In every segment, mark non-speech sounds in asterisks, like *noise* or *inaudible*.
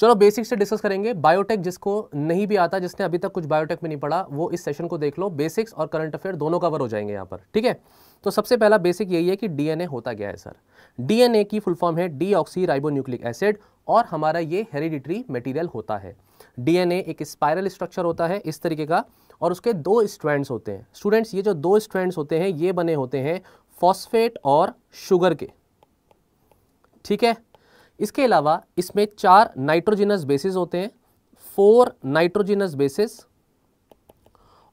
चलो बेसिक से डिस्कस करेंगे बायोटेक जिसको नहीं भी आता जिसने अभी तक कुछ बायोटेक में नहीं पढ़ा वो इस सेशन को देख लो बेसिक्स और करंट अफेयर दोनों कवर हो जाएंगे यहाँ पर ठीक है तो सबसे पहला बेसिक यही है कि डीएनए होता क्या है सर डीएनए की फुल फॉर्म है डी ऑक्सी राइबोन्यूक्लिक एसिड और हमारा ये हेरिडिटरी मटीरियल होता है डीएनए एक स्पायरल स्ट्रक्चर होता है इस तरीके का और उसके दो स्ट्रैंड्स होते हैं स्टूडेंट्स ये जो दो स्ट्रैंड्स होते हैं ये बने होते हैं फॉस्फेट और शुगर के ठीक है इसके अलावा इसमें चार नाइट्रोजिनस बेसिस होते हैं फोर नाइट्रोजिनस बेसिस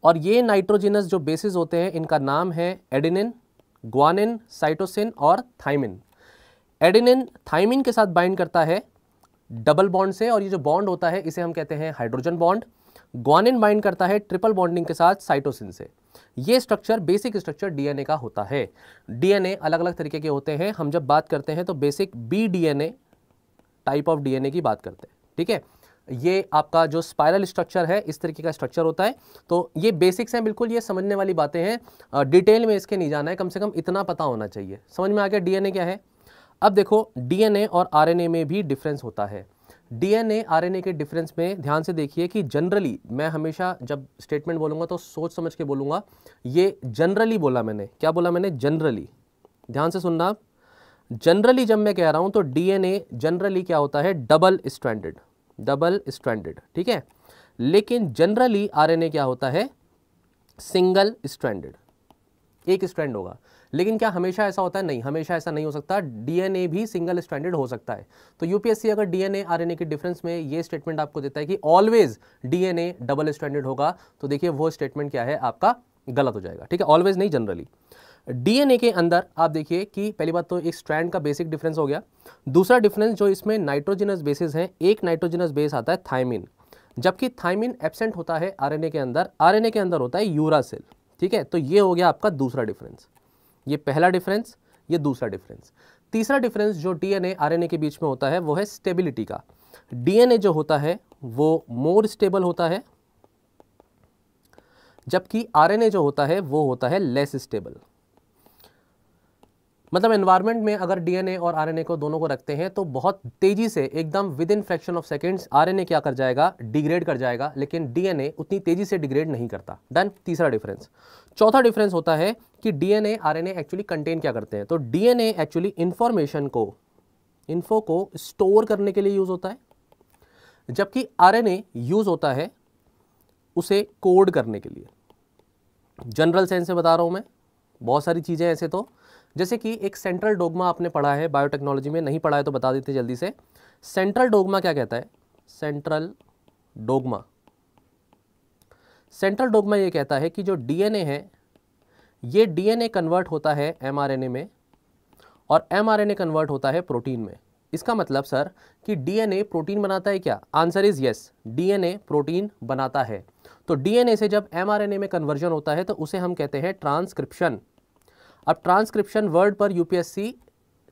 और ये नाइट्रोजिनस जो बेसिस होते हैं इनका नाम है एडिनिन ग्वानिन साइटोसिन और थाइमिन एडिनिन थाइमिन के साथ बाइंड करता है डबल बॉन्ड से और ये जो बॉन्ड होता है इसे हम कहते हैं हाइड्रोजन बॉन्ड ग्वानिन बाइंड करता है ट्रिपल बॉन्डिंग के साथ साइटोसिन से ये स्ट्रक्चर बेसिक स्ट्रक्चर डीएनए का होता है डीएनए अलग अलग तरीके के होते हैं हम जब बात करते हैं तो basic B DNA type of DNA की बात करते हैं ठीक है ये आपका जो स्पायरल स्ट्रक्चर है इस तरीके का स्ट्रक्चर होता है तो ये बेसिक्स हैं बिल्कुल ये समझने वाली बातें हैं डिटेल में इसके नहीं जाना है कम से कम इतना पता होना चाहिए समझ में आ गया डीएनए क्या है अब देखो डीएनए और आरएनए में भी डिफरेंस होता है डीएनए आरएनए के डिफरेंस में ध्यान से देखिए कि जनरली मैं हमेशा जब स्टेटमेंट बोलूँगा तो सोच समझ के बोलूँगा ये जनरली बोला मैंने क्या बोला मैंने जनरली ध्यान से सुनना आप जनरली जब मैं कह रहा हूं तो डीएनए जनरली क्या होता है डबल स्टैंडर्ड डबल स्टैंडर्ड ठीक है लेकिन जनरली आरएनए क्या होता है सिंगल स्टैंडर्ड एक स्ट्रैंड होगा लेकिन क्या हमेशा ऐसा होता है नहीं हमेशा ऐसा नहीं हो सकता डीएनए भी सिंगल स्टैंडर्ड हो सकता है तो यूपीएससी अगर डीएनए आरएनए के डिफरेंस में ये स्टेटमेंट आपको देता है कि ऑलवेज डीएनए डबल स्टैंडर्ड होगा तो देखिए वो स्टेटमेंट क्या है आपका गलत हो जाएगा ठीक है ऑलवेज नहीं जनरली डीएनए के अंदर आप देखिए कि पहली बात तो एक स्ट्रैंड का बेसिक डिफरेंस हो गया दूसरा डिफरेंस जो इसमें नाइट्रोजनस बेसिस हैं एक नाइट्रोजनस बेस आता है थाइमिन जबकि थाइमिन एबसेंट होता है आरएनए के अंदर आरएनए के अंदर होता है यूरासिल ठीक है तो ये हो गया आपका दूसरा डिफरेंस ये पहला डिफरेंस ये दूसरा डिफरेंस तीसरा डिफरेंस जो डीएनए एन के बीच में होता है वो है स्टेबिलिटी का डीएनए जो होता है वो मोर स्टेबल होता है जबकि आर जो होता है वो होता है लेस स्टेबल मतलब एनवायरमेंट में अगर डीएनए और आरएनए को दोनों को रखते हैं तो बहुत तेजी से एकदम within fraction of seconds RNA क्या कर जाएगा डिग्रेड कर जाएगा लेकिन डीएनए उतनी तेजी से डिग्रेड नहीं करता डन तीसरा डिफरेंस चौथा डिफरेंस होता है कि डीएनए आरएनए एक्चुअली कंटेन क्या करते हैं तो डीएनए एक्चुअली इंफॉर्मेशन को इन्फो को स्टोर करने के लिए यूज होता है जबकि आर यूज होता है उसे कोड करने के लिए जनरल सेंस से बता रहा हूं मैं बहुत सारी चीज़ें ऐसे तो जैसे कि एक सेंट्रल डोगमा आपने पढ़ा है बायोटेक्नोलॉजी में नहीं पढ़ा है तो बता देते जल्दी से सेंट्रल डोगमा क्या कहता है सेंट्रल डोगमा सेंट्रल डोगमा ये कहता है कि जो डीएनए है ये डीएनए कन्वर्ट होता है एमआरएनए में और एमआरएनए कन्वर्ट होता है प्रोटीन में इसका मतलब सर कि डीएनए प्रोटीन बनाता है क्या answer is yes DNA protein बनाता है तो डीएनए से जब एमआरएनए में कन्वर्जन होता है तो उसे हम कहते हैं ट्रांसक्रिप्शन अब ट्रांसक्रिप्शन वर्ड पर यूपीएससी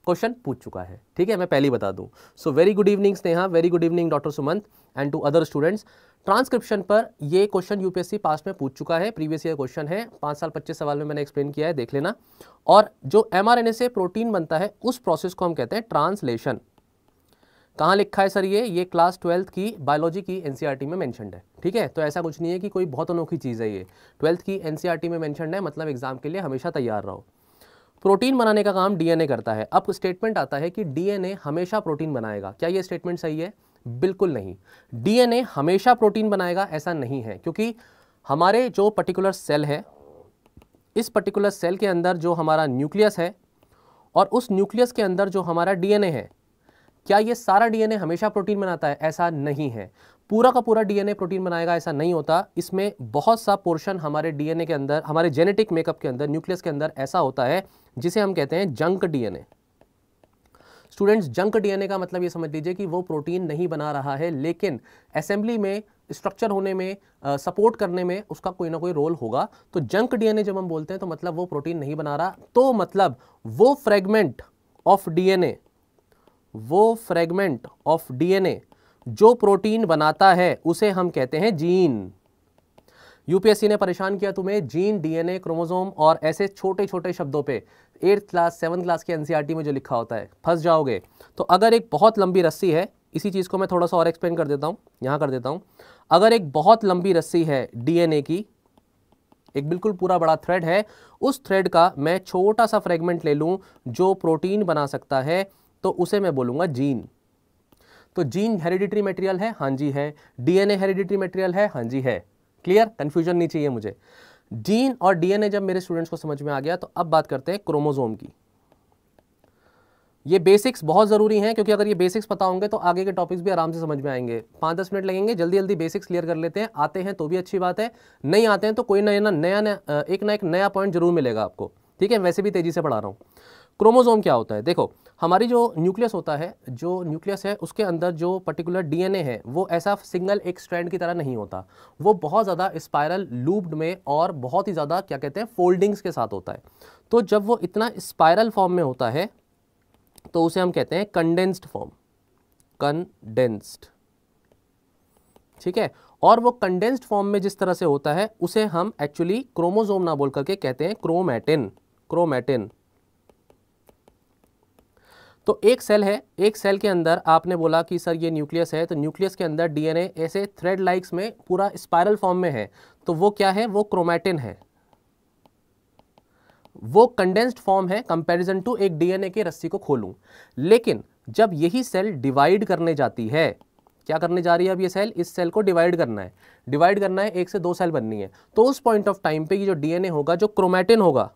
क्वेश्चन पूछ चुका है ठीक है मैं पहले ही बता दूं so very good evening Sneha very good evening doctor Sumant and to other students transcription पर ये क्वेश्चन यूपीएससी पास में पूछ चुका है प्रीवियस ईयर क्वेश्चन है पाँच साल पच्चीस सवाल में मैंने एक्सप्लेन किया है देख लेना और जो एम से प्रोटीन बनता है उस प्रोसेस को हम कहते हैं ट्रांसलेशन कहाँ लिखा है सर ये ये क्लास ट्वेल्थ की बायोलॉजी की एनसीईआरटी e में मैंशन है ठीक है तो ऐसा कुछ नहीं है कि कोई बहुत अनोखी चीज़ है ये ट्वेल्थ की एनसीईआरटी e में मैंशन है मतलब एग्जाम के लिए हमेशा तैयार रहो प्रोटीन बनाने का काम डीएनए करता है अब स्टेटमेंट आता है कि डीएनए हमेशा प्रोटीन बनाएगा क्या ये स्टेटमेंट सही है बिल्कुल नहीं डीएनए हमेशा प्रोटीन बनाएगा ऐसा नहीं है क्योंकि हमारे जो पर्टिकुलर सेल है इस पर्टिकुलर सेल के अंदर जो हमारा न्यूक्लियस है और उस न्यूक्लियस के अंदर जो हमारा डीएनए है क्या ये सारा डीएनए हमेशा प्रोटीन बनाता है ऐसा नहीं है पूरा का पूरा डीएनए प्रोटीन बनाएगा ऐसा नहीं होता इसमें बहुत सा पोर्शन हमारे डीएनए के अंदर हमारे जेनेटिक मेकअप के अंदर न्यूक्लियस के अंदर ऐसा होता है जिसे हम कहते हैं junk DNA students junk DNA का मतलब ये समझ लीजिए कि वो प्रोटीन नहीं बना रहा है लेकिन असेंबली में स्ट्रक्चर होने में सपोर्ट करने में उसका कोई ना कोई रोल होगा तो जंक डीएनए जब हम बोलते हैं तो मतलब वो प्रोटीन नहीं बना रहा तो मतलब वो फ्रेगमेंट ऑफ डीएनए वो फ्रेगमेंट ऑफ डीएनए जो प्रोटीन बनाता है उसे हम कहते हैं जीन यूपीएससी ने परेशान किया तुम्हें जीन डीएनए क्रोमोसोम और ऐसे छोटे छोटे शब्दों पे एट्थ क्लास सेवन्थ क्लास के एनसीईआरटी में जो लिखा होता है फंस जाओगे तो अगर एक बहुत लंबी रस्सी है इसी चीज़ को मैं थोड़ा सा और एक्सप्लेन कर देता हूँ यहाँ कर देता हूँ अगर एक बहुत लंबी रस्सी है डी की एक बिल्कुल पूरा बड़ा थ्रेड है उस थ्रेड का मैं छोटा सा फ्रेगमेंट ले लूँ जो प्रोटीन बना सकता है तो उसे मैं बोलूँगा जीन तो जीन हेरिडिटरी मटेरियल है हाँ जी है डीएनए हेरिडिटरी मटेरियल है हाँ जी है क्लियर कन्फ्यूजन नहीं चाहिए मुझे जीन और डीएनए जब मेरे स्टूडेंट्स को समझ में आ गया तो अब बात करते हैं क्रोमोजोम की ये बेसिक्स बहुत ज़रूरी हैं क्योंकि अगर ये बेसिक्स पता होंगे तो आगे के टॉपिक्स भी आराम से समझ में आएंगे पाँच दस मिनट लगेंगे जल्दी जल्दी बेसिक्स क्लियर कर लेते हैं आते हैं तो भी अच्छी बात है नहीं आते हैं तो कोई नया ना नया नया एक ना एक नया पॉइंट जरूर मिलेगा आपको ठीक है वैसे भी तेज़ी से पढ़ा रहा हूँ क्रोमोजोम क्या होता है देखो हमारी जो न्यूक्लियस होता है जो न्यूक्लियस है उसके अंदर जो पर्टिकुलर डीएनए है वो ऐसा सिंगल एक स्ट्रैंड की तरह नहीं होता वो बहुत ज़्यादा स्पायरल लूप्ड में और बहुत ही ज़्यादा क्या कहते हैं फोल्डिंग्स के साथ होता है तो जब वो इतना स्पायरल फॉर्म में होता है तो उसे हम कहते हैं कंडेंस्ड फॉर्म कंडेंस्ड ठीक है और वो कंडेंस्ड फॉर्म में जिस तरह से होता है उसे हम एक्चुअली क्रोमोजोम ना बोल करके कहते हैं क्रोमैटिन क्रोमैटिन तो एक सेल है एक सेल के अंदर आपने बोला कि सर ये न्यूक्लियस है तो न्यूक्लियस के अंदर डीएनए ऐसे थ्रेड लाइक्स में पूरा स्पायरल फॉर्म में है तो वो क्या है वो क्रोमैटिन है वो कंडेंस्ड फॉर्म है कंपैरिजन टू एक डीएनए के रस्सी को खोलूं लेकिन जब यही सेल डिवाइड करने जाती है क्या करने जा रही है अब ये सेल इस सेल को डिवाइड करना है डिवाइड करना है एक से दो सेल बननी है तो उस पॉइंट ऑफ टाइम पे ये जो डीएनए होगा जो क्रोमैटिन होगा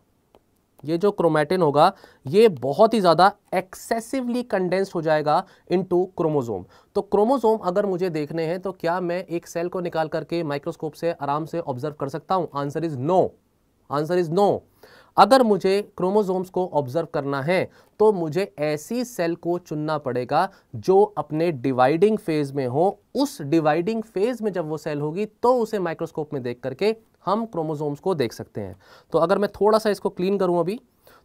ये जो क्रोमैटिन होगा ये बहुत ही ज़्यादा एक्सेसिवली कंडेंस्ड हो जाएगा इनटू क्रोमोसोम तो क्रोमोसोम अगर मुझे देखने हैं तो क्या मैं एक सेल को निकाल करके माइक्रोस्कोप से आराम से ऑब्जर्व कर सकता हूँ answer is no answer is no अगर मुझे क्रोमोसोम्स को ऑब्जर्व करना है तो मुझे ऐसी सेल को चुनना पड़ेगा जो अपने डिवाइडिंग फेज़ में हो उस डिवाइडिंग फेज़ में जब वो सेल होगी तो उसे माइक्रोस्कोप में देख करके हम क्रोमोजोम्स को देख सकते हैं तो अगर मैं थोड़ा सा इसको क्लीन करूँ अभी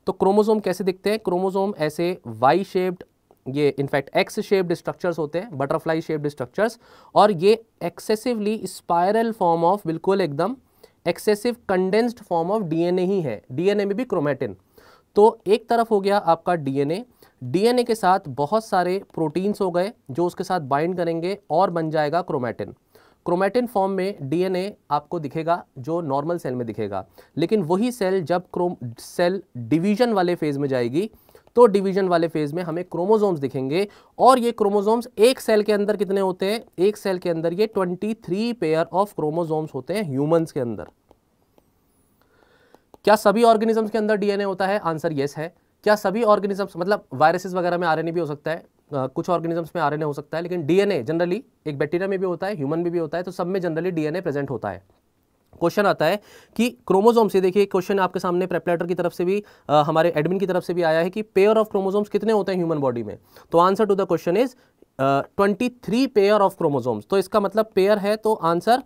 तो क्रोमोजोम कैसे दिखते हैं क्रोमोजोम ऐसे वाई शेप्ड ये इनफैक्ट एक्स शेप्ड स्ट्रक्चर्स होते हैं बटरफ्लाई शेप्ड स्ट्रक्चर्स और ये एक्सेसिवली स्पायरल फॉर्म ऑफ बिल्कुल एकदम excessive condensed form of DNA ही है डीएनए में भी क्रोमेटिन तो एक तरफ हो गया आपका डीएनए डीएनए के साथ बहुत सारे प्रोटीन्स हो गए जो उसके साथ बाइंड करेंगे और बन जाएगा क्रोमेटिन क्रोमेटिन फॉर्म में डीएनए आपको दिखेगा जो नॉर्मल सेल में दिखेगा लेकिन वही सेल जब क्रोम सेल डिवीजन वाले फेज़ में जाएगी तो डिवीजन वाले फेज़ में हमें क्रोमोजोम्स दिखेंगे और ये क्रोमोजोम्स एक सेल के अंदर कितने होते हैं एक सेल के अंदर ये 23 पेयर ऑफ क्रोमोजोम्स होते हैं ह्यूमंस के अंदर क्या सभी ऑर्गेनिजम्स के अंदर डीएनए होता है आंसर येस है क्या सभी ऑर्गेनिजम्स मतलब वायरसेस वगैरह में आरएनए भी हो सकता है कुछ ऑर्गेनिजम्स में आरएनए हो सकता है लेकिन डीएनए जनरली एक बैक्टीरिया में भी होता है ह्यूमन में भी होता है तो सब में जनरली डीएनए प्रेजेंट होता है क्वेश्चन आता है कि क्रोमोजोम से देखिए क्वेश्चन आपके सामने प्रेपलेटर की तरफ से भी आ, हमारे एडमिन की तरफ से भी आया है कि पेयर ऑफ क्रोमोजोम्स कितने होते हैं ह्यूमन बॉडी में तो answer to the question is 23 pair of chromosomes तो इसका मतलब पेयर है तो आंसर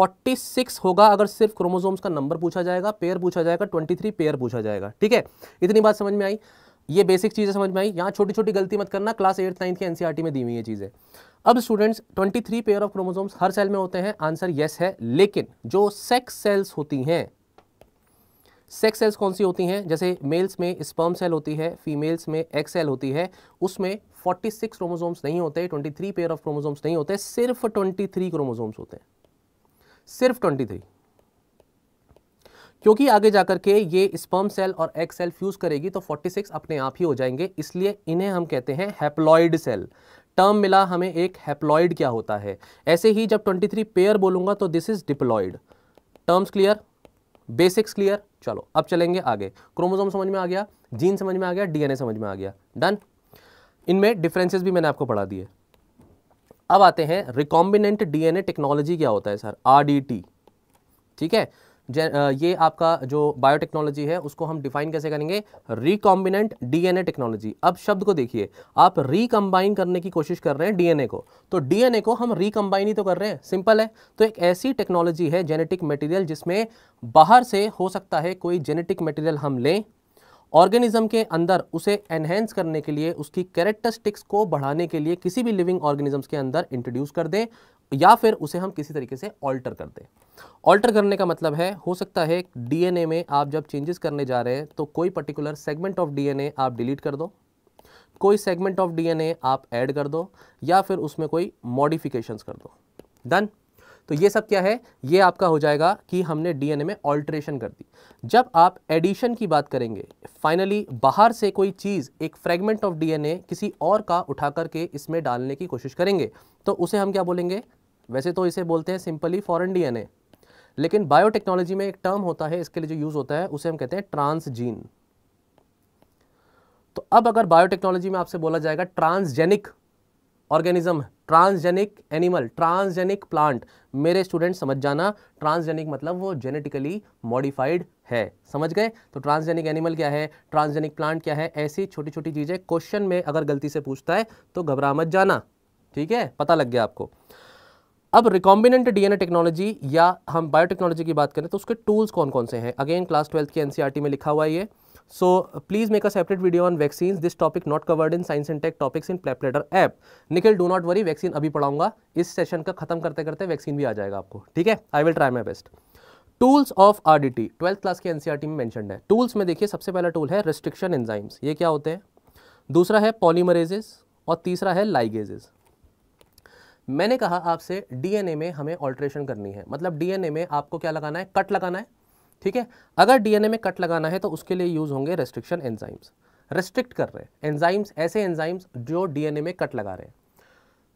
46 होगा अगर सिर्फ क्रोमोजोम्स का नंबर पूछा जाएगा पेयर पूछा जाएगा 23 पेयर पूछा जाएगा ठीक है इतनी बात समझ में आई ये बेसिक चीज़ें समझ में आई यहाँ छोटी छोटी गलती मत करना क्लास एट्थ नाइन्थ की एनसीआर e में दी हुई ये चीज़ें अब स्टूडेंट्स 23 पेयर ऑफ क्रोमोसोम्स हर सेल में होते हैं आंसर यस है लेकिन जो सेक्स सेल्स होती हैं सेक्स सेल्स कौन सी होती हैं जैसे मेल्स में स्पर्म सेल होती है फीमेल्स में एक्स सेल होती है उसमें 46 क्रोमोजोम्स नहीं होते 23 पेयर ऑफ क्रोमोजोम्स नहीं होते सिर्फ 23 क्रोमोजोम्स होते हैं सिर्फ 23 क्योंकि आगे जाकर के ये स्पर्म सेल और एग सेल फ्यूज़ करेगी तो 46 अपने आप ही हो जाएंगे इसलिए इन्हें हम कहते हैं हैप्लॉइड सेल टर्म मिला हमें एक हैप्लॉइड क्या होता है ऐसे ही जब 23 पेयर बोलूंगा तो this is diploid terms clear basics clear चलो अब चलेंगे आगे क्रोमोजोम समझ में आ गया जीन समझ में आ गया डीएनए समझ में आ गया डन इनमें डिफरेंसेस भी मैंने आपको पढ़ा दिए अब आते हैं रिकॉम्बिनेंट डीएनए टेक्नोलॉजी क्या होता है सर आरडीटी ठीक है ये आपका जो बायोटेक्नोलॉजी है उसको हम डिफाइन कैसे करेंगे रिकॉम्बिनेंट डीएनए टेक्नोलॉजी अब शब्द को देखिए आप रिकम्बाइन करने की कोशिश कर रहे हैं डीएनए को तो डीएनए को हम रिकम्बाइन ही तो कर रहे हैं सिंपल है तो एक ऐसी टेक्नोलॉजी है जेनेटिक मटेरियल जिसमें बाहर से हो सकता है कोई जेनेटिक मटेरियल हम लें ऑर्गेनिज्म के अंदर उसे एनहेंस करने के लिए उसकी कैरेक्टरिस्टिक्स को बढ़ाने के लिए किसी भी लिविंग ऑर्गेनिजम्स के अंदर इंट्रोड्यूस कर दें या फिर उसे हम किसी तरीके से ऑल्टर कर दें ऑल्टर करने का मतलब है हो सकता है डीएनए में आप जब चेंजेस करने जा रहे हैं तो कोई पर्टिकुलर सेगमेंट ऑफ डीएनए आप डिलीट कर दो कोई सेगमेंट ऑफ डीएनए आप ऐड कर दो या फिर उसमें कोई मॉडिफिकेशंस कर दो डन तो ये सब क्या है ये आपका हो जाएगा कि हमने डीएनए में ऑल्ट्रेशन कर दी जब आप एडिशन की बात करेंगे फाइनली बाहर से कोई चीज़ एक फ्रेगमेंट ऑफ डीएनए किसी और का उठा करके इसमें डालने की कोशिश करेंगे तो उसे हम क्या बोलेंगे वैसे तो इसे बोलते हैं सिंपली फॉरन डीएनए लेकिन बायोटेक्नोलॉजी में एक टर्म होता है इसके लिए जो यूज़ होता है उसे हम कहते हैं ट्रांसजीन तो अब अगर बायोटेक्नोलॉजी में आपसे बोला जाएगा transgenic organism transgenic animal transgenic plant मेरे स्टूडेंट समझ जाना ट्रांसजेनिक मतलब वो जेनेटिकली मॉडिफाइड है समझ गए तो ट्रांसजेनिक एनिमल क्या है ट्रांसजेनिक प्लांट क्या है ऐसी छोटी छोटी चीज़ें क्वेश्चन में अगर गलती से पूछता है तो घबरा मत जाना ठीक है पता लग गया आपको अब रिकॉम्बिनेंट डीएनए टेक्नोलॉजी या हम बायोटेक्नोलॉजी की बात करें तो उसके टूल्स कौन कौन से हैं अगेन क्लास ट्वेल्थ की एनसीईआरटी e में लिखा हुआ है ये so please make a separate video on vaccine this topic not covered in science and tech topics in प्लेपलेटर app Nikhil do not worry vaccine अभी पढ़ाऊंगा इस सेशन का खत्म करते करते वैक्सीन भी आ जाएगा आपको ठीक है I will try my best tools of R D T twelfth class के एनसीआरटी में मैंशन है टूल्स में देखिए सबसे पहला टूल है रिस्ट्रिक्शन एंजाइम्स ये क्या होते हैं दूसरा है पॉलीमरेजेस और तीसरा है लाइगेजेस मैंने कहा आपसे डीएनए में हमें ऑल्ट्रेशन करनी है मतलब डीएनए में आपको क्या लगाना है कट लगाना है ठीक है अगर डीएनए में कट लगाना है तो उसके लिए यूज़ होंगे रेस्ट्रिक्शन एंजाइम्स रेस्ट्रिक्ट कर रहे हैं एंजाइम्स ऐसे एंजाइम्स जो डीएनए में कट लगा रहे हैं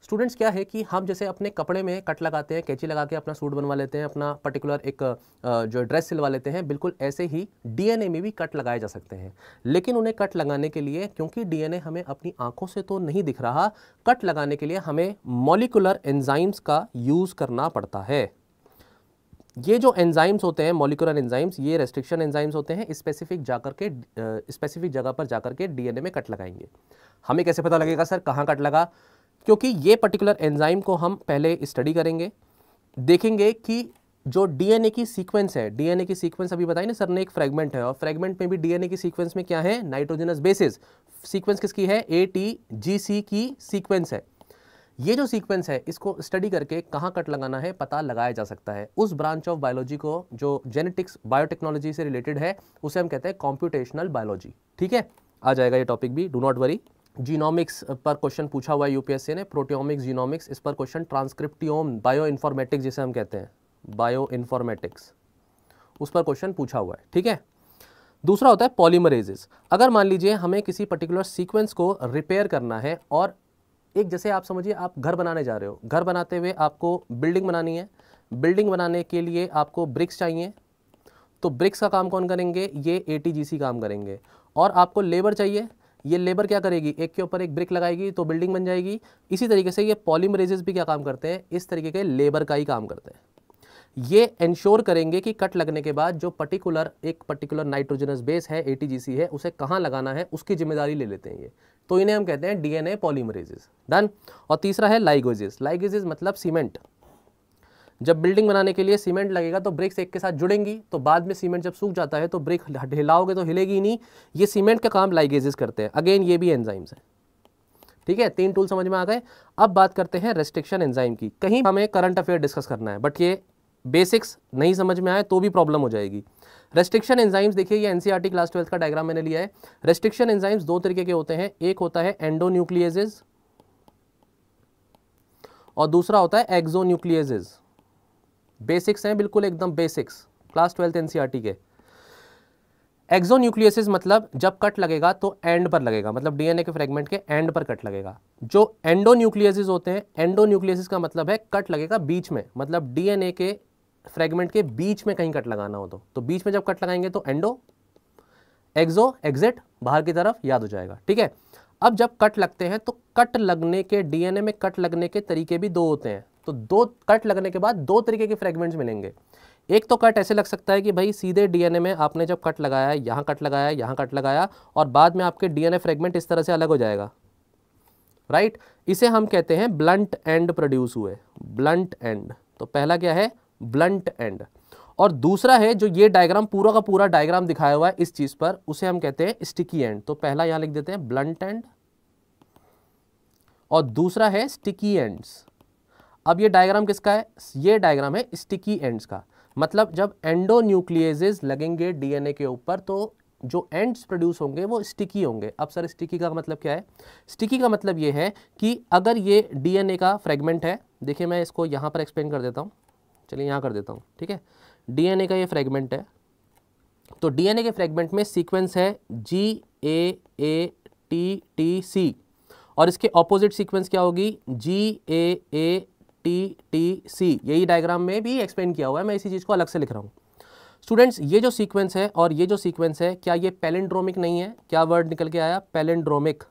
स्टूडेंट्स क्या है कि हम जैसे अपने कपड़े में कट लगाते हैं कैची लगा के अपना सूट बनवा लेते हैं अपना पर्टिकुलर एक जो ड्रेस सिलवा लेते हैं बिल्कुल ऐसे ही डीएनए में भी कट लगाए जा सकते हैं लेकिन उन्हें कट लगाने के लिए क्योंकि डीएनए हमें अपनी आंखों से तो नहीं दिख रहा कट लगाने के लिए हमें मॉलिकुलर एंजाइम्स का यूज़ करना पड़ता है ये जो एंजाइम्स होते हैं मॉलिकुलर एंजाइम्स ये रेस्ट्रिक्शन एंजाइम्स होते हैं स्पेसिफिक जाकर के स्पेसिफिक जगह पर जाकर के डीएनए में कट लगाएंगे हमें कैसे पता लगेगा सर कहाँ कट लगा क्योंकि ये पर्टिकुलर एंजाइम को हम पहले स्टडी करेंगे देखेंगे कि जो डीएनए की सीक्वेंस है डीएनए की सीक्वेंस अभी बताइए ना सर ने एक फ्रेगमेंट है और फ्रेगमेंट में भी डीएनए की सीक्वेंस में क्या है नाइट्रोजनस बेसिस सीक्वेंस किसकी है ए टी जी सी की सीक्वेंस है ये जो सीक्वेंस है इसको स्टडी करके कहाँ कट लगाना है पता लगाया जा सकता है उस ब्रांच ऑफ बायोलॉजी को जो जेनेटिक्स बायोटेक्नोलॉजी से रिलेटेड है उसे हम कहते हैं कॉम्प्यूटेशनल बायोलॉजी ठीक है आ जाएगा ये टॉपिक भी do not worry genomics uh, पर क्वेश्चन पूछा हुआ है यूपीएससी ने प्रोटियोमिक्स जीनोमिक्स इस पर क्वेश्चन ट्रांसक्रिप्टियोम बायो इन्फॉर्मेटिक्स जिसे हम कहते हैं बायो इन्फॉर्मेटिक्स उस पर क्वेश्चन पूछा हुआ है ठीक है दूसरा होता है पॉलीमरेजेस अगर मान लीजिए हमें किसी पर्टिकुलर सीक्वेंस को रिपेयर करना है और एक जैसे आप समझिए आप घर बनाने जा रहे हो घर बनाते हुए आपको बिल्डिंग बनानी है बिल्डिंग बनाने के लिए आपको ब्रिक्स चाहिए तो ब्रिक्स का काम कौन करेंगे ये ए काम करेंगे और आपको लेबर चाहिए ये लेबर क्या करेगी एक के ऊपर एक ब्रिक लगाएगी तो बिल्डिंग बन जाएगी इसी तरीके से ये पॉलीमरेजेस भी क्या काम करते हैं इस तरीके के लेबर का ही काम करते हैं ये इंश्योर करेंगे कि कट लगने के बाद जो पर्टिकुलर एक पर्टिकुलर नाइट्रोजनस बेस है ए है उसे कहाँ लगाना है उसकी जिम्मेदारी ले लेते हैं ये तो इन्हें हम कहते हैं डी एन डन और तीसरा है लाइगोजेस लाइगोजिस मतलब सीमेंट जब बिल्डिंग बनाने के लिए सीमेंट लगेगा तो ब्रिक्स एक के साथ जुड़ेंगी तो बाद में सीमेंट जब सूख जाता है तो ब्रिक हिलाओगे तो हिलेगी ही नहीं ये सीमेंट का काम लाइगेजेस करते हैं अगेन ये भी एंजाइम्स हैं ठीक है तीन टूल समझ में आ गए अब बात करते हैं रेस्ट्रिक्शन एंजाइम की कहीं हमें करंट अफेयर डिस्कस करना है बट ये बेसिक्स नहीं समझ में आए तो भी प्रॉब्लम हो जाएगी रेस्ट्रिक्शन एंजाइम्स देखिए ये एनसीईआरटी क्लास ट्वेल्थ का डायग्राम मैंने लिया है रेस्ट्रिक्शन एंजाइम्स दो तरीके के होते हैं एक होता है एंडो और दूसरा होता है एक्जोन्यूक्लियजेज बेसिक्स हैं बिल्कुल एकदम basics class twelfth NCERT e के एक्जो न्यूक्लियसिस मतलब जब कट लगेगा तो एंड पर लगेगा मतलब डीएनए के फ्रेगमेंट के एंड पर कट लगेगा जो एंडो न्यूक्लियसिस होते हैं एंडो न्यूक्लियसिस का मतलब है कट लगेगा बीच में मतलब डीएनए के फ्रेगमेंट के बीच में कहीं कट लगाना हो तो तो बीच में जब कट लगाएंगे तो एंडो एक्जो एग्जिट बाहर की तरफ याद हो जाएगा ठीक है अब जब कट लगते हैं तो कट लगने के डीएनए में कट लगने के तरीके भी दो होते हैं तो दो कट लगने के बाद दो तरीके के फ्रेगमेंट्स मिलेंगे एक तो कट ऐसे लग सकता है कि भाई सीधे डीएनए में आपने जब कट लगाया है यहाँ कट लगाया यहाँ कट लगाया और बाद में आपके डीएनए फ्रेगमेंट इस तरह से अलग हो जाएगा राइट इसे हम कहते हैं ब्लंट एंड प्रोड्यूस हुए ब्लंट एंड तो पहला क्या है ब्लंट एंड और दूसरा है जो ये डायग्राम पूरा का पूरा डायग्राम दिखाया हुआ है इस चीज़ पर उसे हम कहते हैं स्टिकी एंड तो पहला यहाँ लिख देते हैं ब्लंट एंड और दूसरा है स्टिकी एंड्स अब ये डायग्राम किसका है ये डायग्राम है स्टिकी एंड्स का मतलब जब एंडो न्यूक्लियजेज लगेंगे डीएनए के ऊपर तो जो एंड्स प्रोड्यूस होंगे वो स्टिकी होंगे अब सर स्टिकी का मतलब क्या है स्टिकी का मतलब ये है कि अगर ये डीएनए का फ्रेगमेंट है देखिए मैं इसको यहाँ पर एक्सप्लेन कर देता हूँ चलिए यहाँ कर देता हूँ ठीक है डीएनए का ये फ्रेगमेंट है तो डीएनए के फ्रेगमेंट में सीक्वेंस है जी ए ए टी टी सी और इसके ऑपोजिट सीक्वेंस क्या होगी जी ए ए टी टी सी यही डायग्राम में भी एक्सप्लेन किया हुआ है मैं इसी चीज़ को अलग से लिख रहा हूँ स्टूडेंट्स ये जो सीक्वेंस है और ये जो सीक्वेंस है क्या ये पेलेंड्रोमिक नहीं है क्या वर्ड निकल के आया पेलेंड्रोमिक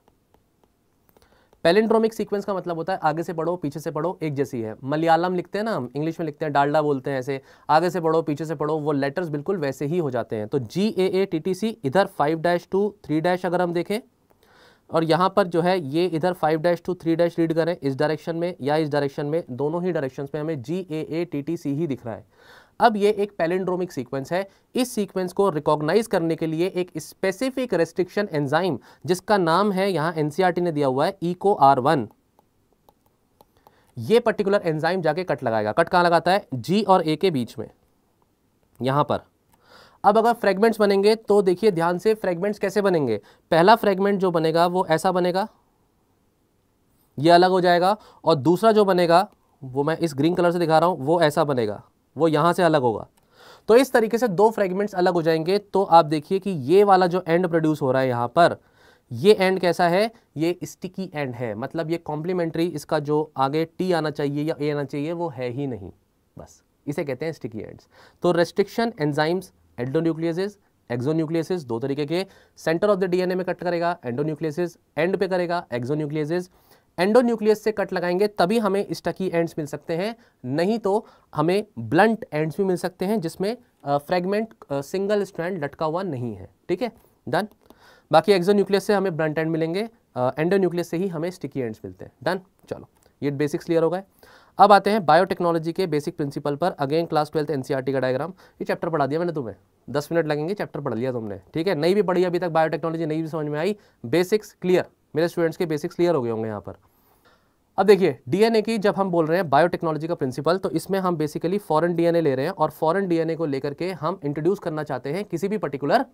पेलेंड्रोमिक सीक्वेंस का मतलब होता है आगे से पढ़ो पीछे से पढ़ो एक जैसी है मलयालम लिखते हैं ना हम इंग्लिश में लिखते हैं डालडा बोलते हैं ऐसे आगे से पढ़ो पीछे से पढ़ो वो लेटर्स बिल्कुल वैसे ही हो जाते हैं तो जी ए ए टी टी सी इधर five dash to three dash अगर हम देखें और यहाँ पर जो है ये इधर five dash to three dash read करें इस डायरेक्शन में या इस डायरेक्शन में दोनों ही डायरेक्शन में हमें जी ए ए टी टी सी ही दिख रहा है अब ये एक पैलेंड्रोमिक सीक्वेंस है इस सीक्वेंस को रिकॉग्नाइज करने के लिए एक स्पेसिफिक रेस्ट्रिक्शन एंजाइम जिसका नाम है यहाँ एनसीआरटी e ने दिया हुआ है ईको आर वन ये पर्टिकुलर एंजाइम जाके कट लगाएगा कट कहाँ लगाता है जी और ए के बीच में यहाँ पर अब अगर फ्रेगमेंट्स बनेंगे तो देखिए ध्यान से फ्रेगमेंट्स कैसे बनेंगे पहला फ्रेगमेंट जो बनेगा वो ऐसा बनेगा ये अलग हो जाएगा और दूसरा जो बनेगा वो मैं इस ग्रीन कलर से दिखा रहा हूँ वो ऐसा बनेगा वो यहाँ से अलग होगा तो इस तरीके से दो फ्रेगमेंट्स अलग हो जाएंगे तो आप देखिए कि ये वाला जो एंड प्रोड्यूस हो रहा है यहाँ पर ये एंड कैसा है ये स्टिकी एंड है मतलब ये कॉम्प्लीमेंट्री इसका जो आगे टी आना चाहिए या ए आना चाहिए वो है ही नहीं बस इसे कहते हैं स्टिकी एंड्स तो रेस्ट्रिक्शन एंजाइम्स एंडोन्यूक्लियसेस एक्सोन्यूक्लियसेस दो तरीके के सेंटर ऑफ द डीएनए में कट करेगा एंडोन्यूक्लियसेस एंड पे करेगा एक्सोन्यूक्लियसेस एंडोन्यूक्लियस से कट लगाएंगे तभी हमें स्टकी एंड्स मिल सकते हैं नहीं तो हमें ब्लंट एंड्स भी मिल सकते हैं जिसमें फ्रेगमेंट सिंगल स्ट्रैंड लटका हुआ नहीं है ठीक है डन बाकी एक्सोन्यूक्लियस से हमें ब्लंट एंड मिलेंगे एंडोन्यूक्लियस से ही हमें स्टिकी एंड्स मिलते हैं डन चलो ये बेसिक्स क्लियर हो गए अब आते हैं बायोटेक्नोलॉजी के बेसिक प्रिंसिपल पर अगेन क्लास ट्वेल्थ एनसीईआरटी का डायग्राम ये चैप्टर पढ़ा दिया मैंने तुम्हें दस मिनट लगेंगे चैप्टर पढ़ लिया तुमने ठीक है नहीं भी पढ़ी अभी तक बायोटेक्नोलॉजी नहीं भी समझ में आई बेसिक्स क्लियर मेरे स्टूडेंट्स के बेसिक्स क्लियर हो गए होंगे यहाँ पर अब देखिए डीएनए की जब हम बोल रहे हैं बायोटेक्नोलॉजी का प्रिंसिपल तो इसमें हम बेसिकली फॉरेन डीएनए ले रहे हैं और फॉरेन डीएनए को लेकर के हम इंट्रोड्यूस करना चाहते हैं किसी भी पर्टिकुलर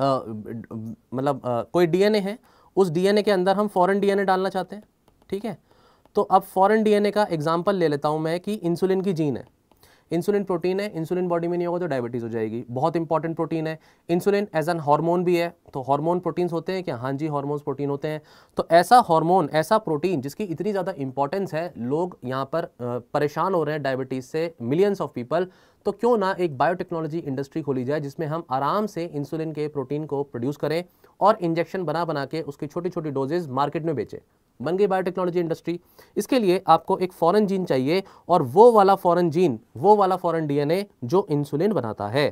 मतलब कोई डीएनए है उस डीएनए के अंदर हम फॉरेन डीएनए डालना चाहते हैं ठीक है तो अब फॉरन डीएनए का एग्जाम्पल ले लेता हूँ मैं कि इंसुलिन की जीन है इंसुलिन प्रोटीन है इंसुलिन बॉडी में नहीं होगा तो डायबिटीज़ हो जाएगी बहुत इंपॉर्टेंट प्रोटीन है इंसुलिन एज एन हार्मोन भी है तो हार्मोन प्रोटीन्स होते हैं क्या हाँ जी हार्मोन्स प्रोटीन होते हैं तो ऐसा हार्मोन ऐसा प्रोटीन जिसकी इतनी ज़्यादा इंपॉर्टेंस है लोग यहाँ पर परेशान हो रहे हैं डायबिटीज़ से मिलियंस ऑफ पीपल तो क्यों ना एक बायोटेक्नोलॉजी इंडस्ट्री खोली जाए जिसमें हम आराम से इंसुलिन के प्रोटीन को प्रोड्यूस करें और इंजेक्शन बना बना के उसकी छोटी छोटी डोजेज मार्केट में बेचें बन गई बायोटेक्नोलॉजी इंडस्ट्री इसके लिए आपको एक फॉरन जीन चाहिए और वो वाला फॉरन जीन वो वाला फॉरन डी जो इंसुलिन बनाता है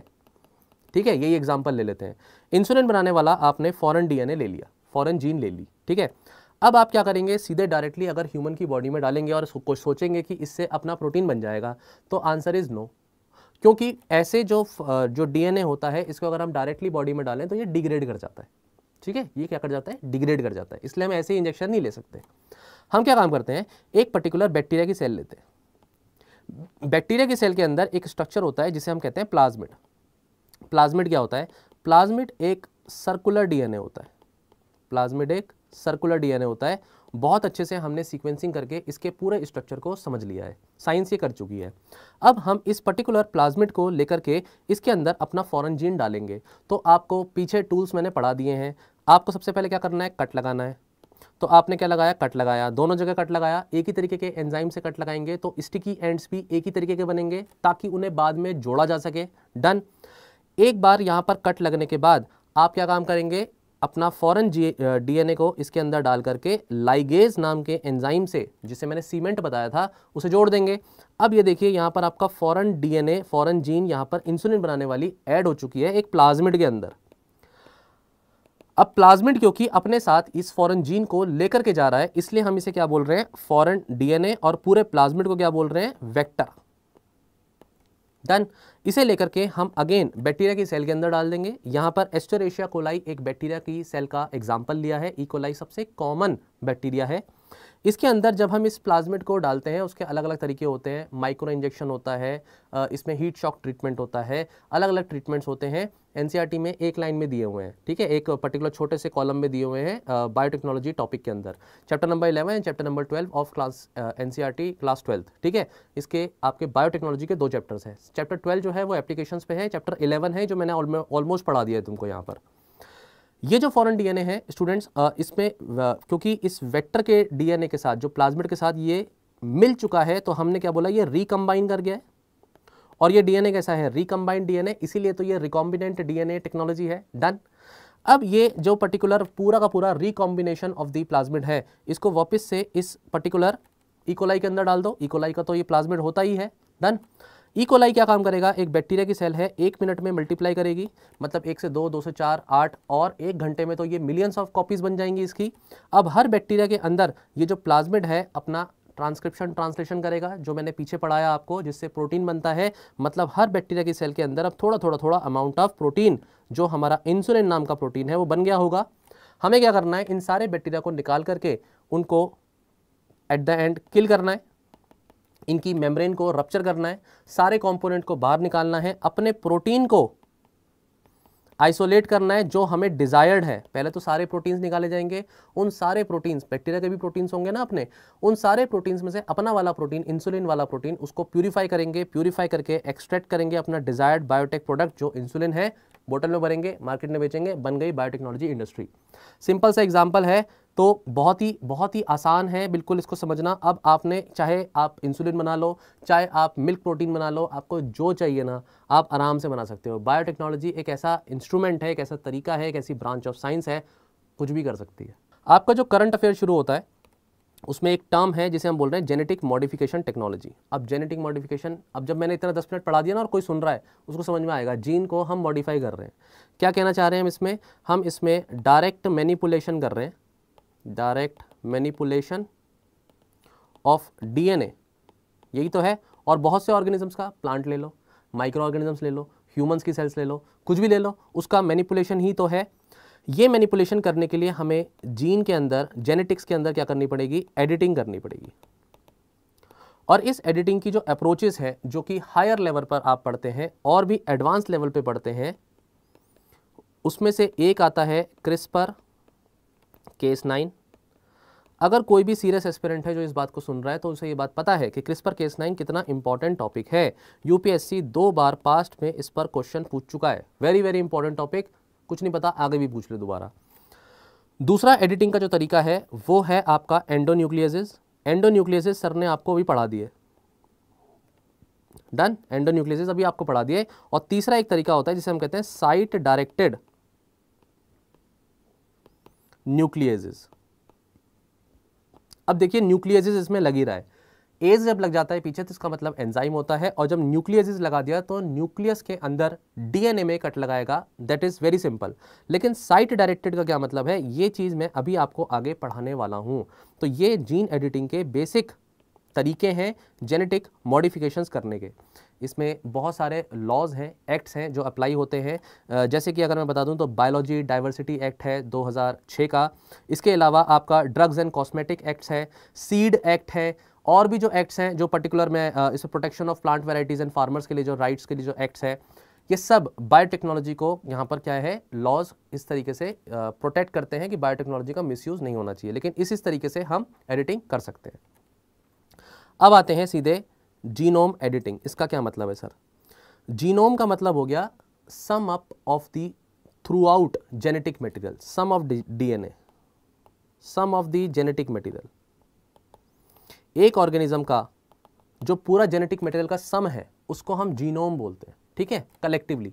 ठीक है यही एग्जाम्पल ले लेते हैं इंसुलिन बनाने वाला आपने फॉरन डी ले लिया फॉरन जीन ले ली ठीक है अब आप क्या करेंगे सीधे डायरेक्टली अगर ह्यूमन की बॉडी में डालेंगे और सोचेंगे कि इससे अपना प्रोटीन बन जाएगा तो आंसर इज़ नो क्योंकि ऐसे जो जो डीएनए होता है इसको अगर हम डायरेक्टली बॉडी में डालें तो ये डिग्रेड कर जाता है ठीक है ये क्या कर जाता है डिग्रेड कर जाता है इसलिए हम ऐसे इंजेक्शन नहीं ले सकते हम क्या काम करते हैं एक पर्टिकुलर बैक्टीरिया की सेल लेते हैं बैक्टीरिया की सेल के अंदर एक स्ट्रक्चर होता है जिसे हम कहते हैं प्लाज्मिड प्लाज्मिड क्या होता है प्लाज्मिड एक सर्कुलर डीएनए होता है प्लाज्मिड एक सर्कुलर डीएनए होता है बहुत अच्छे से हमने सीक्वेंसिंग करके इसके पूरे स्ट्रक्चर को समझ लिया है साइंस ये कर चुकी है अब हम इस पर्टिकुलर प्लाज्मिड को लेकर के इसके अंदर अपना फॉरन जीन डालेंगे तो आपको पीछे टूल्स मैंने पढ़ा दिए हैं आपको सबसे पहले क्या करना है कट लगाना है तो आपने क्या लगाया कट लगाया दोनों जगह कट लगाया एक ही तरीके के एंजाइम से कट लगाएंगे तो स्टिकी एंड्स भी एक ही तरीके के बनेंगे ताकि उन्हें बाद में जोड़ा जा सके डन एक बार यहाँ पर कट लगने के बाद आप क्या काम करेंगे अपना फ़ौरन डीएनए को इसके अंदर डाल करके लाइगेज नाम के एंजाइम से जिसे मैंने सीमेंट बताया था उसे जोड़ देंगे अब ये देखिए यहाँ पर आपका फ़ौरन डीएनए फॉरन जीन यहाँ पर इंसुलिन बनाने वाली ऐड हो चुकी है एक प्लाज्मिड के अंदर अब प्लाज्मिड क्योंकि अपने साथ इस फॉरन जीन को लेकर के जा रहा है इसलिए हम इसे क्या बोल रहे हैं फॉरन डीएनए और पूरे प्लाज्मिड को क्या बोल रहे हैं वैक्टर डन इसे लेकर के हम अगेन बैक्टीरिया की सेल के अंदर डाल देंगे यहाँ पर एस्टोरेशिया कोलाई एक बैक्टीरिया की सेल का एग्जाम्पल लिया है ई e. कोलाई सबसे कॉमन बैक्टीरिया है इसके अंदर जब हम इस प्लाज्मेट को डालते हैं उसके अलग अलग तरीके होते हैं माइक्रो इंजेक्शन होता है इसमें हीट शॉक ट्रीटमेंट होता है अलग अलग ट्रीटमेंट्स होते हैं एन e में एक लाइन में दिए हुए हैं ठीक है एक पर्टिकुलर छोटे से कॉलम में दिए हुए हैं बायोटेक्नोलॉजी टॉपिक के अंदर chapter number eleven and chapter number twelve of class an class twelfth ठीक है इसके आपके बायोटेक्नोलॉजी के दो चैप्टर्स हैं चैप्टर ट्वेल्व जो है वो एप्लीकेशन पे है चैप्टर इलेवन है जो मैंने ऑलमोस्ट पढ़ा दिया है तुमको यहाँ पर ये जो फॉरन डीएनए है स्टूडेंट्स इसमें क्योंकि इस वेक्टर के डीएनए के साथ जो प्लाज्मिड के साथ ये मिल चुका है तो हमने क्या बोला ये रिकम्बाइन कर गया है और ये डीएनए कैसा है रिकम्बाइंड डीएनए इसीलिए तो ये रिकॉम्बिनेंट डीएनए टेक्नोलॉजी है डन अब ये जो पर्टिकुलर पूरा का पूरा रिकॉम्बिनेशन ऑफ दी प्लाज्मिड है इसको वापस से इस पर्टिकुलर इकोलाई e के अंदर डाल दो इकोलाई e का तो ये प्लाज्मिड होता ही है डन ईकोलाई e. क्या काम करेगा एक बैक्टीरिया की सेल है एक मिनट में मल्टीप्लाई करेगी मतलब एक से दो दो से चार आठ और एक घंटे में तो ये मिलियंस ऑफ कॉपीज़ बन जाएंगी इसकी अब हर बैक्टीरिया के अंदर ये जो प्लाज्मिड है अपना ट्रांसक्रिप्शन ट्रांसलेशन करेगा जो मैंने पीछे पढ़ाया आपको जिससे प्रोटीन बनता है मतलब हर बैक्टीरिया की सेल के अंदर अब थोड़ा थोड़ा थोड़ा अमाउंट ऑफ प्रोटीन जो हमारा इंसुलिन नाम का प्रोटीन है वो बन गया होगा हमें क्या करना है इन सारे बैक्टीरिया को निकाल करके उनको एट द एंड किल करना है इनकी मेम्ब्रेन को रप्चर करना है सारे कंपोनेंट को बाहर निकालना है अपने प्रोटीन को आइसोलेट करना है जो हमें डिज़ायर्ड है पहले तो सारे प्रोटीन्स निकाले जाएंगे उन सारे प्रोटीन्स बैक्टीरिया के भी प्रोटीन्स होंगे ना अपने उन सारे प्रोटीन्स में से अपना वाला प्रोटीन इंसुलिन वाला प्रोटीन उसको प्यूरीफाई करेंगे प्यूरीफाई करके एक्सट्रैक्ट करेंगे अपना डिज़ायर्ड बायोटेक प्रोडक्ट जो इंसुलिन है बोटल में भरेंगे मार्केट में बेचेंगे बन गई बायोटेक्नोलॉजी इंडस्ट्री सिंपल सा एग्जाम्पल है तो बहुत ही बहुत ही आसान है बिल्कुल इसको समझना अब आपने चाहे आप इंसुलिन बना लो चाहे आप मिल्क प्रोटीन बना लो आपको जो चाहिए ना आप आराम से बना सकते हो बायोटेक्नोलॉजी एक ऐसा इंस्ट्रूमेंट है एक ऐसा तरीका है एक ऐसी ब्रांच ऑफ साइंस है कुछ भी कर सकती है आपका जो करंट अफेयर शुरू होता है उसमें एक टर्म है जिसे हम बोल रहे हैं जेनेटिक मॉडिफिकेशन टेक्नोलॉजी अब जेनेटिक मॉडिफिकेशन अब जब मैंने इतना दस मिनट पढ़ा दिया ना और कोई सुन रहा है उसको समझ में आएगा जीन को हम मॉडिफाई कर रहे हैं क्या कहना चाह रहे हैं हम इसमें हम इसमें डायरेक्ट मैनिपुलेशन कर रहे हैं डायरेक्ट मैनिपुलेशन ऑफ डीएनए यही तो है और बहुत से ऑर्गेनिजम्स का प्लांट ले लो माइक्रो ऑर्गेनिजम्स ले लो ह्यूमंस की सेल्स ले लो कुछ भी ले लो उसका मैनिपुलेशन ही तो है ये मैनिपुलेशन करने के लिए हमें जीन के अंदर जेनेटिक्स के अंदर क्या करनी पड़ेगी एडिटिंग करनी पड़ेगी और इस एडिटिंग की जो अप्रोचेस है जो कि हायर लेवल पर आप पढ़ते हैं और भी एडवांस लेवल पे पढ़ते हैं उसमें से एक आता है क्रिस्पर केस नाइन अगर कोई भी सीरियस एस्पिरेंट है जो इस बात को सुन रहा है तो उसे ये बात पता है कि क्रिस्पर केस नाइन कितना इंपॉर्टेंट टॉपिक है यूपीएससी दो बार पास्ट में इस पर क्वेश्चन पूछ चुका है वेरी वेरी इंपॉर्टेंट टॉपिक कुछ नहीं पता आगे भी पूछ ले दोबारा दूसरा एडिटिंग का जो तरीका है वो है आपका एंडो एंडोन्यूक्लियजेज सर ने आपको अभी पढ़ा दिए डन एंडोन्यूक्लियजेज अभी आपको पढ़ा दिए और तीसरा एक तरीका होता है जिसे हम कहते हैं साइट डायरेक्टेड न्यूक्लियजेस अब देखिए न्यूक्लियजेस इसमें लगी रहा है एज जब लग जाता है पीछे तो इसका मतलब एंजाइम होता है और जब न्यूक्लियजेस लगा दिया तो न्यूक्लियस के अंदर डीएनए में कट लगाएगा दैट इज़ वेरी सिंपल लेकिन साइट डायरेक्टेड का क्या मतलब है ये चीज़ मैं अभी आपको आगे पढ़ाने वाला हूँ तो ये जीन एडिटिंग के बेसिक तरीके हैं जेनेटिक मॉडिफिकेशंस करने के इसमें बहुत सारे लॉज हैं एक्ट्स हैं जो अप्लाई होते हैं जैसे कि अगर मैं बता दूं तो बायोलॉजी डाइवर्सिटी एक्ट है 2006 का इसके अलावा आपका ड्रग्स एंड कॉस्मेटिक एक्ट्स है सीड एक्ट है और भी जो एक्ट्स हैं जो पर्टिकुलर में इस protection of plant varieties and farmers के लिए जो राइट्स के लिए जो एक्ट्स है ये सब बायोटेक्नोलॉजी को यहाँ पर क्या है लॉज इस तरीके से प्रोटेक्ट करते हैं कि बायोटेक्नोलॉजी का मिसयूज़ नहीं होना चाहिए लेकिन इस इस तरीके से हम एडिटिंग कर सकते हैं अब आते हैं सीधे जीनोम एडिटिंग इसका क्या मतलब है सर जीनोम का मतलब हो गया sum up of the throughout genetic material sum of DNA sum of the genetic material एक ऑर्गेनिज्म का जो पूरा जेनेटिक मेटीरियल का सम है उसको हम जीनोम बोलते हैं ठीक है कलेक्टिवली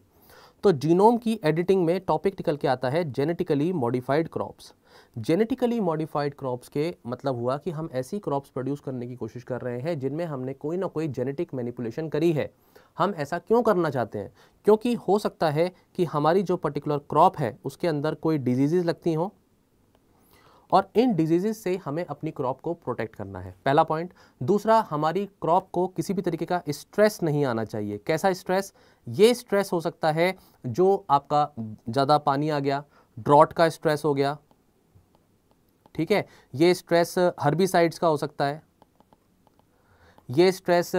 तो जीनोम की एडिटिंग में टॉपिक निकल के आता है genetically modified crops genetically modified crops के मतलब हुआ कि हम ऐसी क्रॉप्स प्रोड्यूस करने की कोशिश कर रहे हैं जिनमें हमने कोई ना कोई जेनेटिक मैनिपुलेशन करी है हम ऐसा क्यों करना चाहते हैं क्योंकि हो सकता है कि हमारी जो पर्टिकुलर क्रॉप है उसके अंदर कोई डिजीजेज लगती हों और इन डिजीजेज से हमें अपनी क्रॉप को प्रोटेक्ट करना है पहला पॉइंट दूसरा हमारी क्रॉप को किसी भी तरीके का स्ट्रेस नहीं आना चाहिए कैसा स्ट्रेस ये स्ट्रेस हो सकता है जो आपका ज़्यादा पानी आ गया ड्रॉट का स्ट्रेस हो गया ठीक है ये स्ट्रेस हर्बिसाइड्स का हो सकता है ये स्ट्रेस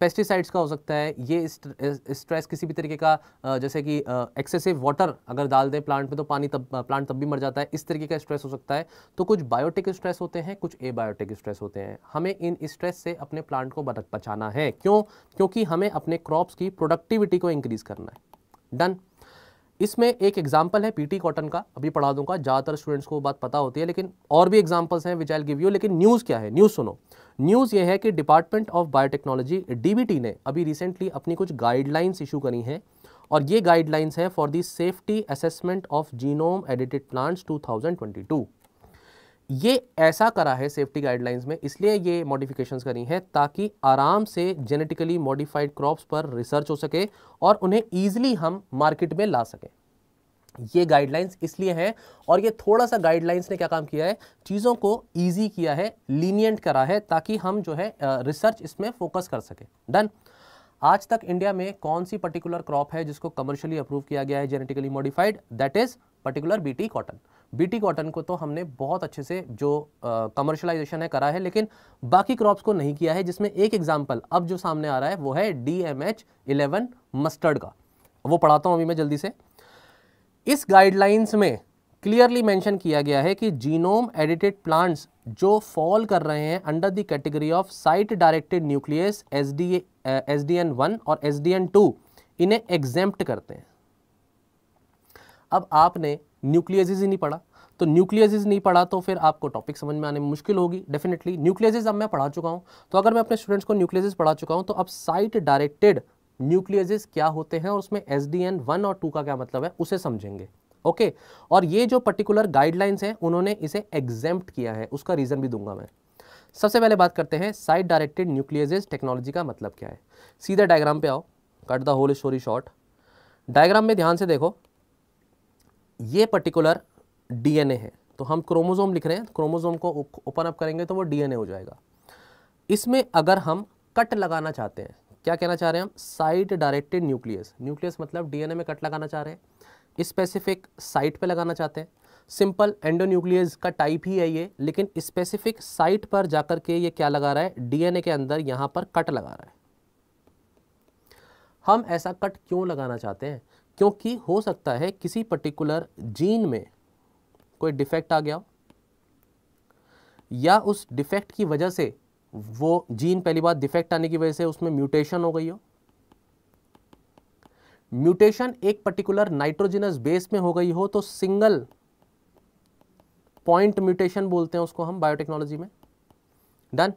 पेस्टिसाइड्स का हो सकता है ये स्ट्रेस किसी भी तरीके का जैसे कि एक्सेसिव वाटर अगर डाल दें प्लांट में तो पानी तब प्लांट तब भी मर जाता है इस तरीके का स्ट्रेस हो सकता है तो कुछ बायोटिक स्ट्रेस होते हैं कुछ एबायोटिक स्ट्रेस होते हैं हमें इन स्ट्रेस से अपने प्लांट को बचाना है क्यों क्योंकि हमें अपने क्रॉप्स की प्रोडक्टिविटी को इंक्रीज़ करना है डन इसमें एक एग्जाम्पल है पीटी कॉटन का अभी पढ़ा दूंगा ज़्यादातर स्टूडेंट्स को बात पता होती है लेकिन और भी एग्जाम्पल्स हैं विच आई गिव यू लेकिन न्यूज़ क्या है न्यूज़ सुनो न्यूज़ ये है कि डिपार्टमेंट ऑफ बायोटेक्नोलॉजी डी ने अभी रिसेंटली अपनी कुछ गाइडलाइंस इशू करी हैं और ये गाइडलाइंस हैं for the safety assessment of genome edited plants too ये ऐसा करा है सेफ्टी गाइडलाइंस में इसलिए ये मॉडिफिकेशंस करी हैं ताकि आराम से जेनेटिकली मॉडिफाइड क्रॉप्स पर रिसर्च हो सके और उन्हें ईजिली हम मार्केट में ला सकें ये गाइडलाइंस इसलिए हैं और ये थोड़ा सा गाइडलाइंस ने क्या काम किया है चीज़ों को ईजी किया है लीनियंट करा है ताकि हम जो है रिसर्च इसमें फोकस कर सकें डन आज तक इंडिया में कौन सी पर्टिकुलर क्रॉप है जिसको कमर्शियली अप्रूव किया गया है genetically modified that is particular BT cotton BT cotton को तो हमने बहुत अच्छे से जो कमर्शलाइजेशन है करा है लेकिन बाकी क्रॉप्स को नहीं किया है जिसमें एक एग्जाम्पल अब जो सामने आ रहा है वो है D M H eleven mustard का वो पढ़ाता हूँ अभी मैं जल्दी से इस गाइडलाइंस में क्लियरली मैंशन किया गया है कि जीनोम एडिटेड प्लांट्स जो फॉल कर रहे हैं under the category of site directed nuclease S D S D N one और एस डी एन टू इन्हें एग्जेम्प्ट करते हैं अब आपने न्यूक्लियजेज ही नहीं पढ़ा तो न्यूक्लियसिस नहीं पढ़ा तो फिर आपको टॉपिक समझ में आने में मुश्किल होगी डेफिनेटली न्यूक्लियसिस अब मैं पढ़ा चुका हूँ तो अगर मैं अपने स्टूडेंट्स को न्यूक्लियसिस पढ़ा चुका हूँ तो अब साइट डायरेक्टेड न्यूक्लियजेज क्या होते हैं और उसमें एस डी एन वन और टू का क्या मतलब है उसे समझेंगे ओके okay? और ये जो पर्टिकुलर गाइडलाइंस हैं उन्होंने इसे एग्जेम्प्ट किया है उसका रीज़न भी दूंगा मैं सबसे पहले बात करते हैं साइट डायरेक्टेड न्यूक्लियजेज टेक्नोलॉजी का मतलब क्या है सीधे डायग्राम पे आओ cut the whole story short diagram में ध्यान से देखो ये पर्टिकुलर डीएनए है तो हम क्रोमोज़ोम लिख रहे हैं क्रोमोज़ोम को ओपन अप करेंगे तो वो डीएनए हो जाएगा इसमें अगर हम कट लगाना चाहते हैं क्या कहना चाह रहे हैं हम साइट डायरेक्टेड न्यूक्लियस न्यूक्लियस मतलब डीएनए में कट लगाना चाह रहे हैं स्पेसिफिक साइट पे लगाना चाहते हैं सिंपल एंडो का टाइप ही है ये लेकिन स्पेसिफिक साइट पर जाकर के ये क्या लगा रहा है डीएनए के अंदर यहाँ पर कट लगा रहा है हम ऐसा कट क्यों लगाना चाहते हैं क्योंकि हो सकता है किसी पर्टिकुलर जीन में कोई डिफेक्ट आ गया हो या उस डिफेक्ट की वजह से वो जीन पहली बार डिफेक्ट आने की वजह से उसमें म्यूटेशन हो गई हो म्यूटेशन एक पर्टिकुलर नाइट्रोजिनस बेस में हो गई हो तो सिंगल पॉइंट म्यूटेशन बोलते हैं उसको हम बायोटेक्नोलॉजी में डन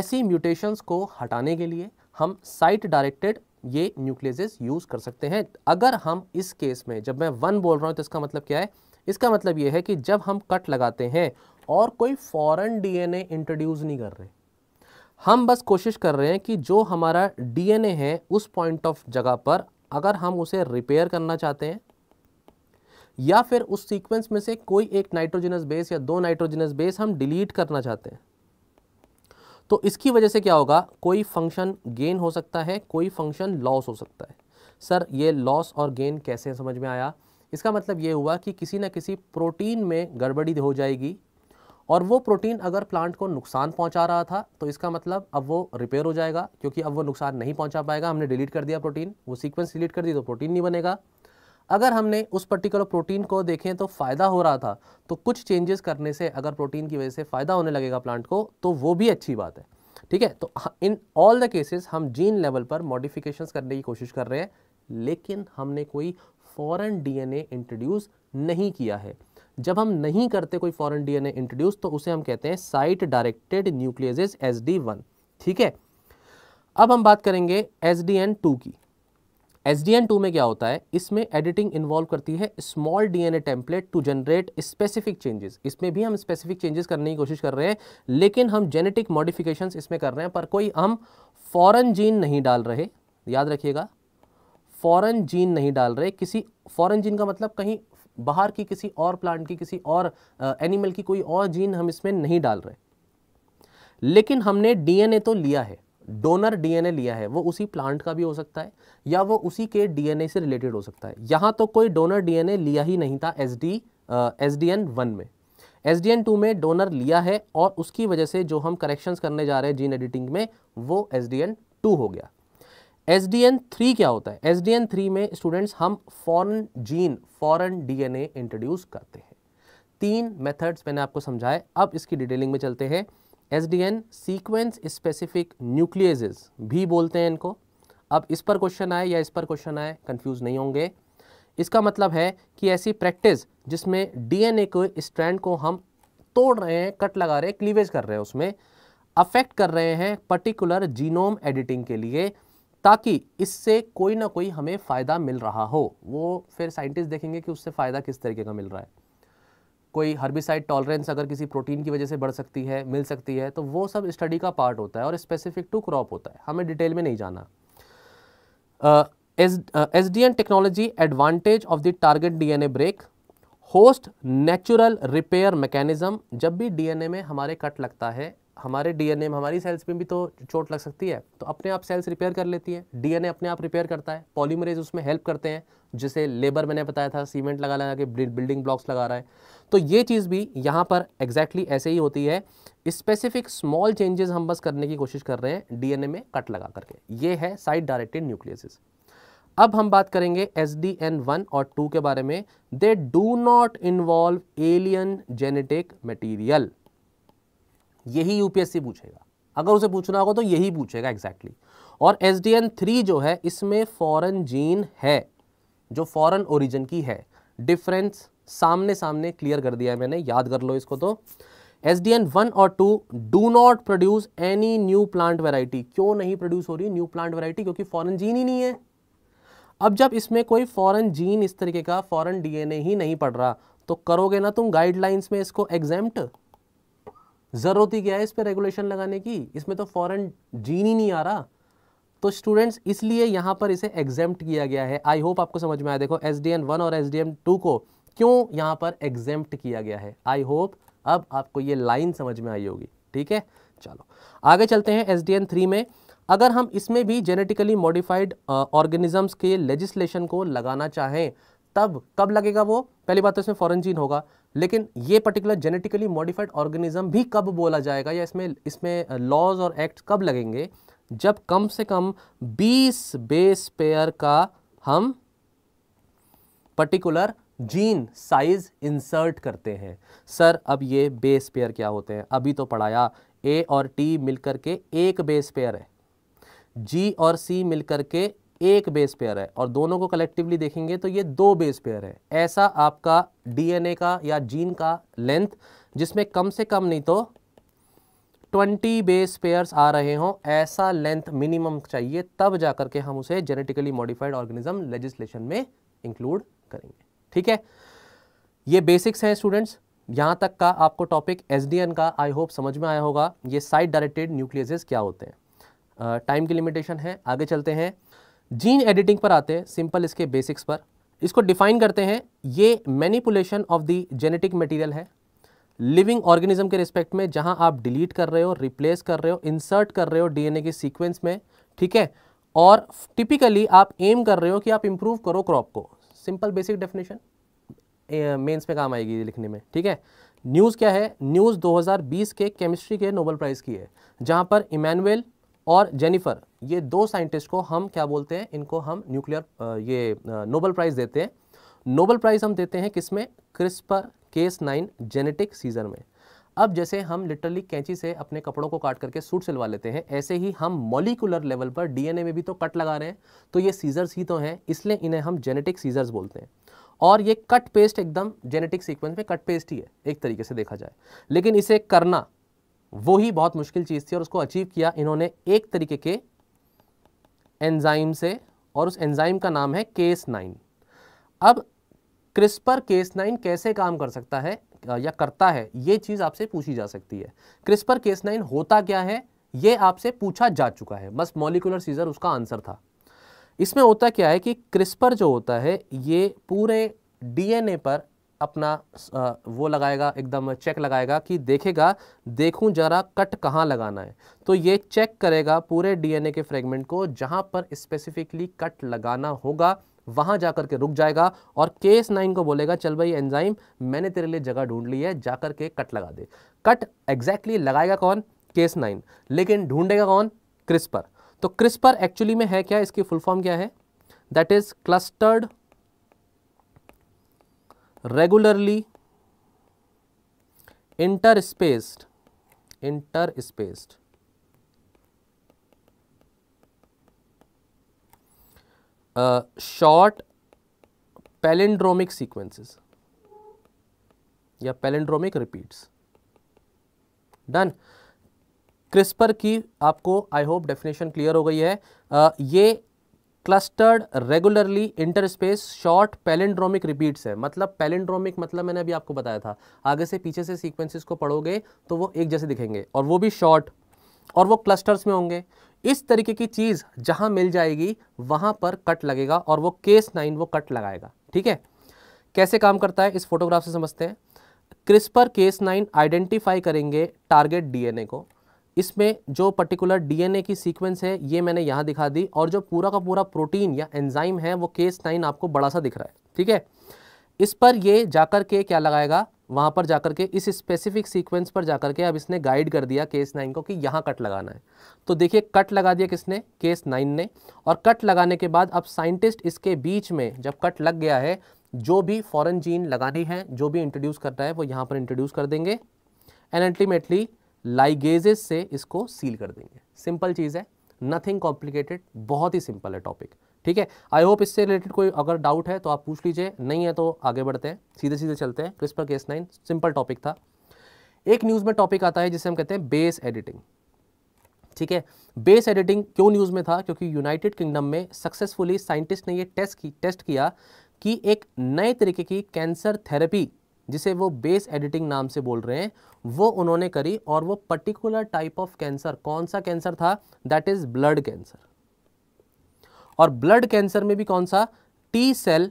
ऐसी म्यूटेशंस को हटाने के लिए हम साइट डायरेक्टेड ये न्यूक्लियस यूज़ कर सकते हैं अगर हम इस केस में जब मैं वन बोल रहा हूँ तो इसका मतलब क्या है इसका मतलब ये है कि जब हम कट लगाते हैं और कोई फॉरन डी इंट्रोड्यूस नहीं कर रहे हम बस कोशिश कर रहे हैं कि जो हमारा डी है उस पॉइंट ऑफ जगह पर अगर हम उसे रिपेयर करना चाहते हैं या फिर उस सीक्वेंस में से कोई एक नाइट्रोजनस बेस या दो नाइट्रोजनस बेस हम डिलीट करना चाहते हैं तो इसकी वजह से क्या होगा कोई फंक्शन गेन हो सकता है कोई फंक्शन लॉस हो सकता है सर ये लॉस और गेन कैसे समझ में आया इसका मतलब ये हुआ कि किसी न किसी प्रोटीन में गड़बड़ी हो जाएगी और वो प्रोटीन अगर प्लांट को नुकसान पहुंचा रहा था तो इसका मतलब अब वो रिपेयर हो जाएगा क्योंकि अब वो नुकसान नहीं पहुंचा पाएगा हमने डिलीट कर दिया प्रोटीन वो सीक्वेंस डिलीट कर दी तो प्रोटीन नहीं बनेगा अगर हमने उस पर्टिकुलर प्रोटीन को देखें तो फ़ायदा हो रहा था तो कुछ चेंजेस करने से अगर प्रोटीन की वजह से फ़ायदा होने लगेगा प्लांट को तो वो भी अच्छी बात है ठीक है तो इन ऑल द केसेस हम जीन लेवल पर मॉडिफिकेशंस करने की कोशिश कर रहे हैं लेकिन हमने कोई फॉरेन डीएनए इंट्रोड्यूस नहीं किया है जब हम नहीं करते कोई फॉरेन डीएनए इंट्रोड्यूस तो उसे हम कहते हैं site directed nuclease S D one ठीक है अब हम बात करेंगे एस डी एन टू की एस डी एन टू में क्या होता है इसमें एडिटिंग इन्वॉल्व करती है small D N A template to generate specific changes इसमें भी हम स्पेसिफिक चेंजेस करने की कोशिश कर रहे हैं लेकिन हम जेनेटिक मॉडिफिकेशन इसमें कर रहे हैं पर कोई हम फॉरन जीन नहीं डाल रहे याद रखिएगा फॉरन जीन नहीं डाल रहे किसी फॉरन जीन का मतलब कहीं बाहर की किसी और प्लांट की किसी और एनिमल की कोई और जीन हम इसमें नहीं डाल रहे लेकिन हमने ए तो लिया है डोनर डीएनए लिया है वो उसी प्लांट का भी हो सकता है या वो उसी के डीएनए से रिलेटेड हो सकता है यहाँ तो कोई डोनर डीएनए लिया ही नहीं था S D S D N one में एस डी एन टू में डोनर लिया है और उसकी वजह से जो हम करेक्शंस करने जा रहे हैं जीन एडिटिंग में वो एस डी एन टू हो गया एस डी एन थ्री क्या होता है एस डी एन थ्री में स्टूडेंट्स हम foreign gene foreign A introduce करते हैं तीन मेथड्स मैंने आपको समझाए अब इसकी डिटेलिंग में चलते हैं S D N sequence specific nucleases भी बोलते हैं इनको अब इस पर क्वेश्चन आए या इस पर क्वेश्चन आए कंफ्यूज नहीं होंगे इसका मतलब है कि ऐसी प्रैक्टिस जिसमें डीएनए को स्ट्रैंड को हम तोड़ रहे हैं कट लगा रहे हैं क्लीवेज कर रहे हैं उसमें अफेक्ट कर रहे हैं पर्टिकुलर जीनोम एडिटिंग के लिए ताकि इससे कोई ना कोई हमें फ़ायदा मिल रहा हो वो फिर साइंटिस्ट देखेंगे कि उससे फ़ायदा किस तरीके का मिल रहा है कोई हर्बिसाइड टॉलरेंस अगर किसी प्रोटीन की वजह से बढ़ सकती है मिल सकती है तो वो सब स्टडी का पार्ट होता है और स्पेसिफिक टू क्रॉप होता है हमें डिटेल में नहीं जाना S D N technology advantage of the target DNA break host natural repair mechanism जब भी डीएनए में हमारे कट लगता है हमारे डीएनए में हमारी सेल्स में भी तो चोट लग सकती है तो अपने आप सेल्स रिपेयर कर लेती है डीएनए अपने आप रिपेयर करता है पॉलीमरेज उसमें हेल्प करते हैं जिसे लेबर मैंने बताया था सीमेंट लगा लगा के बिल्डिंग ब्लॉक्स लगा रहा है तो ये चीज़ भी यहाँ पर एग्जैक्टली exactly ऐसे ही होती है स्पेसिफिक स्मॉल चेंजेस हम बस करने की कोशिश कर रहे हैं डीएनए में कट लगा करके ये है साइड डायरेक्टेड न्यूक्लियसिस अब हम बात करेंगे एस डी एन वन और टू के बारे में they do not involve alien genetic material यही यूपीएससी पूछेगा अगर उसे पूछना होगा तो यही पूछेगा एग्जैक्टली exactly. और एस डी एन थ्री जो है इसमें फॉरन जीन है जो फॉरेन ओरिजिन की है डिफरेंस सामने सामने क्लियर कर दिया है मैंने याद कर लो इसको तो एस डी एन वन और two do not produce any new plant variety क्यों नहीं प्रोड्यूस हो रही न्यू प्लांट वेराइटी क्योंकि फॉरन जीन ही नहीं है अब जब इसमें कोई फॉरन जीन इस तरीके का फॉरन ए ही नहीं पड़ रहा तो करोगे ना तुम गाइडलाइंस में इसको एग्जाम्प्ट ज़रूरत ही क्या है इस पर रेगुलेशन लगाने की इसमें तो फॉरन जीन ही नहीं आ रहा तो स्टूडेंट्स इसलिए यहाँ पर इसे एग्जेम्प्ट किया गया है आई होप आपको समझ में आया देखो एस डी एन वन और एस डी एन टू को क्यों यहाँ पर एग्जेम्प्ट किया गया है आई होप अब आपको ये लाइन समझ में आई होगी ठीक है चलो आगे चलते हैं एस डी एन थ्री में अगर हम इसमें भी जेनेटिकली मॉडिफाइड ऑर्गेनिजम्स के लेजिस्लेशन को लगाना चाहें तब कब लगेगा वो पहली बात तो इसमें फॉरन जीन होगा लेकिन ये पर्टिकुलर जेनेटिकली मॉडिफाइड ऑर्गेनिज्म भी कब बोला जाएगा या इसमें इसमें लॉज और एक्ट कब लगेंगे जब कम से कम 20 बेस पेयर का हम पर्टिकुलर जीन साइज इंसर्ट करते हैं सर अब ये बेस पेयर क्या होते हैं अभी तो पढ़ाया ए और टी मिलकर के एक बेस पेयर है जी और सी मिलकर के एक बेस पेयर है और दोनों को कलेक्टिवली देखेंगे तो ये दो बेस पेयर है ऐसा आपका डीएनए का या जीन का लेंथ जिसमें कम से कम नहीं तो ट्वेंटी बेस पेयर्स आ रहे हों ऐसा लेंथ मिनिमम चाहिए तब जा करके हम उसे जेनेटिकली मॉडिफाइड ऑर्गेनिज्म लेजिस्लेशन में इंक्लूड करेंगे ठीक है ये बेसिक्स हैं स्टूडेंट्स यहाँ तक का आपको टॉपिक एस का आई होप समझ में आया होगा ये साइड डायरेक्टेड न्यूक्लियसेस क्या होते हैं टाइम की लिमिटेशन है आगे चलते हैं जीन एडिटिंग पर आते हैं सिंपल इसके बेसिक्स पर इसको डिफाइन करते हैं ये manipulation of the genetic material है लिविंग ऑर्गेनिज्म के रिस्पेक्ट में जहाँ आप डिलीट कर रहे हो रिप्लेस कर रहे हो इंसर्ट कर रहे हो डीएनए के सीक्वेंस में ठीक है और टिपिकली आप एम कर रहे हो कि आप इम्प्रूव करो क्रॉप को सिंपल बेसिक डेफिनेशन मेंस में काम आएगी लिखने में ठीक है न्यूज़ क्या है न्यूज़ 2020 के केमिस्ट्री के नोबल प्राइज़ की है जहाँ पर इमैनुअल और जेनिफर ये दो साइंटिस्ट को हम क्या बोलते हैं इनको हम न्यूक्लियर ये नोबल प्राइज़ देते हैं नोबल प्राइज़ हम देते हैं किसमें CRISPR Cas nine genetic scissor में अब जैसे हम लिटरली कैंची से अपने कपड़ों को काट करके सूट सिलवा लेते हैं ऐसे ही हम मॉलिकुलर लेवल पर डीएनए में भी तो कट लगा रहे हैं तो ये सीजर्स ही तो हैं इसलिए इन्हें हम जेनेटिक सीजर्स बोलते हैं और ये कट पेस्ट एकदम जेनेटिक सीक्वेंस में कट पेस्ट ही है एक तरीके से देखा जाए लेकिन इसे करना वो ही बहुत मुश्किल चीज़ थी और उसको अचीव किया इन्होंने एक तरीके के एंजाइम से और उस एंजाइम का नाम है केस नाइन अब क्रिस्पर केस नाइन कैसे काम कर सकता है या करता है ये चीज़ आपसे पूछी जा सकती है क्रिस्पर केस नाइन होता क्या है ये आपसे पूछा जा चुका है बस मॉलिकुलर सीजर उसका आंसर था इसमें होता क्या है कि क्रिस्पर जो होता है ये पूरे डीएनए पर अपना वो लगाएगा एकदम चेक लगाएगा कि देखेगा देखूं जरा कट कहाँ लगाना है तो ये चेक करेगा पूरे डीएनए के फ्रेगमेंट को जहाँ पर स्पेसिफिकली कट लगाना होगा वहां जाकर के रुक जाएगा और केस नाइन को बोलेगा चल भाई एंजाइम मैंने तेरे लिए जगह ढूंढ ली है जाकर के कट लगा दे कट एग्जैक्टली exactly लगाएगा कौन केस नाइन लेकिन ढूंढेगा कौन क्रिस्पर तो क्रिस्पर एक्चुअली में है क्या इसकी फुल फॉर्म क्या है that is clustered regularly interspaced interspaced short palindromic sequences या पैलेंड्रोमिक रिपीट्स डन क्रिस्पर की आपको आई होप डेफिनेशन क्लियर हो गई है uh, ये clustered regularly interspace short palindromic repeats है मतलब पैलेंड्रोमिक मतलब मैंने अभी आपको बताया था आगे से पीछे से सीक्वेंसेस को पढ़ोगे तो वो एक जैसे दिखेंगे और वो भी शॉर्ट और वो क्लस्टर्स में होंगे इस तरीके की चीज़ जहाँ मिल जाएगी वहाँ पर कट लगेगा और वो केस नाइन वो कट लगाएगा ठीक है कैसे काम करता है इस फोटोग्राफ से समझते हैं क्रिस्पर केस नाइन आइडेंटिफाई करेंगे टारगेट डीएनए को इसमें जो पर्टिकुलर डीएनए की सीक्वेंस है ये मैंने यहाँ दिखा दी और जो पूरा का पूरा प्रोटीन या एंजाइम है वो केस नाइन आपको बड़ा सा दिख रहा है ठीक है इस पर ये जाकर के क्या लगाएगा वहाँ पर जाकर के इस स्पेसिफिक सीक्वेंस पर जाकर के अब इसने गाइड कर दिया केस नाइन को कि यहाँ कट लगाना है तो देखिए कट लगा दिया किसने केस नाइन ने और कट लगाने के बाद अब साइंटिस्ट इसके बीच में जब कट लग गया है जो भी फॉरेन जीन लगानी है जो भी इंट्रोड्यूस रहा है वो यहाँ पर इंट्रोड्यूस कर देंगे एंड अल्टीमेटली लाइगेजेस से इसको सील कर देंगे सिंपल चीज़ है नथिंग कॉम्प्लिकेटेड बहुत ही सिंपल है टॉपिक ठीक है आई होप इससे रिलेटेड कोई अगर डाउट है तो आप पूछ लीजिए नहीं है तो आगे बढ़ते हैं सीधे सीधे चलते हैं CRISPR Cas nine simple topic था एक न्यूज़ में टॉपिक आता है जिसे हम कहते हैं बेस एडिटिंग ठीक है बेस एडिटिंग क्यों न्यूज़ में था क्योंकि यूनाइटेड किंगडम में सक्सेसफुली साइंटिस्ट ने ये टेस्ट की टेस्ट किया कि एक नए तरीके की कैंसर थेरेपी जिसे वो बेस एडिटिंग नाम से बोल रहे हैं वो उन्होंने करी और वो पर्टिकुलर टाइप ऑफ कैंसर कौन सा कैंसर था दैट इज़ ब्लड कैंसर और ब्लड कैंसर में भी कौन सा T cell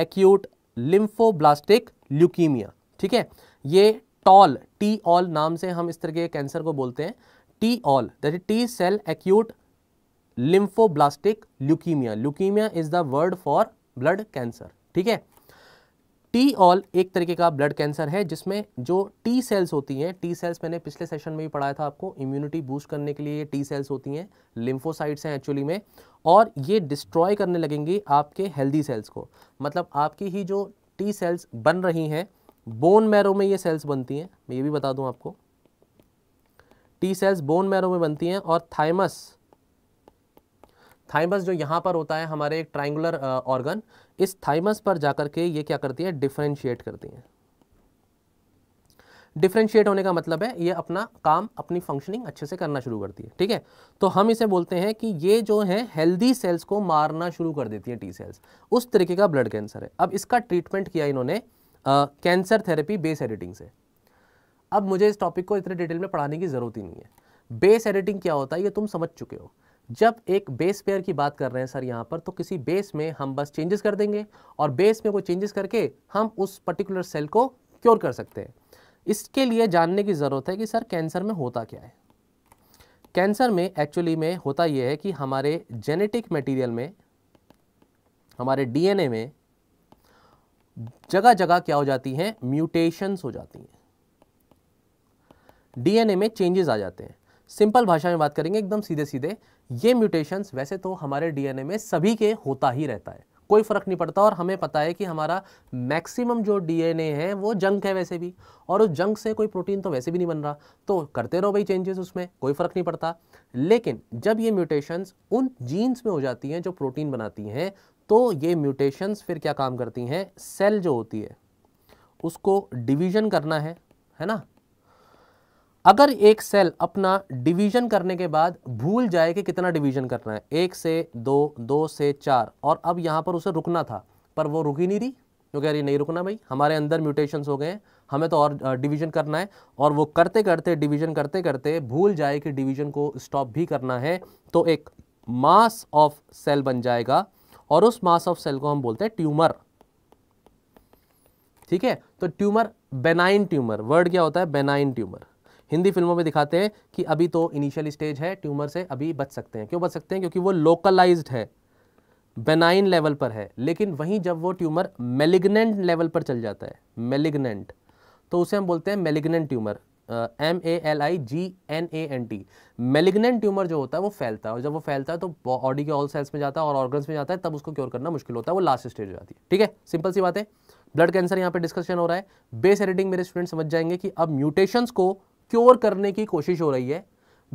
acute lymphoblastic leukaemia ठीक है ये टॉल टी ऑल नाम से हम इस तरह के कैंसर को बोलते हैं T ALL that is T cell acute lymphoblastic leukaemia leukaemia is the word for blood cancer ठीक है टी ऑल एक तरीके का ब्लड कैंसर है जिसमें जो टी सेल्स होती हैं टी सेल्स मैंने पिछले सेशन में भी पढ़ाया था आपको इम्यूनिटी बूस्ट करने के लिए ये टी सेल्स होती हैं लिम्फोसाइट्स हैं एक्चुअली में और ये डिस्ट्रॉय करने लगेंगी आपके हेल्दी सेल्स को मतलब आपकी ही जो टी सेल्स बन रही हैं बोन मैरो में ये सेल्स बनती हैं मैं ये भी बता दूँ आपको टी सेल्स बोन मैरो में बनती हैं और थाइमस थाइमस जो यहाँ पर होता है हमारे एक ट्राइंगुलर ऑर्गन uh, इस थाइमस पर जाकर के ये क्या करती है डिफ्रेंशिएट करती हैं डिफ्रेंशिएट होने का मतलब है ये अपना काम अपनी फंक्शनिंग अच्छे से करना शुरू करती है ठीक है तो हम इसे बोलते हैं कि ये जो है हेल्दी सेल्स को मारना शुरू कर देती है टी सेल्स उस तरीके का ब्लड कैंसर है अब इसका ट्रीटमेंट किया इन्होंने कैंसर थेरेपी बेस एडिटिंग से अब मुझे इस टॉपिक को इतने डिटेल में पढ़ाने की ज़रूरत ही नहीं है बेस एडिटिंग क्या होता है ये तुम समझ चुके हो जब एक बेस पेयर की बात कर रहे हैं सर यहाँ पर तो किसी बेस में हम बस चेंजेस कर देंगे और बेस में वो चेंजेस करके हम उस पर्टिकुलर सेल को क्योर कर सकते हैं इसके लिए जानने की ज़रूरत है कि सर कैंसर में होता क्या है कैंसर में एक्चुअली में होता यह है कि हमारे जेनेटिक मटेरियल में हमारे डीएनए में जगह जगह क्या हो जाती हैं म्यूटेशंस हो जाती हैं डीएनए में चेंजेस आ जाते हैं सिंपल भाषा में बात करेंगे एकदम सीधे सीधे ये म्यूटेशंस वैसे तो हमारे डीएनए में सभी के होता ही रहता है कोई फ़र्क नहीं पड़ता और हमें पता है कि हमारा मैक्सिमम जो डीएनए है वो जंक है वैसे भी और उस जंक से कोई प्रोटीन तो वैसे भी नहीं बन रहा तो करते रहो भाई चेंजेस उसमें कोई फ़र्क नहीं पड़ता लेकिन जब ये म्यूटेशंस उन जीन्स में हो जाती हैं जो प्रोटीन बनाती हैं तो ये म्यूटेशंस फिर क्या काम करती हैं सेल जो होती है उसको डिवीजन करना है है ना अगर एक सेल अपना डिवीजन करने के बाद भूल जाए कि कितना डिवीजन करना है एक से दो दो से चार और अब यहाँ पर उसे रुकना था पर वो रुकी नहीं रही जो कह रही नहीं रुकना भाई हमारे अंदर म्यूटेशंस हो गए हैं हमें तो और डिवीजन करना है और वो करते करते डिवीजन करते करते भूल जाए कि डिवीजन को स्टॉप भी करना है तो एक मास ऑफ सेल बन जाएगा और उस मास ऑफ सेल को हम बोलते हैं ट्यूमर ठीक है तो ट्यूमर बेनाइन ट्यूमर वर्ड क्या होता है बेनाइन ट्यूमर हिंदी फिल्मों में दिखाते हैं कि अभी तो इनिशियल स्टेज है ट्यूमर से अभी बच सकते हैं क्यों बच सकते हैं क्योंकि वो लोकलाइज्ड है बेनाइन लेवल पर है लेकिन वहीं जब वो ट्यूमर मेलिग्नेंट लेवल पर चल जाता है मेलिग्नेंट तो उसे हम बोलते हैं malignant tumour M A L I G N A N T malignant tumour जो होता है वो फैलता है और जब वो फैलता है तो बॉडी के ऑल सेल्स में जाता है और ऑर्गन्स में जाता है तब उसको क्योर करना मुश्किल होता है वो लास्ट स्टेज हो जाती है ठीक है सिंपल सी बात है ब्लड कैंसर यहाँ पे डिस्कशन हो रहा है बेस एडिटिंग मेरे स्टूडेंट समझ जाएंगे कि अब म्यूटेशंस को क्योर करने की कोशिश हो रही है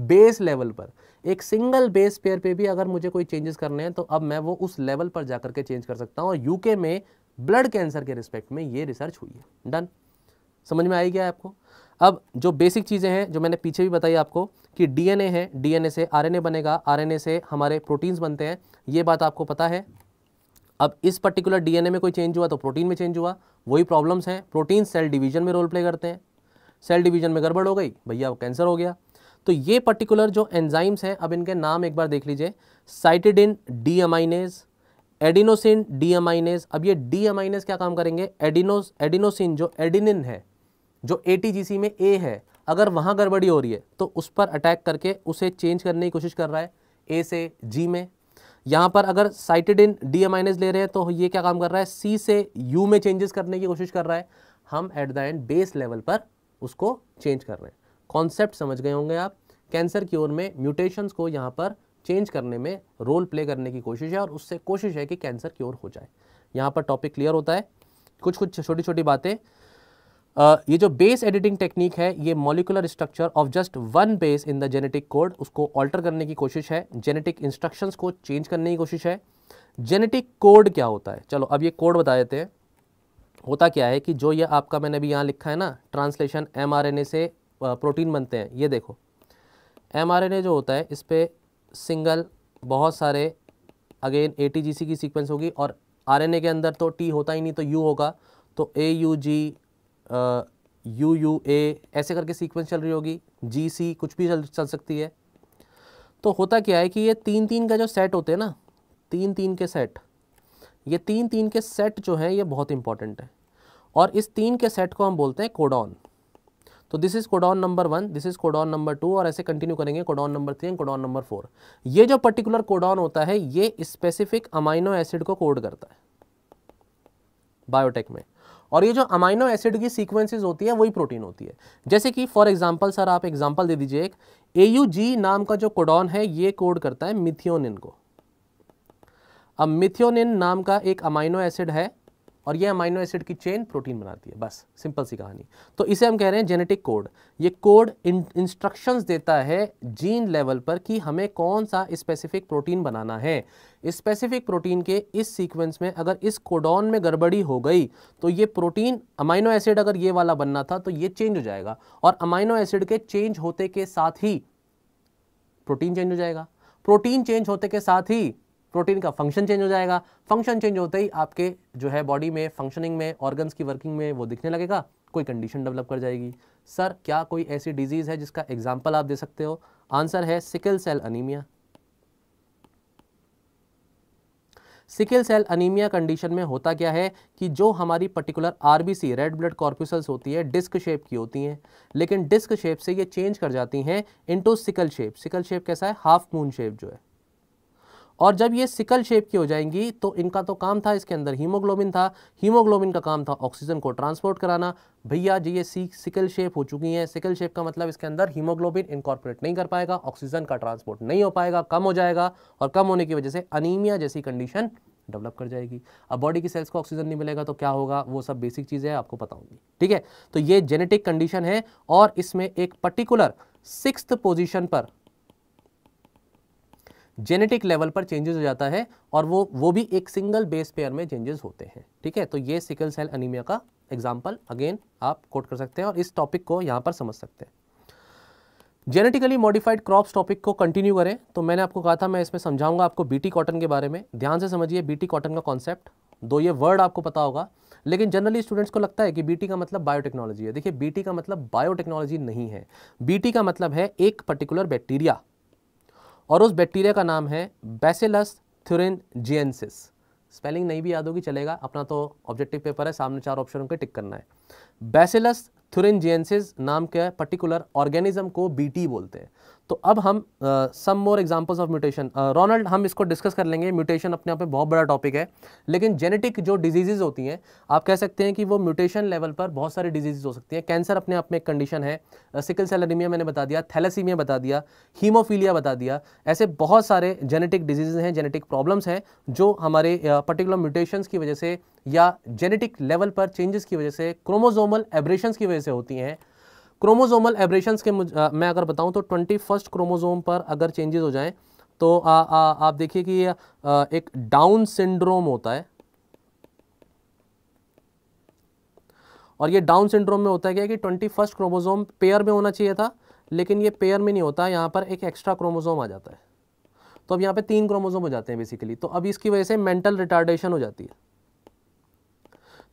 बेस लेवल पर एक सिंगल बेस पेयर पे भी अगर मुझे कोई चेंजेस करने हैं तो अब मैं वो उस लेवल पर जाकर के चेंज कर सकता हूँ और यूके में ब्लड कैंसर के रिस्पेक्ट में ये रिसर्च हुई है डन समझ में आई गया आपको अब जो बेसिक चीज़ें हैं जो मैंने पीछे भी बताई आपको कि डीएनए है डीएनए से आरएनए बनेगा आरएनए से हमारे प्रोटीन्स बनते हैं ये बात आपको पता है अब इस पर्टिकुलर डीएनए में कोई चेंज हुआ तो प्रोटीन में चेंज हुआ वही प्रॉब्लम्स हैं प्रोटीन सेल डिवीजन में रोल प्ले करते हैं सेल डिवीजन में गड़बड़ हो गई भैया कैंसर हो गया तो ये पर्टिकुलर जो एंजाइम्स हैं अब इनके नाम एक बार देख लीजिए साइटिडिन डी एडिनोसिन डी अब ये डी क्या काम करेंगे एडिनोस एडिनोसिन जो एडिनिन है जो ए में ए है अगर वहाँ गड़बड़ी हो रही है तो उस पर अटैक करके उसे चेंज करने की कोशिश कर रहा है ए से जी में यहाँ पर अगर साइटिडिन डी अमाइनेज ले रहे हैं तो ये क्या काम कर रहा है सी से यू में चेंजेस करने की कोशिश कर रहा है हम at the end base level पर उसको चेंज कर रहे हैं कॉन्सेप्ट समझ गए होंगे आप कैंसर की ओर में म्यूटेशंस को यहाँ पर चेंज करने में रोल प्ले करने की कोशिश है और उससे कोशिश है कि कैंसर की ओर हो जाए यहाँ पर टॉपिक क्लियर होता है कुछ कुछ छोटी छोटी बातें ये जो बेस एडिटिंग टेक्निक है ये molecular structure of just one base in the genetic code उसको ऑल्टर करने की कोशिश है जेनेटिक इंस्ट्रक्शंस को चेंज करने की कोशिश है जेनेटिक कोड क्या होता है चलो अब ये कोड बता देते हैं होता क्या है कि जो ये आपका मैंने अभी यहाँ लिखा है ना ट्रांसलेशन एमआरएनए से प्रोटीन बनते हैं ये देखो एमआरएनए जो होता है इस पर सिंगल बहुत सारे अगेन ए टी जी सी की सीक्वेंस होगी और आरएनए के अंदर तो टी होता ही नहीं तो यू होगा तो A U G U U A ऐसे करके सीक्वेंस चल रही होगी जी सी कुछ भी चल चल सकती है तो होता क्या है कि ये तीन तीन का जो सेट होते हैं ना तीन तीन के सेट ये तीन तीन के सेट जो हैं ये बहुत इंपॉर्टेंट है और इस तीन के सेट को हम बोलते हैं कोडॉन तो this is codon number one this is codon number two और ऐसे कंटिन्यू करेंगे codon number three and codon number four ये जो पर्टिकुलर कोडॉन होता है ये स्पेसिफिक अमाइनो एसिड को कोड करता है बायोटेक में और ये जो अमाइनो एसिड की सीक्वेंसेस होती है वही प्रोटीन होती है जैसे कि फॉर एग्जांपल सर आप एग्जांपल दे दीजिए एक ए नाम का जो कोडॉन है ये कोड करता है मिथियोनिन को अब मिथियोनिन नाम का एक अमाइनो एसिड है और ये अमाइनो एसिड की चेन प्रोटीन बनाती है बस सिंपल सी कहानी तो इसे हम कह रहे हैं जेनेटिक कोड ये कोड इंस्ट्रक्शंस देता है जीन लेवल पर कि हमें कौन सा स्पेसिफिक प्रोटीन बनाना है स्पेसिफिक प्रोटीन के इस सीक्वेंस में अगर इस कोडॉन में गड़बड़ी हो गई तो ये प्रोटीन अमाइनो एसिड अगर ये वाला बनना था तो ये चेंज हो जाएगा और अमाइनो एसिड के चेंज होते के साथ ही प्रोटीन चेंज हो जाएगा प्रोटीन चेंज होते के साथ ही प्रोटीन का फंक्शन चेंज हो जाएगा फंक्शन चेंज होते ही आपके जो है बॉडी में फंक्शनिंग में ऑर्गन्स की वर्किंग में वो दिखने लगेगा कोई कंडीशन डेवलप कर जाएगी सर क्या कोई ऐसी डिजीज़ है जिसका एग्जाम्पल आप दे सकते हो आंसर है sickle cell anaemia sickle cell anaemia condition में होता क्या है कि जो हमारी particular RBC red blood corpuscles होती है डिस्क शेप की होती हैं लेकिन डिस्क शेप से ये चेंज कर जाती हैं into sickle shape sickle shape कैसा है हाफ मून शेप जो है और जब ये सिकल शेप की हो जाएंगी तो इनका तो काम था इसके अंदर हीमोग्लोबिन था हीमोग्लोबिन का काम था ऑक्सीजन को ट्रांसपोर्ट कराना भैया जी ये सी सिकल शेप हो चुकी है सिकल शेप का मतलब इसके अंदर हीमोग्लोबिन इनकॉर्पोरेट नहीं कर पाएगा ऑक्सीजन का ट्रांसपोर्ट नहीं हो पाएगा कम हो जाएगा और कम होने की वजह से अनिमिया जैसी कंडीशन डेवलप कर जाएगी अब बॉडी की सेल्स को ऑक्सीजन नहीं मिलेगा तो क्या होगा वो सब बेसिक चीज़ें आपको पता होंगी ठीक है तो ये जेनेटिक कंडीशन है और इसमें एक पर्टिकुलर सिक्स पोजिशन पर जेनेटिक लेवल पर चेंजेस हो जाता है और वो वो भी एक सिंगल बेस पेयर में चेंजेस होते हैं ठीक है तो ये सिकल सेल अनिमिया का एग्जाम्पल अगेन आप कोट कर सकते हैं और इस टॉपिक को यहाँ पर समझ सकते हैं जेनेटिकली मॉडिफाइड क्रॉप्स टॉपिक को कंटिन्यू करें तो मैंने आपको कहा था मैं इसमें समझाऊंगा आपको बीटी कॉटन के बारे में ध्यान से समझिए बीटी कॉटन का कॉन्सेप्ट दो ये वर्ड आपको पता होगा लेकिन जनरली स्टूडेंट्स को लगता है कि बीटी का मतलब बायोटेक्नोलॉजी है देखिए बीटी का मतलब बायोटेक्नोलॉजी नहीं है बीटी का मतलब है एक पर्टिकुलर बैक्टीरिया और उस बैक्टीरिया का नाम है बेसिलस थ्यूरिन जियनसिस स्पेलिंग नहीं भी याद होगी चलेगा अपना तो ऑब्जेक्टिव पेपर है सामने चार ऑप्शन के टिक करना है बेसिलस थ्यूरिन जियनसिस नाम के पर्टिकुलर ऑर्गेनिज्म को बीटी बोलते हैं तो अब हम some more examples of mutation Ronald हम इसको डिस्कस कर लेंगे म्यूटेशन अपने आप में बहुत बड़ा टॉपिक है लेकिन जेनेटिक जो डिजीज़ होती हैं आप कह सकते हैं कि वो म्यूटेशन लेवल पर बहुत सारी डिजीज़ हो सकती हैं कैंसर अपने आप में एक कंडीशन है सिकल सेल मैंने बता दिया थैलेसीमिया बता दिया हीमोफीलिया बता दिया ऐसे बहुत सारे जेनेटिक डिजीज़ हैं जेनेटिक प्रॉब्लम्स हैं जो हमारे पर्टिकुलर म्यूटेशंस की वजह से या जेनेटिक लेवल पर चेंजेस की वजह से क्रोमोजोमल एब्रेशंस की वजह से होती हैं क्रोमोजोमल एब्रेशंस के आ, मैं अगर बताऊं तो ट्वेंटी फर्स्ट क्रोमोजोम पर अगर चेंजेस हो जाएं तो आ, आ, आप देखिए कि आ, एक डाउन सिंड्रोम होता है और ये डाउन सिंड्रोम में होता है क्या कि ट्वेंटी फर्स्ट क्रोमोजोम पेयर में होना चाहिए था लेकिन ये पेयर में नहीं होता यहाँ पर एक एक्स्ट्रा क्रोमोजोम आ जाता है तो अब यहाँ पे तीन क्रोमोजोम हो जाते हैं बेसिकली तो अब इसकी वजह से मेंटल रिटार्डेशन हो जाती है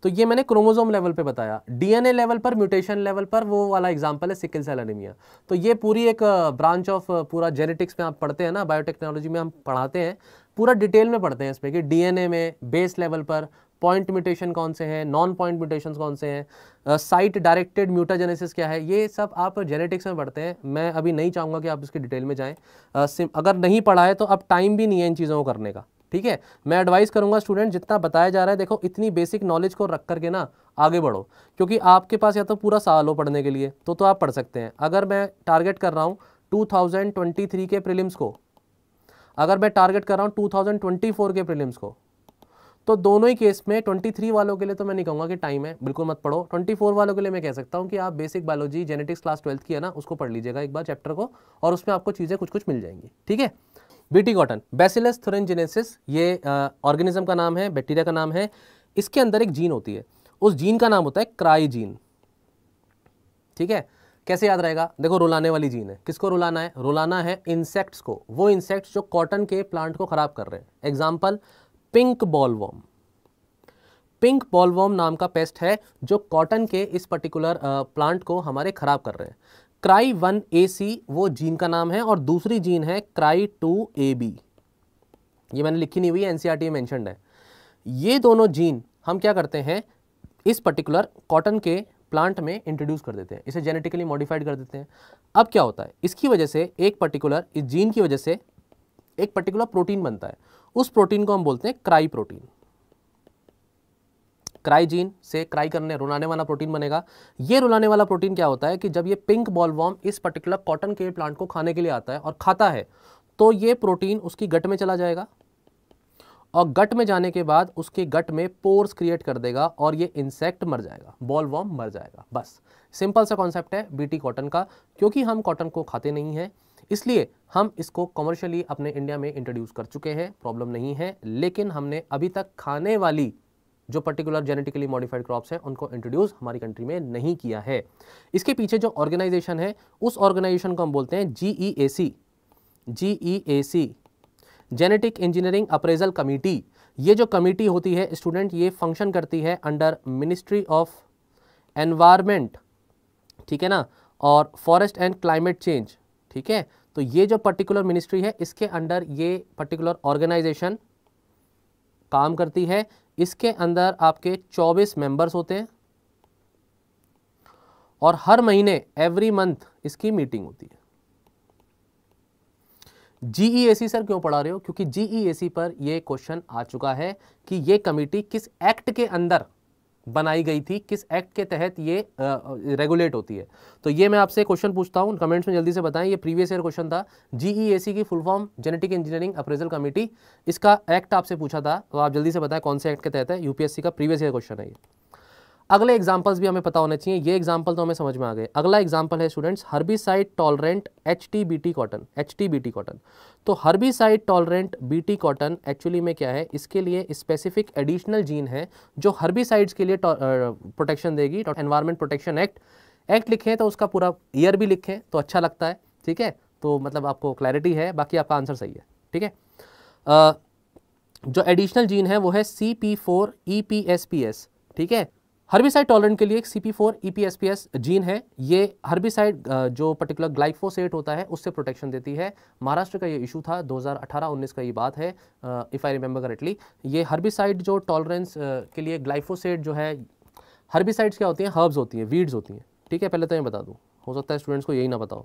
तो ये मैंने क्रोमोजोम लेवल पे बताया डीएनए लेवल पर म्यूटेशन लेवल पर वो वाला एग्जांपल है सिकल सेल एनीमिया तो ये पूरी एक ब्रांच ऑफ पूरा जेनेटिक्स में आप पढ़ते हैं ना बायोटेक्नोलॉजी में हम पढ़ाते हैं पूरा डिटेल में पढ़ते हैं इस पर कि डीएनए में बेस लेवल पर पॉइंट म्यूटेशन कौन से हैं नॉन पॉइंट म्यूटेशन कौन से हैं साइट डायरेक्टेड म्यूटाजेनेसिस क्या है ये सब आप जेनेटिक्स में पढ़ते हैं मैं अभी नहीं चाहूँगा कि आप इसकी डिटेल में जाएँ uh, अगर नहीं पढ़ाए तो अब टाइम भी नहीं है इन चीज़ों को करने का ठीक है मैं एडवाइस करूंगा स्टूडेंट जितना बताया जा रहा है देखो इतनी बेसिक नॉलेज को रख करके ना आगे बढ़ो क्योंकि आपके पास या तो पूरा साल हो पढ़ने के लिए तो तो आप पढ़ सकते हैं अगर मैं टारगेट कर रहा हूँ 2023 के प्रीलिम्स को अगर मैं टारगेट कर रहा हूँ 2024 के प्रीलिम्स को तो दोनों ही केस में 23 वालों के लिए तो मैं नहीं कहूँगा कि टाइम है बिल्कुल मत पढ़ो 24 वालों के लिए मैं कह सकता हूँ कि आप basic biology genetics class twelfth की है ना उसको पढ़ लीजिएगा एक बार चैप्टर को और उसमें आपको चीज़ें कुछ कुछ मिल जाएंगी ठीक है बीटी कॉटन बेसिलस थोरेंजिनेसिस ये ऑर्गेनिज्म का नाम है बैक्टीरिया का नाम है इसके अंदर एक जीन होती है उस जीन का नाम होता है क्राई जीन ठीक है कैसे याद रहेगा देखो रुलाने वाली जीन है किसको रुलाना है रुलाना है इंसेक्ट्स को वो इंसेक्ट्स जो कॉटन के प्लांट को ख़राब कर रहे हैं example pink bollworm pink bollworm नाम का पेस्ट है जो कॉटन के इस पर्टिकुलर प्लांट को हमारे ख़राब कर रहे हैं क्राई वन ए सी वो जीन का नाम है और दूसरी जीन है क्राई टू ए बी ये मैंने लिखी नहीं हुई N C R T mentioned है ये दोनों जीन हम क्या करते हैं इस पर्टिकुलर कॉटन के प्लांट में इंट्रोड्यूस कर देते हैं इसे जेनेटिकली मॉडिफाइड कर देते हैं अब क्या होता है इसकी वजह से एक पर्टिकुलर इस जीन की वजह से एक पर्टिकुलर प्रोटीन बनता है उस प्रोटीन को हम बोलते हैं क्राई प्रोटीन क्राइजीन से क्राई करने रुलाने वाला प्रोटीन बनेगा ये रुलाने वाला प्रोटीन क्या होता है कि जब ये पिंक वॉर्म इस पर्टिकुलर कॉटन के प्लांट को खाने के लिए आता है और खाता है तो ये प्रोटीन उसकी गट में चला जाएगा और गट में जाने के बाद उसके गट में पोर्स क्रिएट कर देगा और ये इंसेक्ट मर जाएगा बॉल वॉर्म मर जाएगा बस सिंपल सा कॉन्सेप्ट है बीटी कॉटन का क्योंकि हम कॉटन को खाते नहीं हैं इसलिए हम इसको कॉमर्शियली अपने इंडिया में इंट्रोड्यूस कर चुके हैं प्रॉब्लम नहीं है लेकिन हमने अभी तक खाने वाली जो पर्टिकुलर जेनेटिकली मॉडिफाइड क्रॉप्स हैं उनको इंट्रोड्यूस हमारी कंट्री में नहीं किया है इसके पीछे जो ऑर्गेनाइजेशन है उस ऑर्गेनाइजेशन को हम बोलते हैं G E A C G E A C genetic engineering appraisal committee ये जो कमेटी होती है स्टूडेंट ये फंक्शन करती है अंडर मिनिस्ट्री ऑफ एनवायरमेंट ठीक है ना और फॉरेस्ट एंड क्लाइमेट चेंज ठीक है तो ये जो पर्टिकुलर मिनिस्ट्री है इसके अंडर ये पर्टिकुलर ऑर्गेनाइजेशन काम करती है इसके अंदर आपके 24 मेंबर्स होते हैं और हर महीने एवरी मंथ इसकी मीटिंग होती है जीईएसी e सर क्यों पढ़ा रहे हो क्योंकि जीईएसी e पर यह क्वेश्चन आ चुका है कि यह कमेटी किस एक्ट के अंदर बनाई गई थी किस एक्ट के तहत ये रेगुलेट होती है तो ये मैं आपसे क्वेश्चन पूछता हूँ कमेंट्स में जल्दी से बताएं ये प्रीवियस ईयर क्वेश्चन था जीईएसी e की full form genetic engineering appraisal committee इसका एक्ट आपसे पूछा था तो आप जल्दी से बताएं कौन से एक्ट के तहत है यूपीएससी का प्रीवियस ईयर क्वेश्चन है ये अगले एग्जाम्पल्स भी हमें पता होने चाहिए ये एग्जाम्पल तो हमें समझ में आ गए अगला एग्जाम्पल है students side tolerant H T B T cotton H T B T cotton तो side tolerant B T cotton actually में क्या है इसके लिए स्पेसिफिक एडिशनल जीन है जो साइड्स के लिए प्रोटेक्शन देगी एनवायरमेंट प्रोटेक्शन एक्ट एक्ट लिखें तो उसका पूरा ईयर भी लिखें तो अच्छा लगता है ठीक है तो मतलब आपको क्लैरिटी है बाकी आपका आंसर सही है ठीक है जो एडिशनल जीन है वो है C P four E P S P S ठीक है हर्बिसाइड टॉलरेंट के लिए एक C four E P S P S gene है ये हर्बिसाइड जो पर्टिकुलर ग्लाइफोसेट होता है उससे प्रोटेक्शन देती है महाराष्ट्र का ये इशू था 2018-19 का ये बात है इफ़ आई रिमेंबर करेक्टली ये हर्बिसाइड जो टॉलरेंस के लिए ग्लाइफोसेट जो है हर्बिसाइड्स क्या होती हैं हर्ब्स होती हैं वीड्स होती हैं ठीक है पहले तो मैं बता दूँ हो सकता है स्टूडेंट्स को यही ना बताओ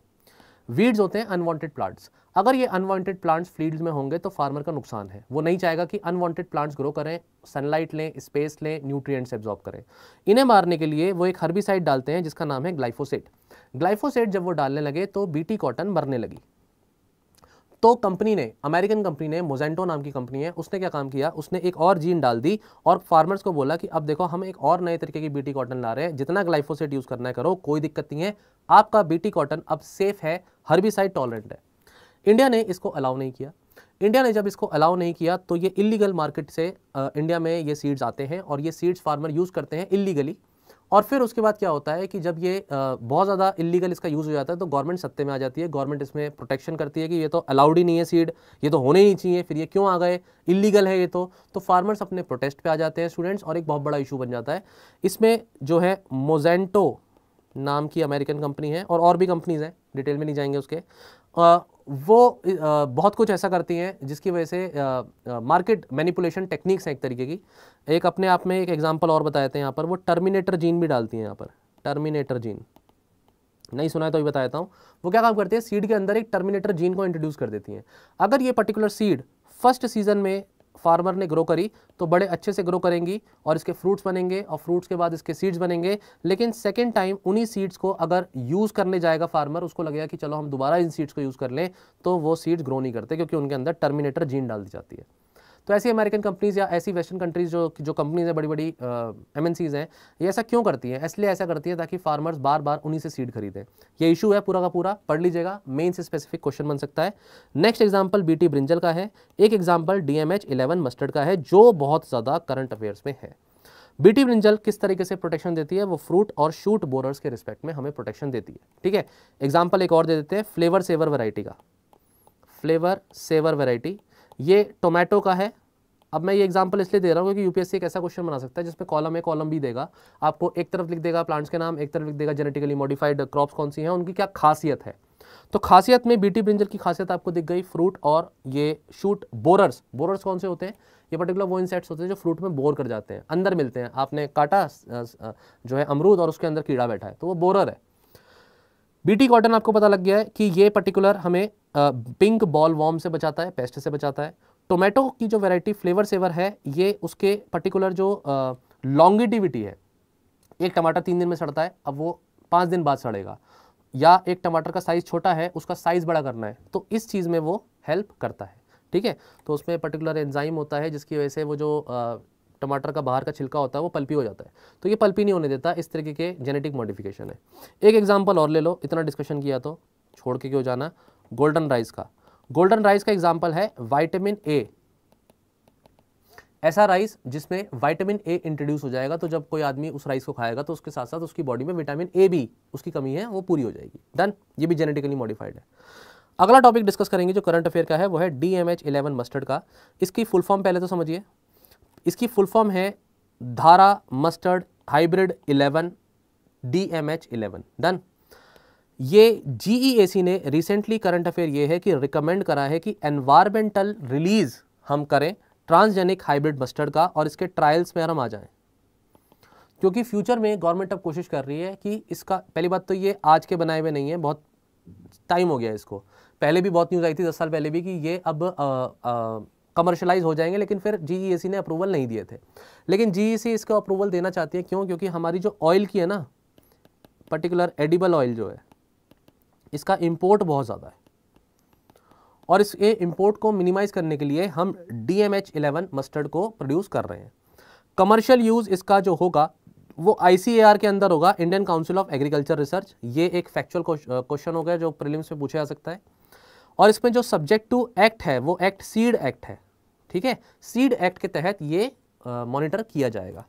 वीड्स होते हैं अनवांटेड प्लांट्स अगर ये अनवांटेड प्लांट्स फील्ड्स में होंगे तो फार्मर का नुकसान है वो नहीं चाहेगा कि अनवांटेड प्लांट्स ग्रो करें सनलाइट लें स्पेस लें न्यूट्रिएंट्स एब्जॉर्ब करें इन्हें मारने के लिए वो एक हर्बिसाइड डालते हैं जिसका नाम है ग्लाइफोसेट ग्लाइफोसेट जब वो डालने लगे तो बी कॉटन मरने लगी तो कंपनी ने अमेरिकन कंपनी ने मोजेंटो नाम की कंपनी है उसने क्या काम किया उसने एक और जीन डाल दी और फार्मर्स को बोला कि अब देखो हम एक और नए तरीके की बीटी कॉटन ला रहे हैं जितना ग्लाइफोसेट यूज़ करना है करो कोई दिक्कत नहीं है आपका बीटी कॉटन अब सेफ है हर्बिसाइड टॉलरेंट है इंडिया ने इसको अलाउ नहीं किया इंडिया ने जब इसको अलाउ नहीं किया तो ये इलीगल मार्केट से इंडिया में ये सीड्स आते हैं और ये सीड्स फार्मर यूज़ करते हैं इलीगली और फिर उसके बाद क्या होता है कि जब ये बहुत ज़्यादा इलीगल इसका यूज़ हो जाता है तो गवर्नमेंट सत्ते में आ जाती है गवर्नमेंट इसमें प्रोटेक्शन करती है कि ये तो अलाउड ही नहीं है सीड ये तो होने ही नहीं चाहिए फिर ये क्यों आ गए इलीगल है ये तो तो फार्मर्स अपने प्रोटेस्ट पे आ जाते हैं स्टूडेंट्स और एक बहुत बड़ा इशू बन जाता है इसमें जो है मोजेंटो नाम की अमेरिकन कंपनी है और और भी कंपनीज़ हैं डिटेल में नहीं जाएंगे उसके आ, वो आ, बहुत कुछ ऐसा करती हैं जिसकी वजह से मार्केट मैनिपुलेशन टेक्निक्स हैं एक तरीके की एक अपने आप में एक एग्जांपल और बताए थे यहाँ पर वो टर्मिनेटर जीन भी डालती हैं यहाँ पर टर्मिनेटर जीन नहीं सुना है तो भी बताया हूँ वो क्या काम करती है सीड के अंदर एक टर्मिनेटर जीन को इंट्रोड्यूस कर देती हैं अगर ये पर्टिकुलर सीड फर्स्ट सीजन में फार्मर ने ग्रो करी तो बड़े अच्छे से ग्रो करेंगी और इसके फ्रूट्स बनेंगे और फ्रूट्स के बाद इसके सीड्स बनेंगे लेकिन सेकेंड टाइम उन्हीं सीड्स को अगर यूज़ करने जाएगा फार्मर उसको लगेगा कि चलो हम दोबारा इन सीड्स को यूज़ कर लें तो वो सीड्स ग्रो नहीं करते क्योंकि उनके अंदर टर्मिनेटर जीन डाल दी जाती है तो ऐसी अमेरिकन कंपनीज़ या ऐसी वेस्टर्न कंट्रीज़ जो जो कंपनीज़ हैं बड़ी बड़ी एम एन हैं ये ऐसा क्यों करती हैं इसलिए ऐसा करती है ताकि फार्मर्स बार बार उन्हीं से सीड खरीदें ये इशू है पूरा का पूरा पढ़ लीजिएगा मेन से स्पेसिफिक क्वेश्चन बन सकता है नेक्स्ट एग्जाम्पल बी ब्रिंजल का है एक एग्जाम्पल डी एम मस्टर्ड का है जो बहुत ज़्यादा करंट अफेयर्स में है बीटी ब्रिंजल किस तरीके से प्रोटेक्शन देती है वो फ्रूट और शूट बोरर्स के रिस्पेक्ट में हमें प्रोटेक्शन देती है ठीक है एग्जाम्पल एक और दे देते हैं फ्लेवर सेवर वैरायटी का फ्लेवर सेवर वैरायटी ये टोमेटो का है अब मैं ये एग्जांपल इसलिए दे रहा हूँ क्योंकि यूपीएससी एक ऐसा क्वेश्चन बना सकता है जिसमें कॉलम है कॉलम भी देगा आपको एक तरफ लिख देगा प्लांट्स के नाम एक तरफ लिख देगा जेनेटिकली मॉडिफाइड क्रॉप्स कौन सी हैं उनकी क्या खासियत है तो खासियत में बीटी ब्रिंजल की खासियत आपको दिख गई फ्रूट और ये शूट बोरर्स बोरर्स कौन से होते हैं ये पर्टिकुलर वो इनसेट्स होते हैं जो फ्रूट में बोर कर जाते हैं अंदर मिलते हैं आपने काटा जो है अमरूद और उसके अंदर कीड़ा बैठा है तो वो बोरर है बीटी कॉटन आपको पता लग गया है कि ये पर्टिकुलर हमें पिंक बॉल वॉर्म से बचाता है पेस्ट से बचाता है टोमेटो की जो वैरायटी फ्लेवर सेवर है ये उसके पर्टिकुलर जो लॉन्गिटिविटी है एक टमाटर तीन दिन में सड़ता है अब वो पाँच दिन बाद सड़ेगा या एक टमाटर का साइज़ छोटा है उसका साइज़ बड़ा करना है तो इस चीज़ में वो हेल्प करता है ठीक है तो उसमें पर्टिकुलर एंजाइम होता है जिसकी वजह से वो जो टमाटर का बाहर का छिलका होता है वो पल्पी हो जाता है तो ये पल्पी नहीं होने देता इस तरीके के जेनेटिक मॉडिफिकेशन है एक एग्जाम्पल और ले लो इतना डिस्कशन किया तो छोड़ के क्यों जाना गोल्डन राइस का गोल्डन राइस का एग्जाम्पल है वाइटामिन ए ऐसा राइस जिसमें विटामिन ए इंट्रोड्यूस हो जाएगा तो जब कोई आदमी उस राइस को खाएगा तो उसके साथ साथ उसकी बॉडी में विटामिन ए भी उसकी कमी है वो पूरी हो जाएगी डन ये भी जेनेटिकली मॉडिफाइड है अगला टॉपिक डिस्कस करेंगे जो करंट अफेयर का है वो है D M H eleven mustard का इसकी फुल फॉर्म पहले तो समझिए इसकी फुल फॉर्म है Dhara mustard hybrid 11 D M H eleven done ये जी e ने रिसेंटली करंट अफेयर ये है कि रिकमेंड करा है कि एनवायरमेंटल रिलीज हम करें ट्रांसजेनिक हाइब्रिड मस्टर्ड का और इसके ट्रायल्स में हम आ जाएं क्योंकि फ्यूचर में गवर्नमेंट अब कोशिश कर रही है कि इसका पहली बात तो ये आज के बनाए हुए नहीं है बहुत टाइम हो गया इसको पहले भी बहुत न्यूज़ आई थी दस साल पहले भी कि ये अब आ, आ, कमर्शलाइज हो जाएंगे लेकिन फिर जी e ने अप्रूवल नहीं दिए थे लेकिन जी इसको अप्रूवल देना चाहती है क्यों क्योंकि हमारी जो ऑयल की है ना पर्टिकुलर एडिबल ऑयल जो है इसका इम्पोर्ट बहुत ज़्यादा है और इस इम्पोर्ट को मिनिमाइज़ करने के लिए हम D M H eleven mustard को प्रोड्यूस कर रहे हैं कमर्शियल यूज़ इसका जो होगा वो आई के अंदर होगा Indian council of Agriculture Research ये एक फैक्चुअल क्वेश्चन हो गया जो प्रिलिम्स में पूछा जा सकता है और इसमें जो सब्जेक्ट टू एक्ट है वो एक्ट सीड एक्ट है ठीक है सीड एक्ट के तहत ये मॉनिटर किया जाएगा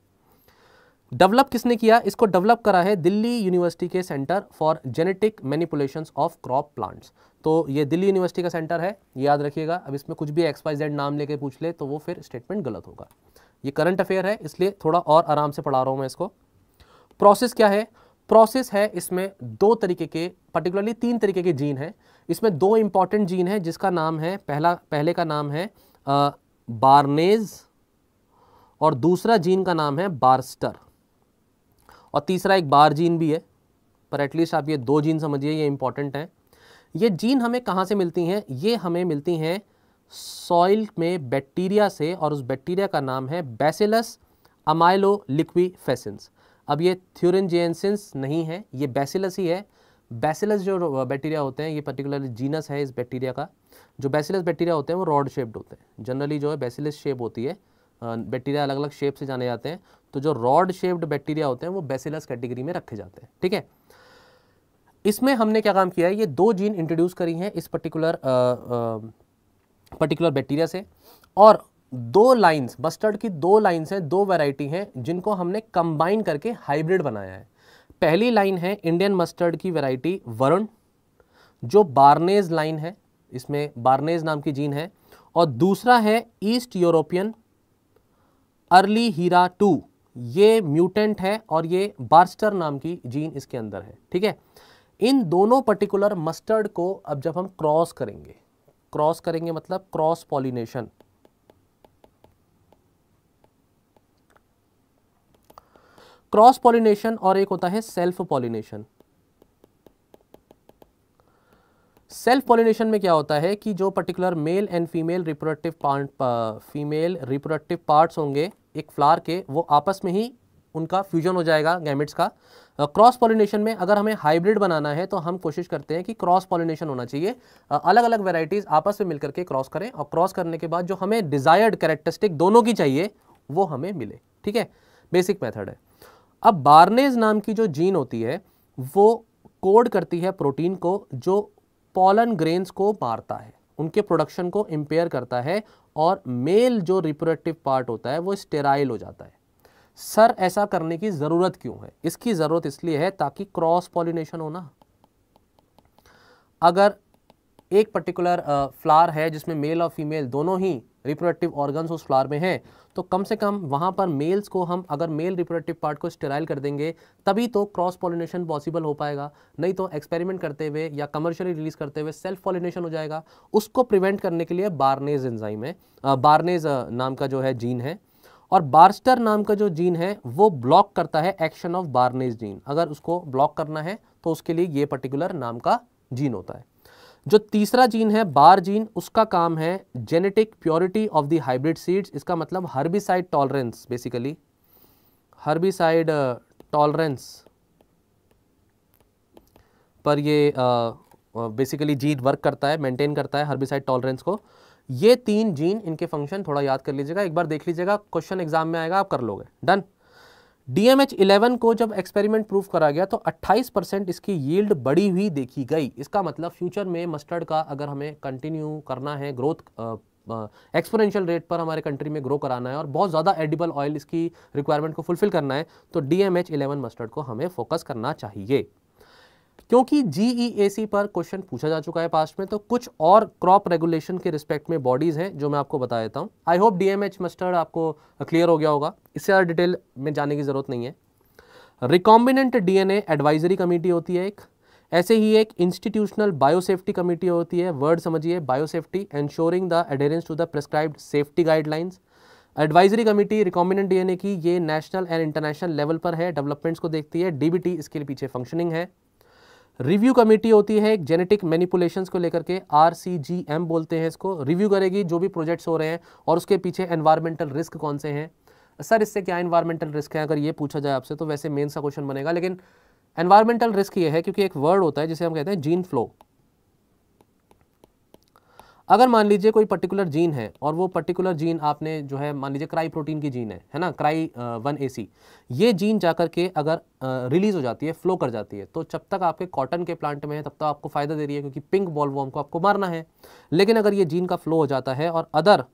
डेवलप किसने किया इसको डेवलप करा है दिल्ली यूनिवर्सिटी के centre for genetic manipulations of crop plants तो ये दिल्ली यूनिवर्सिटी का सेंटर है याद रखिएगा अब इसमें कुछ भी एक्स जेड नाम लेके पूछ ले तो वो फिर स्टेटमेंट गलत होगा ये करंट अफेयर है इसलिए थोड़ा और आराम से पढ़ा रहा हूँ मैं इसको प्रोसेस क्या है प्रोसेस है इसमें दो तरीके के पर्टिकुलरली तीन तरीके के जीन हैं इसमें दो इंपॉर्टेंट जीन है जिसका नाम है पहला पहले का नाम है आ, बारनेज और दूसरा जीन का नाम है बारस्टर और तीसरा एक बार जीन भी है पर एटलीस्ट आप ये दो जीन समझिए ये इंपॉर्टेंट हैं ये जीन हमें कहाँ से मिलती हैं ये हमें मिलती हैं सॉइल में बैक्टीरिया से और उस बैक्टीरिया का नाम है बेसिलस अमाइलो लिक्वी लिक्विफेसेंस अब ये थ्यूरनजेंसिस नहीं है ये बैसिलस ही है बैसिलस जो बैक्टीरिया होते हैं ये पर्टिकुलर जीनस है इस बैक्टीरिया का जो बैसिलस बैक्टीरिया होते हैं वो रॉड शेप्ड होते हैं जनरली जो है बैसिलस शेप होती है बैक्टीरिया अलग अलग शेप से जाने जाते हैं तो जो रॉड शेप्ड बैक्टीरिया होते हैं वो बेसिलस कैटेगरी में रखे जाते हैं ठीक है इसमें हमने क्या काम किया है ये दो जीन इंट्रोड्यूस करी हैं इस पर्टिकुलर पर्टिकुलर बैक्टीरिया से और दो लाइंस बस्टर्ड की दो लाइंस हैं दो वैरायटी हैं जिनको हमने कंबाइन करके हाइब्रिड बनाया है पहली लाइन है इंडियन मस्टर्ड की वैरायटी वरुण जो बारनेज लाइन है इसमें बारनेज नाम की जीन है और दूसरा है East European early Heera two ये म्यूटेंट है और ये बार्स्टर नाम की जीन इसके अंदर है ठीक है इन दोनों पर्टिकुलर मस्टर्ड को अब जब हम क्रॉस करेंगे क्रॉस करेंगे मतलब क्रॉस पॉलिनेशन क्रॉस पॉलिनेशन और एक होता है सेल्फ पॉलिनेशन सेल्फ पॉलिनेशन में क्या होता है कि जो particular male and female reproductive part female reproductive parts होंगे एक फ्लावर के वो आपस में ही उनका फ्यूजन हो जाएगा गैमेट्स का क्रॉस uh, पॉलिनेशन में अगर हमें हाइब्रिड बनाना है तो हम कोशिश करते हैं कि क्रॉस पॉलिनेशन होना चाहिए uh, अलग अलग वेराइटीज़ आपस में मिलकर के क्रॉस करें और क्रॉस करने के बाद जो हमें डिज़ायर्ड कैरेक्टरिस्टिक दोनों की चाहिए वो हमें मिले ठीक है बेसिक मेथड है अब बारनेज नाम की जो जीन होती है वो कोड करती है प्रोटीन को जो पॉलन ग्रेन्स को मारता है उनके प्रोडक्शन को इम्पेयर करता है और मेल जो रिप्रोडक्टिव पार्ट होता है वो स्टेराइल हो जाता है सर ऐसा करने की ज़रूरत क्यों है इसकी ज़रूरत इसलिए है ताकि क्रॉस पॉलिनेशन हो ना अगर एक पर्टिकुलर फ्लावर uh, है जिसमें मेल और फीमेल दोनों ही रिप्रोडक्टिव ऑर्गन्स उस फ्लावर में हैं तो कम से कम वहाँ पर मेल्स को हम अगर मेल रिप्रोडक्टिव पार्ट को स्टेराइल कर देंगे तभी तो क्रॉस पॉलिनेशन पॉसिबल हो पाएगा नहीं तो एक्सपेरिमेंट करते हुए या कमर्शियली रिलीज करते हुए सेल्फ पॉलिनेशन हो जाएगा उसको प्रिवेंट करने के लिए बारनेज एंजाइम है बारनेज uh, uh, नाम का जो है जीन है और बार्स्टर नाम का जो जीन है वो ब्लॉक करता है एक्शन ऑफ बारनेज जीन अगर उसको ब्लॉक करना है तो उसके लिए ये पर्टिकुलर नाम का जीन होता है जो तीसरा जीन है बार जीन उसका काम है genetic purity of the hybrid seeds इसका मतलब herbicide tolerance basically herbicide tolerance पर ये बेसिकली जीन वर्क करता है मेंटेन करता है हर्बिसाइड टॉलरेंस को ये तीन जीन इनके फंक्शन थोड़ा याद कर लीजिएगा एक बार देख लीजिएगा क्वेश्चन एग्जाम में आएगा आप कर लोगे डन डीएमएच 11 को जब एक्सपेरिमेंट प्रूफ करा गया तो 28 परसेंट इसकी यील्ड बढ़ी हुई देखी गई इसका मतलब फ्यूचर में मस्टर्ड का अगर हमें कंटिन्यू करना है ग्रोथ एक्सपोनेंशियल रेट पर हमारे कंट्री में ग्रो कराना है और बहुत ज़्यादा एडिबल ऑयल इसकी रिक्वायरमेंट को फुलफिल करना है तो D M H eleven mustard को हमें फोकस करना चाहिए क्योंकि जीईएसी e पर क्वेश्चन पूछा जा चुका है पास्ट में तो कुछ और क्रॉप रेगुलेशन के रिस्पेक्ट में बॉडीज़ हैं जो मैं आपको बता देता हूं आई होप डीएमएच मस्टर्ड आपको क्लियर हो गया होगा इससे ज़्यादा डिटेल में जाने की ज़रूरत नहीं है रिकॉम्बिनेंट डीएनए एडवाइजरी कमेटी होती है एक ऐसे ही एक इंस्टीट्यूशनल बायोसेफ्टी कमेटी होती है वर्ड समझिए biosafety ensuring the adherence to the prescribed safety guidelines advisory committee recombinant DNA की ये नेशनल एंड इंटरनेशनल लेवल पर है डेवलपमेंट्स को देखती है डीबीटी इसके लिए पीछे फंक्शनिंग है रिव्यू कमेटी होती है एक जेनेटिक मैनिपुलेशंस को लेकर के आर बोलते हैं इसको रिव्यू करेगी जो भी प्रोजेक्ट्स हो रहे हैं और उसके पीछे एनवायरमेंटल रिस्क कौन से हैं सर इससे क्या एनवायरमेंटल रिस्क है अगर ये पूछा जाए आपसे तो वैसे मेन सा क्वेश्चन बनेगा लेकिन एनवायरमेंटल रिस्क ये है क्योंकि एक वर्ड होता है जिसे हम कहते हैं जीन फ्लो अगर मान लीजिए कोई पर्टिकुलर जीन है और वो पर्टिकुलर जीन आपने जो है मान लीजिए क्राई प्रोटीन की जीन है है ना क्राई वन ए सी ये जीन जाकर के अगर रिलीज़ uh, हो जाती है फ्लो कर जाती है तो जब तक आपके कॉटन के प्लांट में है तब तक तो आपको फ़ायदा दे रही है क्योंकि पिंक बॉल वॉम को आपको मारना है लेकिन अगर ये जीन का फ्लो हो जाता है और अदर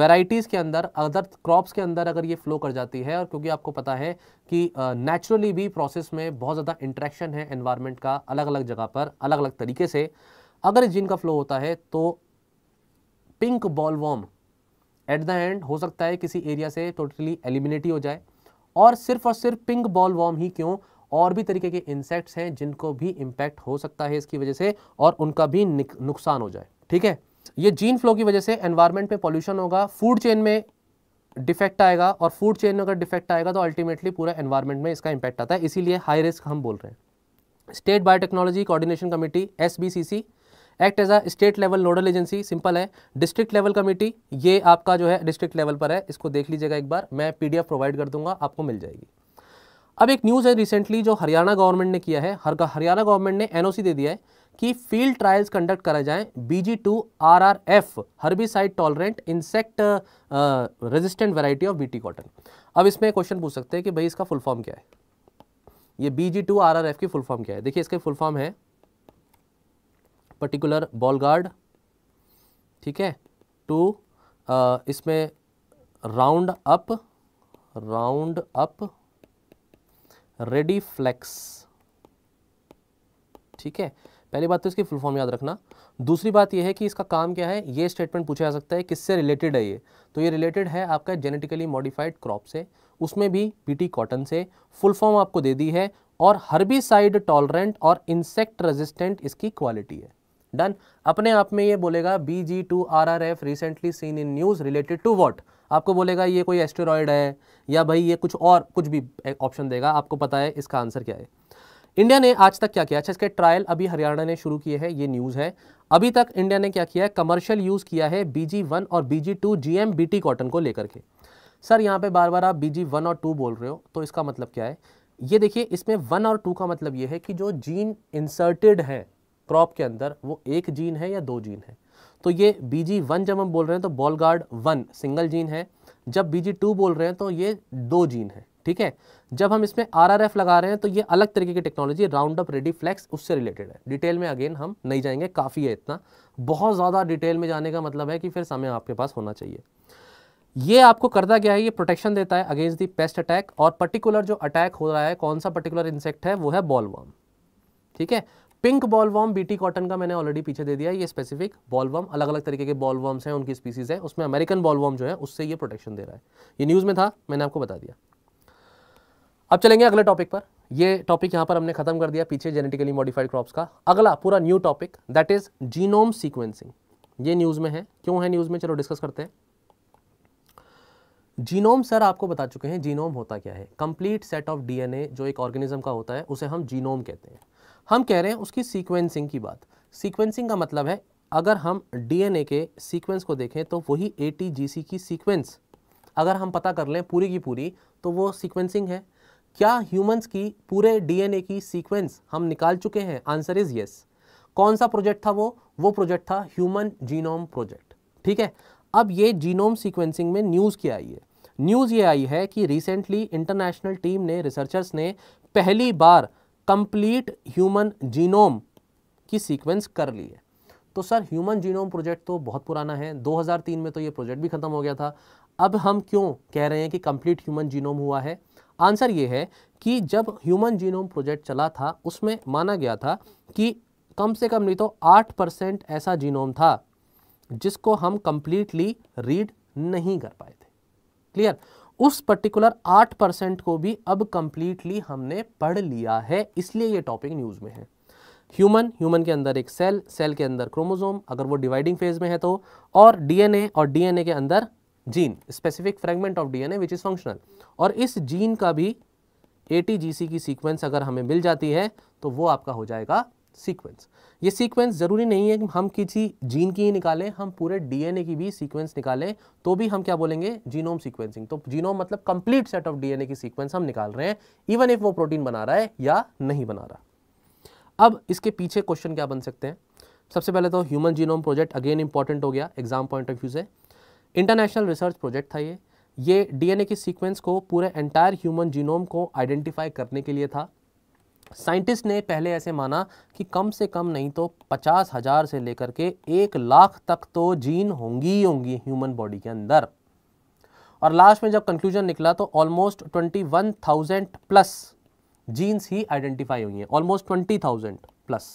वेराइटीज़ के अंदर अदर क्रॉप्स के अंदर अगर ये फ्लो कर जाती है और क्योंकि आपको पता है कि नेचुरली uh, भी प्रोसेस में बहुत ज़्यादा इंट्रैक्शन है एनवायरनमेंट का अलग अलग जगह पर अलग अलग तरीके से अगर जीन का फ्लो होता है तो pink bollworm at the end हो सकता है किसी एरिया से टोटली एलिमिनेट ही हो जाए और सिर्फ और सिर्फ पिंक बॉल वॉम ही क्यों और भी तरीके के इंसेक्ट्स हैं जिनको भी इम्पैक्ट हो सकता है इसकी वजह से और उनका भी नुकसान हो जाए ठीक है ये जीन फ्लो की वजह से एनवायरनमेंट में पॉल्यूशन होगा फूड चेन में डिफेक्ट आएगा और फूड चेन में अगर डिफेक्ट आएगा तो अल्टीमेटली पूरा एनवायरनमेंट में इसका इम्पैक्ट आता है इसीलिए हाई रिस्क हम बोल रहे हैं state biotechnology coordination committee S act as a state level nodal agency simple है डिस्ट्रिक्ट लेवल कमेटी ये आपका जो है डिस्ट्रिक्ट लेवल पर है इसको देख लीजिएगा एक बार मैं पी प्रोवाइड कर दूंगा आपको मिल जाएगी अब एक न्यूज़ है रिसेंटली जो हरियाणा गवर्नमेंट ने किया है हरियाणा गवर्नमेंट ने एनओसी दे दिया है कि फील्ड ट्रायल्स कंडक्ट कराए जाएं B G two R R F herbicide tolerant insect resistant variety of BT cotton अब इसमें क्वेश्चन पूछ सकते हैं कि भाई इसका फुल फॉर्म क्या है ये B G two R R F की फुल फॉर्म क्या है देखिए इसके फुल फॉर्म है पर्टिकुलर बॉल गार्ड ठीक है टू इसमें round up round up ready flex ठीक है पहली बात तो इसकी फुल फॉर्म याद रखना दूसरी बात यह है कि इसका काम क्या है ये स्टेटमेंट पूछा जा सकता है किससे रिलेटेड है ये तो ये रिलेटेड है आपका जेनेटिकली मॉडिफाइड क्रॉप से उसमें भी पीटी कॉटन से फुल फॉर्म आपको दे दी है और साइड टॉलरेंट और इंसेक्ट रेजिस्टेंट इसकी क्वालिटी है डन अपने आप में ये बोलेगा B G two R R F recently seen in news related to what आपको बोलेगा ये कोई एस्टेरॉयड है या भाई ये कुछ और कुछ भी ऑप्शन देगा आपको पता है इसका आंसर क्या है इंडिया ने आज तक क्या किया अच्छा इसके ट्रायल अभी हरियाणा ने शुरू किए हैं ये न्यूज़ है अभी तक इंडिया ने क्या किया है कमर्शियल यूज़ किया है बी जी वन और B G two G M B T cotton को लेकर के सर यहाँ पे बार बार आप बी जी वन और टू बोल रहे हो तो इसका मतलब क्या है ये देखिए इसमें वन और टू का मतलब ये है कि जो जीन इंसर्टेड है क्रॉप के अंदर वो एक जीन है या दो जीन है तो ये बी जी वन जब हम बोल रहे हैं तो Bollgard one single gene है जब बी जी टू बोल रहे हैं तो ये दो जीन है ठीक है जब हम इसमें आर लगा रहे हैं तो ये अलग तरीके की technology round up Ready Flex उससे रिलेटेड है डिटेल में अगेन हम नहीं जाएंगे काफ़ी है इतना बहुत ज़्यादा डिटेल में जाने का मतलब है कि फिर समय आपके पास होना चाहिए ये आपको करता क्या है ये प्रोटेक्शन देता है अगेंस्ट दी पेस्ट अटैक और पर्टिकुलर जो अटैक हो रहा है कौन सा पर्टिकुलर इंसेक्ट है वो है बॉलवॉर्म ठीक है पिंक बॉलवॉम बीटी कॉटन का मैंने ऑलरेडी पीछे दे दिया ये स्पेसिफिक बॉलवॉम अलग अलग तरीके के बॉलवॉम्स हैं उनकी स्पीसीज है उसमें अमेरिकन बॉलवॉम जो है उससे ये प्रोटेक्शन दे रहा है ये न्यूज़ में था मैंने आपको बता दिया अब चलेंगे अगले टॉपिक पर ये टॉपिक यहां पर हमने खत्म कर दिया पीछे जेनेटिकली मॉडिफाइड क्रॉप्स का अगला पूरा new topic that is genome sequencing ये न्यूज़ में है क्यों है न्यूज़ में चलो डिस्कस करते हैं जीनोम सर आपको बता चुके हैं जीनोम होता क्या है कंप्लीट सेट ऑफ डीएनए जो एक ऑर्गेनिज्म का होता है उसे हम जीनोम कहते हैं हम कह रहे हैं उसकी सीक्वेंसिंग की बात सीक्वेंसिंग का मतलब है अगर हम डीएनए के सीक्वेंस को देखें तो वही एटीजीसी की सीक्वेंस अगर हम पता कर लें पूरी की पूरी तो वो सीक्वेंसिंग है क्या ह्यूमंस की पूरे डीएनए की सीक्वेंस हम निकाल चुके हैं आंसर इज़ येस कौन सा प्रोजेक्ट था वो वो प्रोजेक्ट था ह्यूमन जीनोम प्रोजेक्ट ठीक है अब ये जीनोम सीक्वेंसिंग में न्यूज़ क्या आई है न्यूज़ ये आई है कि रिसेंटली इंटरनेशनल टीम ने रिसर्चर्स ने पहली बार कंप्लीट ह्यूमन जीनोम की सीक्वेंस कर ली है तो सर ह्यूमन जीनोम प्रोजेक्ट तो बहुत पुराना है 2003 में तो ये प्रोजेक्ट भी ख़त्म हो गया था अब हम क्यों कह रहे हैं कि कंप्लीट ह्यूमन जीनोम हुआ है आंसर ये है कि जब ह्यूमन जीनोम प्रोजेक्ट चला था उसमें माना गया था कि कम से कम नहीं तो आठ परसेंट ऐसा जीनोम था जिसको हम कंप्लीटली रीड नहीं कर पाए थे क्लियर उस पर्टिकुलर आठ परसेंट को भी अब कंप्लीटली हमने पढ़ लिया है इसलिए ये टॉपिक न्यूज़ में है ह्यूमन ह्यूमन के अंदर एक सेल सेल के अंदर क्रोमोजोम अगर वो डिवाइडिंग फेज में है तो और डीएनए और डीएनए के अंदर gene specific fragment of DNA which is functional और इस जीन का भी ए की सीक्वेंस अगर हमें मिल जाती है तो वो आपका हो जाएगा सीक्वेंस ये सीक्वेंस ज़रूरी नहीं है कि हम किसी जीन की ही निकालें हम पूरे डीएनए की भी सीक्वेंस निकालें तो भी हम क्या बोलेंगे जीनोम सीक्वेंसिंग तो जीनोम मतलब कंप्लीट सेट ऑफ डीएनए की सीक्वेंस हम निकाल रहे हैं इवन इफ वो प्रोटीन बना रहा है या नहीं बना रहा अब इसके पीछे क्वेश्चन क्या बन सकते हैं सबसे पहले तो human genome project again important हो गया एग्जाम पॉइंट ऑफ व्यू से इंटरनेशनल रिसर्च प्रोजेक्ट था ये ये डीएनए की सीक्वेंस को पूरे एंटायर ह्यूमन जीनोम को आइडेंटिफाई करने के लिए था साइंटिस्ट ने पहले ऐसे माना कि कम से कम नहीं तो पचास हज़ार से लेकर के एक लाख तक तो जीन होंगी ही होंगी ह्यूमन बॉडी के अंदर और लास्ट में जब कंक्लूजन निकला तो almost twenty one thousand plus genes ही आइडेंटिफाई हुई हैं ऑलमोस्ट ट्वेंटी थाउजेंड प्लस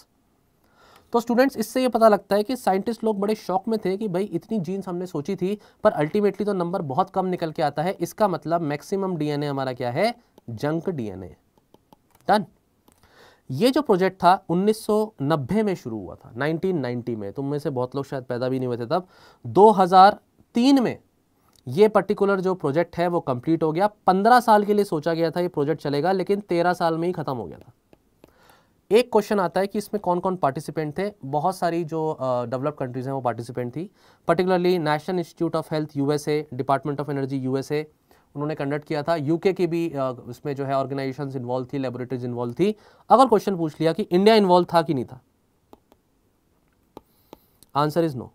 तो स्टूडेंट्स इससे ये पता लगता है कि साइंटिस्ट लोग बड़े शौक में थे कि भाई इतनी जीन्स हमने सोची थी पर अल्टीमेटली तो नंबर बहुत कम निकल के आता है इसका मतलब मैक्सिमम डीएनए हमारा क्या है जंक डीएनए डन ये जो प्रोजेक्ट था 1990 में शुरू हुआ था 1990 में तुम में से बहुत लोग शायद पैदा भी नहीं हुए थे तब 2003 में ये पर्टिकुलर जो प्रोजेक्ट है वो कंप्लीट हो गया 15 साल के लिए सोचा गया था ये प्रोजेक्ट चलेगा लेकिन 13 साल में ही ख़त्म हो गया था एक क्वेश्चन आता है कि इसमें कौन कौन पार्टिसिपेंट थे बहुत सारी जो डेवलप्ड कंट्रीज़ हैं वो पार्टिसिपेंट थी particularly national institute of health USA department of energy USA उन्होंने कंडक्ट किया था यूके की भी इसमें जो है ऑर्गेनाइजेशन इन्वॉल्व थी लेबोरेटरीज इन्वॉल्व थी अगर क्वेश्चन पूछ लिया कि इंडिया इन्वॉल्व था कि नहीं था आंसर इज नो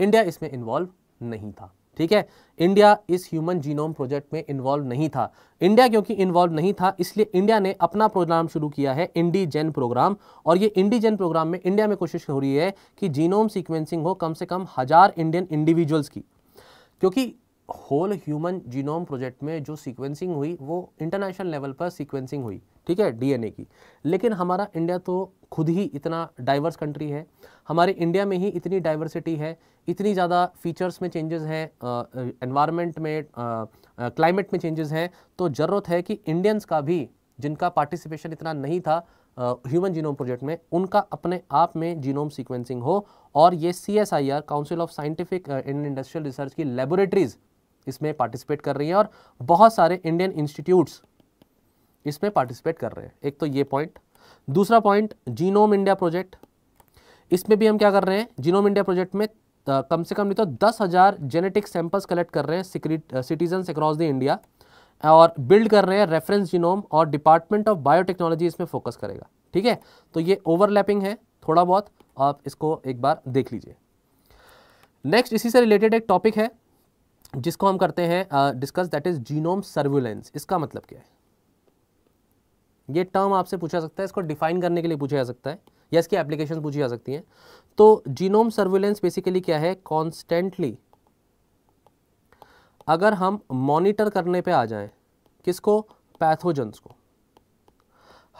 इंडिया इसमें इन्वॉल्व नहीं था ठीक है इंडिया इस ह्यूमन जीनोम प्रोजेक्ट में इन्वॉल्व नहीं था इंडिया क्योंकि इन्वॉल्व नहीं था इसलिए इंडिया ने अपना प्रोग्राम शुरू किया है इंडीजेन प्रोग्राम और ये इंडीजेन प्रोग्राम में इंडिया में कोशिश हो रही है कि जीनोम सीक्वेंसिंग हो कम से कम हज़ार इंडियन इंडिविजुअल्स की क्योंकि होल ह्यूमन जीनोम प्रोजेक्ट में जो सीक्वेंसिंग हुई वो इंटरनेशनल लेवल पर सीक्वेंसिंग हुई ठीक है डीएनए की लेकिन हमारा इंडिया तो खुद ही इतना डाइवर्स कंट्री है हमारे इंडिया में ही इतनी डाइवर्सिटी है इतनी ज़्यादा फीचर्स में चेंजेस हैं एनवायरनमेंट में क्लाइमेट में चेंजेस हैं तो ज़रूरत है कि इंडियंस का भी जिनका पार्टिसिपेशन इतना नहीं था ह्यूमन जीनोम प्रोजेक्ट में उनका अपने आप में जीनोम सीक्वेंसिंग हो और ये C S I R council of scientific and industrial research की लेबोरेटरीज़ इसमें पार्टिसिपेट कर रही हैं और बहुत सारे इंडियन इंस्टीट्यूट्स इसमें पार्टिसिपेट कर रहे हैं एक तो ये पॉइंट दूसरा पॉइंट जीनोम इंडिया प्रोजेक्ट इसमें भी हम क्या कर रहे हैं जीनोम इंडिया प्रोजेक्ट में कम से कम नहीं तो दस हज़ार जेनेटिक सैंपल्स कलेक्ट कर रहे हैं secret citizens across the India और बिल्ड कर रहे हैं रेफरेंस जीनोम और डिपार्टमेंट ऑफ बायोटेक्नोलॉजी इसमें फोकस करेगा ठीक है तो ये ओवरलैपिंग है थोड़ा बहुत आप इसको एक बार देख लीजिए नेक्स्ट इसी से रिलेटेड एक टॉपिक है जिसको हम करते हैं discuss that is genome surveillance इसका मतलब क्या है ये टर्म आपसे पूछा सकता है इसको डिफाइन करने के लिए पूछा जा सकता है या इसकी एप्लीकेशन पूछी जा सकती हैं तो जीनोम सर्विलेंस बेसिकली क्या है कॉन्स्टेंटली अगर हम मॉनिटर करने पे आ जाएं किसको पैथोजन्स को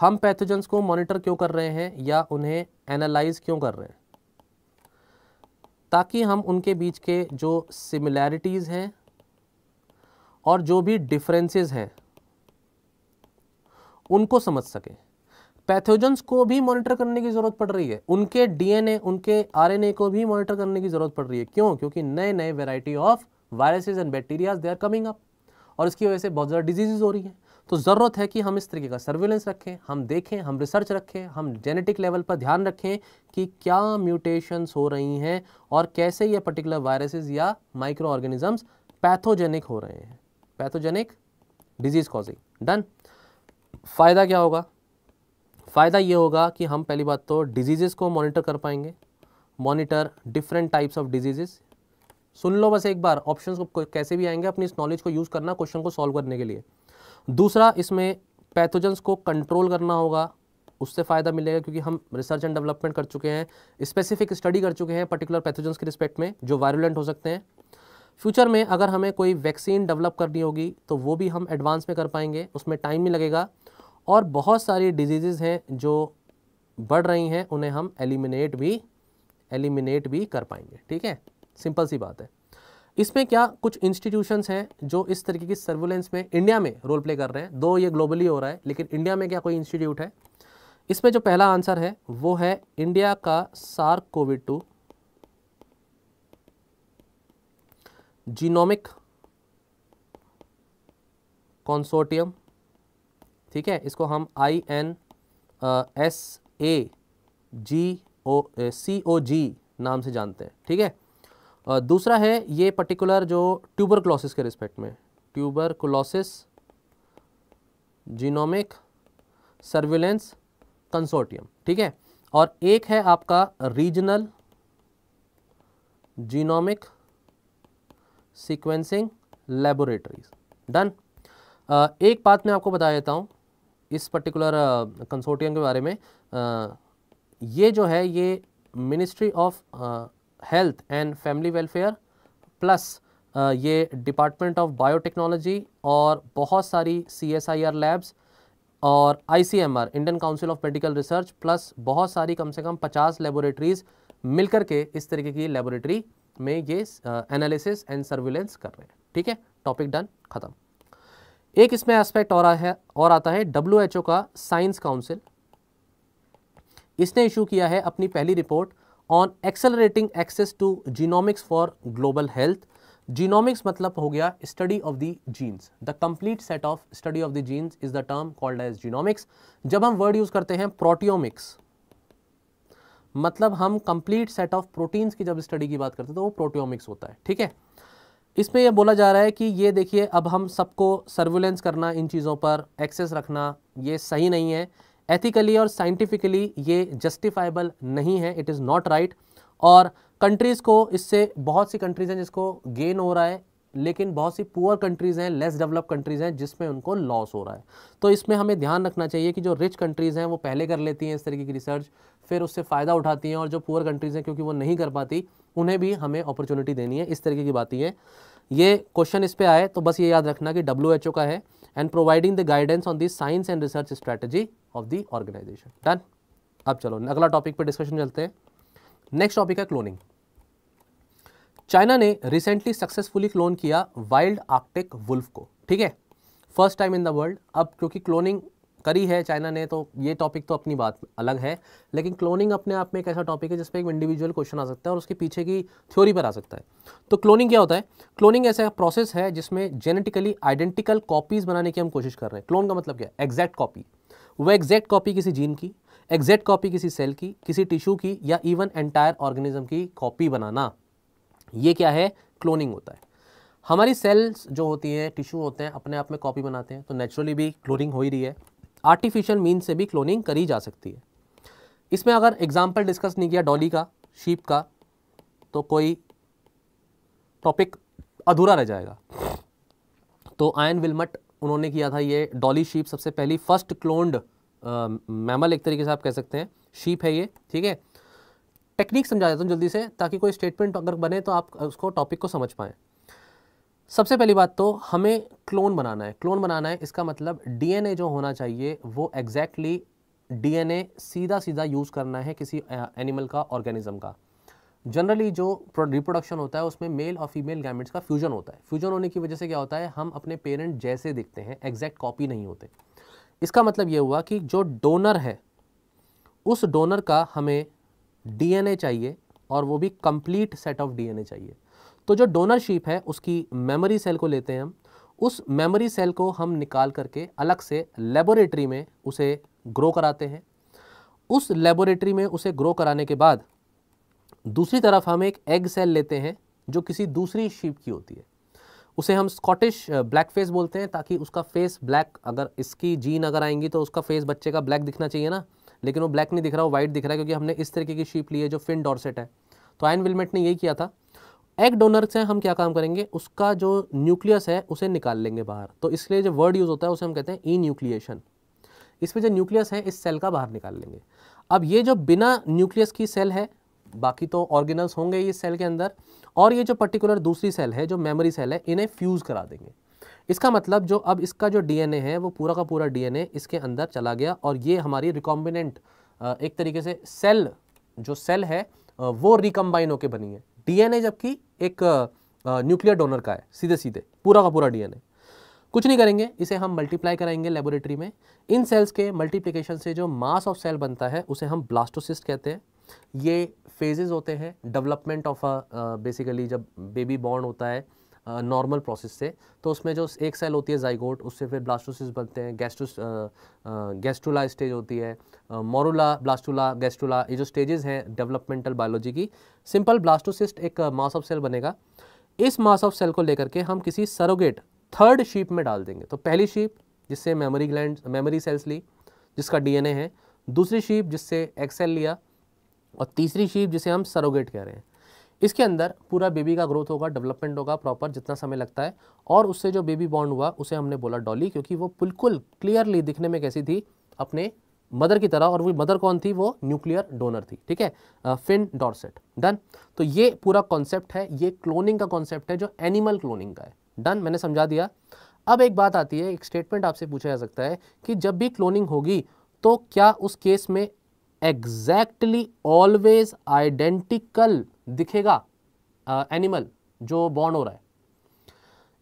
हम पैथोजन्स को मॉनिटर क्यों कर रहे हैं या उन्हें एनालाइज क्यों कर रहे हैं ताकि हम उनके बीच के जो सिमिलैरिटीज़ हैं और जो भी डिफरेंसेस हैं उनको समझ सकें पैथोजन्स को भी मॉनिटर करने की ज़रूरत पड़ रही है उनके डीएनए उनके आरएनए को भी मॉनिटर करने की ज़रूरत पड़ रही है क्यों क्योंकि नए नए variety of viruses and bacterias they are coming up और इसकी वजह से बहुत ज़्यादा डिजीज़ हो रही हैं तो ज़रूरत है कि हम इस तरीके का सर्विलेंस रखें हम देखें हम रिसर्च रखें हम जेनेटिक लेवल पर ध्यान रखें कि क्या म्यूटेशंस हो रही हैं और कैसे ये पर्टिकुलर वायरसेस या माइक्रो ऑर्गेनिजम्स पैथोजेनिक हो रहे हैं पैथोजेनिक डिजीज़ कॉजिंग डन फ़ायदा क्या होगा फ़ायदा ये होगा कि हम पहली बात तो डिजीज़ को मोनिटर कर पाएंगे monitor different types of diseases सुन लो बस एक बार ऑप्शन को कैसे भी आएंगे अपनी इस नॉलेज को यूज़ करना क्वेश्चन को सॉल्व करने के लिए दूसरा इसमें पैथोजन्स को कंट्रोल करना होगा उससे फ़ायदा मिलेगा क्योंकि हम रिसर्च एंड डेवलपमेंट कर चुके हैं स्पेसिफिक स्टडी कर चुके हैं पर्टिकुलर पैथोजन्स के रिस्पेक्ट में जो वायरुलेंट हो सकते हैं फ्यूचर में अगर हमें कोई वैक्सीन डेवलप करनी होगी तो वो भी हम एडवांस में कर पाएंगे उसमें टाइम भी लगेगा और बहुत सारी डिजीज़ हैं जो बढ़ रही हैं उन्हें हम एलिमिनेट भी एलिमिनेट भी कर पाएंगे ठीक है सिंपल सी बात है इसमें क्या कुछ इंस्टीट्यूशंस हैं जो इस तरीके की सर्वेलेंस में इंडिया में रोल प्ले कर रहे हैं दो ये ग्लोबली हो रहा है लेकिन इंडिया में क्या कोई इंस्टीट्यूट है इसमें जो पहला आंसर है वो है इंडिया का SARS COVID two genomic consortium ठीक है इसको हम आई एन एस ए जी ओ सी ओ जी नाम से जानते हैं ठीक है दूसरा है ये पर्टिकुलर जो ट्यूबर क्लोसिस के रिस्पेक्ट में tuberculosis genomic surveillance consortium ठीक है और एक है आपका regional genomic sequencing laboratories done एक बात मैं आपको बता देता हूँ इस पर्टिकुलर कंसोर्टियम के बारे में आ, ये जो है ये ministry of health and family welfare plus ये डिपार्टमेंट ऑफ बायोटेक्नोलॉजी और बहुत सारी C S I R labs और I C M R Indian council of medical research plus बहुत सारी कम से कम पचास लेबोरेटरीज़ मिलकर के इस तरीके की लेबोरेटरी में ये एनालिसिस एंड सर्विलेंस कर रहे हैं ठीक है टॉपिक डन ख़त्म एक इसमें एस्पेक्ट और है और आता है डब्ल्यू का साइंस काउंसिल इसने इशू किया है अपनी पहली report on accelerating access to genomics for global health genomics मतलब हो गया study of the genes the complete set of study of the genes is the term called as genomics जब हम वर्ड यूज करते हैं प्रोटियोमिक्स मतलब हम complete set of proteins की जब स्टडी की बात करते हैं तो वो प्रोटियोमिक्स होता है ठीक है इसमें ये बोला जा रहा है कि ये देखिए अब हम सबको सर्वेलेंस करना इन चीज़ों पर एक्सेस रखना ये सही नहीं है एथिकली और साइंटिफिकली ये जस्टिफाइबल नहीं है इट इज़ नॉट राइट और कंट्रीज़ को इससे बहुत सी कंट्रीज़ हैं जिसको गेन हो रहा है लेकिन बहुत सी पुअर कंट्रीज़ हैं लेस डेवलप कंट्रीज़ हैं जिसमें उनको लॉस हो रहा है तो इसमें हमें ध्यान रखना चाहिए कि जो रिच कंट्रीज़ हैं वो पहले कर लेती हैं इस तरीके की रिसर्च फिर उससे फ़ायदा उठाती हैं और जो पुअर कंट्रीज़ हैं क्योंकि वो नहीं कर पाती उन्हें भी हमें अपॉर्चुनिटी देनी है इस तरीके की बातें हैं ये क्वेश्चन इस पर आए तो बस ये याद रखना कि डब्ल्यू का है and providing the guidance on the science and research strategy of the organization done अब चलो अगला टॉपिक पर डिस्कशन चलते हैं नेक्स्ट टॉपिक है क्लोनिंग चाइना ने रिसेंटली सक्सेसफुली क्लोन किया वाइल्ड आर्कटिक वुल्फ को ठीक है first time in the world अब क्योंकि क्लोनिंग करी है चाइना ने तो ये टॉपिक तो अपनी बात अलग है लेकिन क्लोनिंग अपने आप में एक ऐसा टॉपिक है जिस पर एक इंडिविजुअल क्वेश्चन आ सकता है और उसके पीछे की थ्योरी पर आ सकता है तो क्लोनिंग क्या होता है क्लोनिंग ऐसा प्रोसेस है जिसमें जेनेटिकली आइडेंटिकल कॉपीज़ बनाने की हम कोशिश कर रहे हैं क्लोन का मतलब क्या है एग्जैक्ट कॉपी वह एग्जैक्ट कॉपी किसी जीन की एग्जैक्ट कॉपी किसी सेल की किसी टिश्यू की या इवन एंटायर ऑर्गेनिज्म की कॉपी बनाना ये क्या है क्लोनिंग होता है हमारी सेल्स जो होती हैं टिश्यू होते हैं अपने आप में कॉपी बनाते हैं तो नेचुरली भी क्लोनिंग हो ही रही है आर्टिफिशियल मीन से भी क्लोनिंग करी जा सकती है इसमें अगर एग्जाम्पल डिस्कस नहीं किया डॉली का शीप का तो कोई टॉपिक अधूरा रह जाएगा तो आयन विलमट उन्होंने किया था ये डॉली शीप सबसे पहली फर्स्ट क्लोन्ड मैमल एक तरीके से आप कह सकते हैं शीप है ये ठीक है टेक्निक समझा देता हूँ जल्दी से ताकि कोई स्टेटमेंट अगर बने तो आप उसको टॉपिक को समझ पाएँ सबसे पहली बात तो हमें क्लोन बनाना है क्लोन बनाना है इसका मतलब डीएनए जो होना चाहिए वो एग्जैक्टली डीएनए सीधा सीधा यूज़ करना है किसी एनिमल का ऑर्गेनिज्म का जनरली जो रिप्रोडक्शन होता है उसमें मेल और फीमेल गैमेट्स का फ्यूजन होता है फ्यूजन होने की वजह से क्या होता है हम अपने पेरेंट जैसे दिखते हैं एग्जैक्ट कॉपी नहीं होते इसका मतलब ये हुआ कि जो डोनर है उस डोनर का हमें डीएनए चाहिए और वो भी कंप्लीट सेट ऑफ डीएनए चाहिए तो जो डोनर शीप है उसकी मेमोरी सेल को लेते हैं हम उस मेमोरी सेल को हम निकाल करके अलग से लेबोरेटरी में उसे ग्रो कराते हैं उस लेबोरेटरी में उसे ग्रो कराने के बाद दूसरी तरफ हम एक एग सेल लेते हैं जो किसी दूसरी शीप की होती है उसे हम स्कॉटिश ब्लैक फेस बोलते हैं ताकि उसका फेस ब्लैक अगर इसकी जीन अगर आएंगी तो उसका फेस बच्चे का ब्लैक दिखना चाहिए ना लेकिन वो ब्लैक नहीं दिख रहा वो वाइट दिख रहा है क्योंकि हमने इस तरीके की शीप ली है जो फिन डॉर्सेट है तो आयन विलमेट ने यही किया था एग डोनर से हम क्या काम करेंगे उसका जो न्यूक्लियस है उसे निकाल लेंगे बाहर तो इसलिए जो वर्ड यूज़ होता है उसे हम कहते हैं ई न्यूक्लिएशन इसमें जो न्यूक्लियस है इस सेल का बाहर निकाल लेंगे अब ये जो बिना न्यूक्लियस की सेल है बाकी तो ऑर्गेनल्स होंगे इस सेल के अंदर और ये जो पर्टिकुलर दूसरी सेल है जो मेमोरी सेल है इन्हें फ्यूज़ करा देंगे इसका मतलब जो अब इसका जो डीएनए है वो पूरा का पूरा डीएनए इसके अंदर चला गया और ये हमारी रिकॉम्बिनेंट एक तरीके से सेल जो सेल है वो रिकम्बाइन होकर बनी है डीएनए जबकि एक न्यूक्लियर डोनर का है सीधे सीधे पूरा का पूरा डीएनए कुछ नहीं करेंगे इसे हम मल्टीप्लाई कराएंगे लेबोरेटरी में इन सेल्स के मल्टीप्लिकेशन से जो मास ऑफ सेल बनता है उसे हम ब्लास्टोसिस्ट कहते हैं ये फेजेस होते हैं डेवलपमेंट ऑफ बेसिकली जब बेबी बॉर्न होता है नॉर्मल प्रोसेस से तो उसमें जो एक सेल होती है जाइगोट उससे फिर ब्लास्टोसिस बनते हैं गैस्ट्रोस गैस्ट्रोला स्टेज होती है मोरूला ब्लास्टूला गैस्ट्रोला ये जो स्टेजेस हैं डेवलपमेंटल बायोलॉजी की सिंपल ब्लास्टोसिस्ट एक मास ऑफ सेल बनेगा इस मास ऑफ सेल को लेकर के हम किसी सरोगेट थर्ड शीप में डाल देंगे तो पहली शीप जिससे मेमोरी ग्लैंड मेमोरी सेल्स ली जिसका डी है दूसरी शीप जिससे एक्सेल लिया और तीसरी शीप जिसे हम सरोगेट कह रहे हैं इसके अंदर पूरा बेबी का ग्रोथ होगा डेवलपमेंट होगा प्रॉपर जितना समय लगता है और उससे जो बेबी बॉन्ड हुआ उसे हमने बोला डॉली क्योंकि वो बिल्कुल क्लियरली दिखने में कैसी थी अपने मदर की तरह और वो मदर कौन थी वो न्यूक्लियर डोनर थी ठीक है फिन डॉर्सेट डन तो ये पूरा कॉन्सेप्ट है ये क्लोनिंग का कॉन्सेप्ट है जो एनिमल क्लोनिंग का है डन मैंने समझा दिया अब एक बात आती है एक स्टेटमेंट आपसे पूछा जा सकता है कि जब भी क्लोनिंग होगी तो क्या उस केस में एग्जैक्टली ऑलवेज आइडेंटिकल दिखेगा एनिमल uh, जो बॉर्न हो रहा है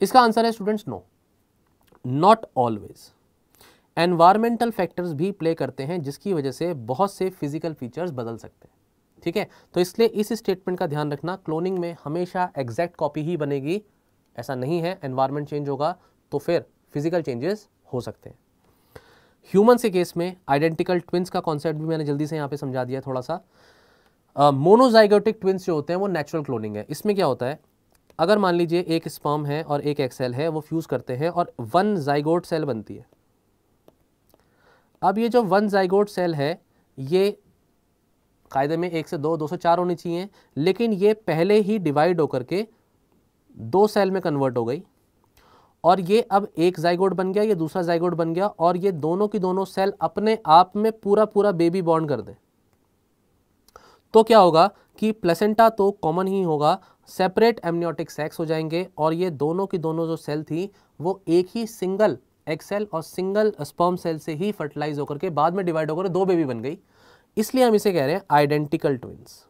इसका आंसर है students no not always environmental factors भी प्ले करते हैं जिसकी वजह से बहुत से फिजिकल फीचर्स बदल सकते हैं ठीक है तो इसलिए इस स्टेटमेंट का ध्यान रखना क्लोनिंग में हमेशा एग्जैक्ट कॉपी ही बनेगी ऐसा नहीं है एनवायरमेंट चेंज होगा तो फिर फिजिकल चेंजेस हो सकते हैं ह्यूमन से केस में आइडेंटिकल ट्विंस का कॉन्सेप्ट भी मैंने जल्दी से यहाँ पे समझा दिया थोड़ा सा मोनोजाइगोटिक ट्विंस जो होते हैं वो नेचुरल क्लोनिंग है इसमें क्या होता है अगर मान लीजिए एक स्पर्म है और एक एक्सेल है वो फ्यूज़ करते हैं और वन जाइगोट सेल बनती है अब ये जो वन जाइगोट सेल है ये कायदे में एक से दो दो सौ चार होनी चाहिए लेकिन ये पहले ही डिवाइड होकर के दो सेल में कन्वर्ट हो गई और ये अब एक जाइगोड बन गया ये दूसरा जाइगोड बन गया और ये दोनों की दोनों सेल अपने आप में पूरा पूरा बेबी बॉन्ड कर दे तो क्या होगा कि प्लेसेंटा तो कॉमन ही होगा सेपरेट एमनियोटिक सेक्स हो जाएंगे और ये दोनों की दोनों जो सेल थी वो एक ही सिंगल एग सेल और सिंगल स्पर्म सेल से ही फर्टिलाइज होकर के बाद में डिवाइड होकर दो बेबी बन गई इसलिए हम इसे कह रहे हैं आइडेंटिकल ट्विंस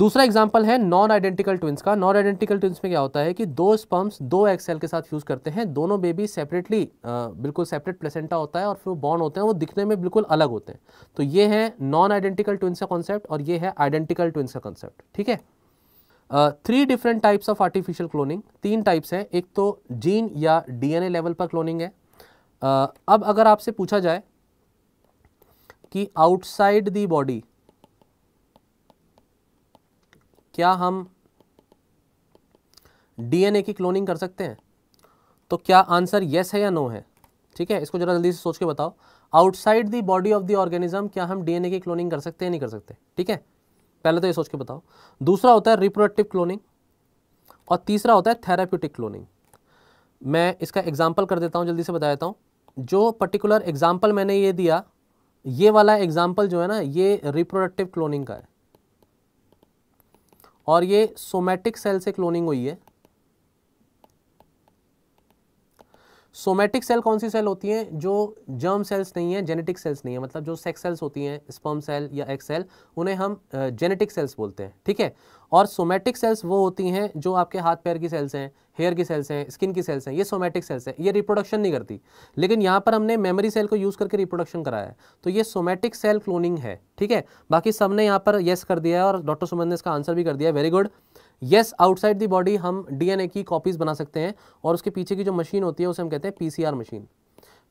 दूसरा एग्जाम्पल है नॉन आइडेंटिकल ट्विंस का नॉन आइडेंटिकल ट्विंस में क्या होता है कि दो स्पम्स दो एक्सेल के साथ फ्यूज करते हैं दोनों बेबी सेपरेटली बिल्कुल सेपरेट प्लेसेंटा होता है और फिर बॉर्न होते हैं वो दिखने में बिल्कुल अलग होते हैं तो ये है नॉन आइडेंटिकल ट्विंस का कॉन्सेप्ट और ये है आइडेंटिकल ट्विंस का कॉन्सेप्ट ठीक है three different types of artificial cloning तीन टाइप्स हैं एक तो जीन या डी लेवल पर क्लोनिंग है uh, अब अगर आपसे पूछा जाए कि आउटसाइड दी बॉडी क्या हम डीएनए की क्लोनिंग कर सकते हैं तो क्या आंसर येस है या नो है ठीक है इसको जरा जल्दी से सोच के बताओ outside the body of the organism क्या हम डीएनए की क्लोनिंग कर सकते हैं नहीं कर सकते ठीक है पहले तो ये सोच के बताओ दूसरा होता है रिप्रोडक्टिव क्लोनिंग और तीसरा होता है थेरापटिक क्लोनिंग मैं इसका एग्जाम्पल कर देता हूँ जल्दी से बता देता हूँ जो पर्टिकुलर एग्जाम्पल मैंने ये दिया ये वाला एग्जाम्पल जो है ना ये रिप्रोडक्टिव क्लोनिंग का है और ये सोमेटिक सेल से क्लोनिंग हुई है सोमेटिक सेल कौन सी सेल होती हैं जो जर्म सेल्स नहीं है जेनेटिक सेल्स नहीं है मतलब जो सेक्स सेल्स होती हैं स्पर्म सेल या एक्स सेल उन्हें हम जेनेटिक सेल्स बोलते हैं ठीक है और सोमेटिक सेल्स वो होती हैं जो आपके हाथ पैर की सेल्स हैं हेयर की सेल्स हैं स्किन की सेल्स हैं ये सोमेटिक सेल्स हैं ये रिप्रोडक्शन नहीं करती लेकिन यहाँ पर हमने मेमोरी सेल को यूज़ करके रिप्रोडक्शन कराया है तो ये सोमेटिक सेल क्लोनिंग है ठीक है बाकी सब ने यहाँ पर येस कर दिया है और डॉक्टर सुमन ने इसका आंसर भी कर दिया very good yes outside the body हम डीएनए की कॉपीज़ बना सकते हैं और उसके पीछे की जो मशीन होती है उसे हम कहते हैं पीसीआर मशीन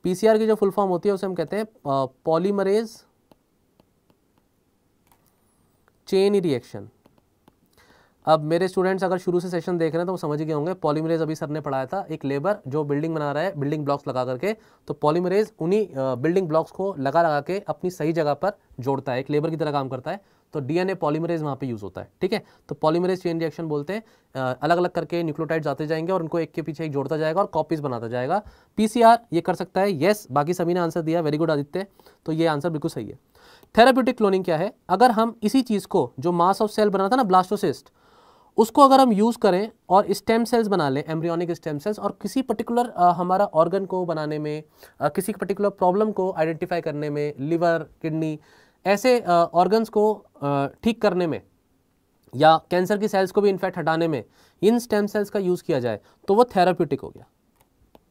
पीसीआर की जो फुल फॉर्म होती है उसे हम कहते हैं पॉलीमरेज चेन रिएक्शन अब मेरे स्टूडेंट्स अगर शुरू से सेशन देख रहे हैं तो वो समझ गए होंगे पॉलीमरेज अभी सर ने पढ़ाया था एक लेबर जो बिल्डिंग बना रहा है बिल्डिंग ब्लॉक्स लगा करके तो पॉलीमरेज उन्हीं बिल्डिंग ब्लॉक्स को लगा लगा के अपनी सही जगह पर जोड़ता है एक लेबर की तरह काम करता है तो डीएनए पॉलीमरेज वहाँ पे यूज़ होता है ठीक है तो पॉलीमरेज चेन रिएक्शन बोलते हैं अलग अलग करके न्यूक्लियोटाइड जाते जाएंगे और उनको एक के पीछे एक जोड़ता जाएगा और कॉपीज बनाता जाएगा पीसीआर ये कर सकता है येस बाकी सभी ने आंसर दिया वेरी गुड आदित्य तो ये आंसर बिल्कुल सही है थेराप्यूटिक क्लोनिंग क्या है अगर हम इसी चीज़ को जो मास ऑफ सेल बना था ना ब्लास्टोसिस्ट उसको अगर हम यूज़ करें और स्टेम सेल्स बना लें एम्ब्रियोनिक स्टेम सेल्स और किसी पर्टिकुलर हमारा ऑर्गन को बनाने में आ, किसी पर्टिकुलर प्रॉब्लम को आइडेंटिफाई करने में लिवर किडनी ऐसे ऑर्गन्स को ठीक करने में या कैंसर की सेल्स को भी इनफैक्ट हटाने में इन स्टेम सेल्स का यूज़ किया जाए तो वो थेराप्यूटिक हो गया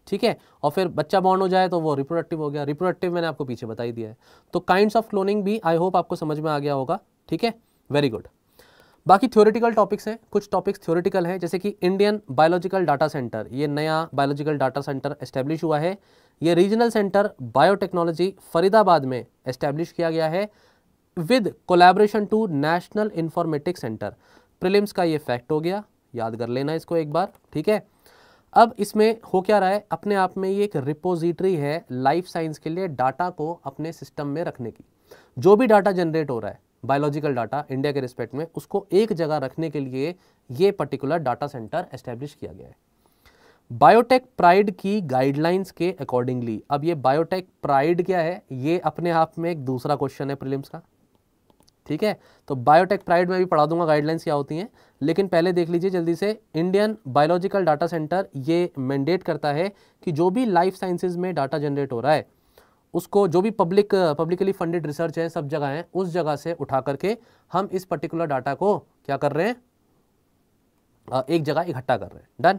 ठीक है और फिर बच्चा बॉर्न हो जाए तो वो रिप्रोडक्टिव हो गया रिप्रोडक्टिव मैंने आपको पीछे बताई दिया है तो काइंड्स ऑफ क्लोनिंग भी आई होप आपको समझ में आ गया होगा ठीक है वेरी गुड बाकी थ्योरेटिकल टॉपिक्स हैं कुछ टॉपिक्स थ्योरेटिकल हैं जैसे कि इंडियन बायोलॉजिकल डाटा सेंटर ये नया बायोलॉजिकल डाटा सेंटर एस्टेब्लिश हुआ है ये रीजनल सेंटर बायोटेक्नोलॉजी फरीदाबाद में एस्टेब्लिश किया गया है with collaboration to national informatics centre prelims का ये फैक्ट हो गया याद कर लेना इसको एक बार ठीक है अब इसमें हो क्या रहा है अपने आप में ये एक रिपोजिटरी है लाइफ साइंस के लिए डाटा को अपने सिस्टम में रखने की जो भी डाटा जनरेट हो रहा है बायोलॉजिकल डाटा इंडिया के रिस्पेक्ट में उसको एक जगह रखने के लिए ये पर्टिकुलर डाटा सेंटर एस्टेब्लिश किया गया है बायोटेक प्राइड की गाइडलाइंस के अकॉर्डिंगली अब ये बायोटेक प्राइड क्या है ये अपने आप में एक दूसरा क्वेश्चन है प्रिलिम्स का ठीक है तो बायोटेक प्राइड में भी पढ़ा दूंगा गाइडलाइंस क्या होती हैं लेकिन पहले देख लीजिए जल्दी से इंडियन बायोलॉजिकल डाटा सेंटर ये मैंडेट करता है कि जो भी लाइफ साइंसेज में डाटा जनरेट हो रहा है उसको जो भी पब्लिक पब्लिकली फंडेड रिसर्च है सब जगह है उस जगह से उठा करके हम इस पर्टिकुलर डाटा को क्या कर रहे हैं एक जगह इकट्ठा कर रहे हैं डन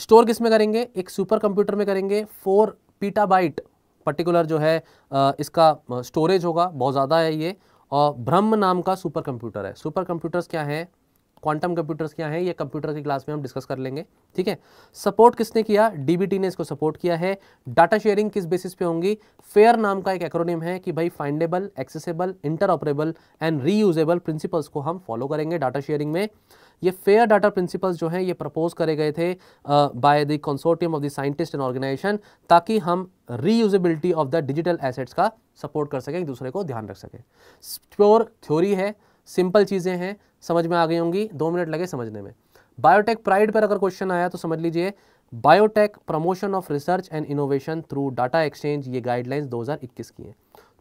स्टोर किस में करेंगे एक सुपर कंप्यूटर में करेंगे फोर पीटाबाइट पर्टिकुलर जो है इसका स्टोरेज होगा बहुत ज़्यादा है ये और ब्रह्म नाम का सुपर कंप्यूटर है सुपर कंप्यूटर्स क्या है क्वांटम कंप्यूटर्स क्या है ये कंप्यूटर की क्लास में हम डिस्कस कर लेंगे ठीक है सपोर्ट किसने किया डीबीटी ने इसको सपोर्ट किया है डाटा शेयरिंग किस बेसिस पे होंगी फेयर नाम का एक एक्रोनिम है कि भाई findable accessible interoperable and reusable principles को हम फॉलो करेंगे डाटा शेयरिंग में ये फेयर डाटा प्रिंसिपल्स जो हैं ये प्रपोज करे गए थे by the consortium of the scientist and organization ताकि हम reusability of the digital assets का सपोर्ट कर सकें एक दूसरे को ध्यान रख सकें प्योर थ्योरी है सिंपल चीज़ें हैं समझ में आ गई होंगी दो मिनट लगे समझने में बायोटेक प्राइड पर अगर क्वेश्चन आया तो समझ लीजिए biotech promotion of research and innovation through data exchange ये गाइडलाइंस 2021 की हैं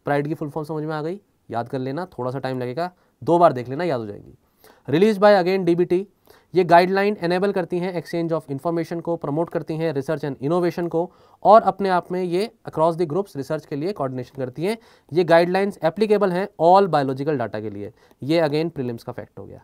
प्राइड की फुल फॉर्म समझ में आ गई याद कर लेना थोड़ा सा टाइम लगेगा दो बार देख लेना याद हो जाएंगी रिलीज बाय अगेन डीबीटी ये गाइडलाइन एनेबल करती हैं एक्सचेंज ऑफ इन्फॉर्मेशन को प्रमोट करती हैं रिसर्च एंड इनोवेशन को और अपने आप में ये अक्रॉस द ग्रुप्स रिसर्च के लिए कोऑर्डिनेशन करती हैं ये गाइडलाइंस एप्लीकेबल हैं ऑल बायोलॉजिकल डाटा के लिए ये अगेन प्रीलिम्स का फैक्ट हो गया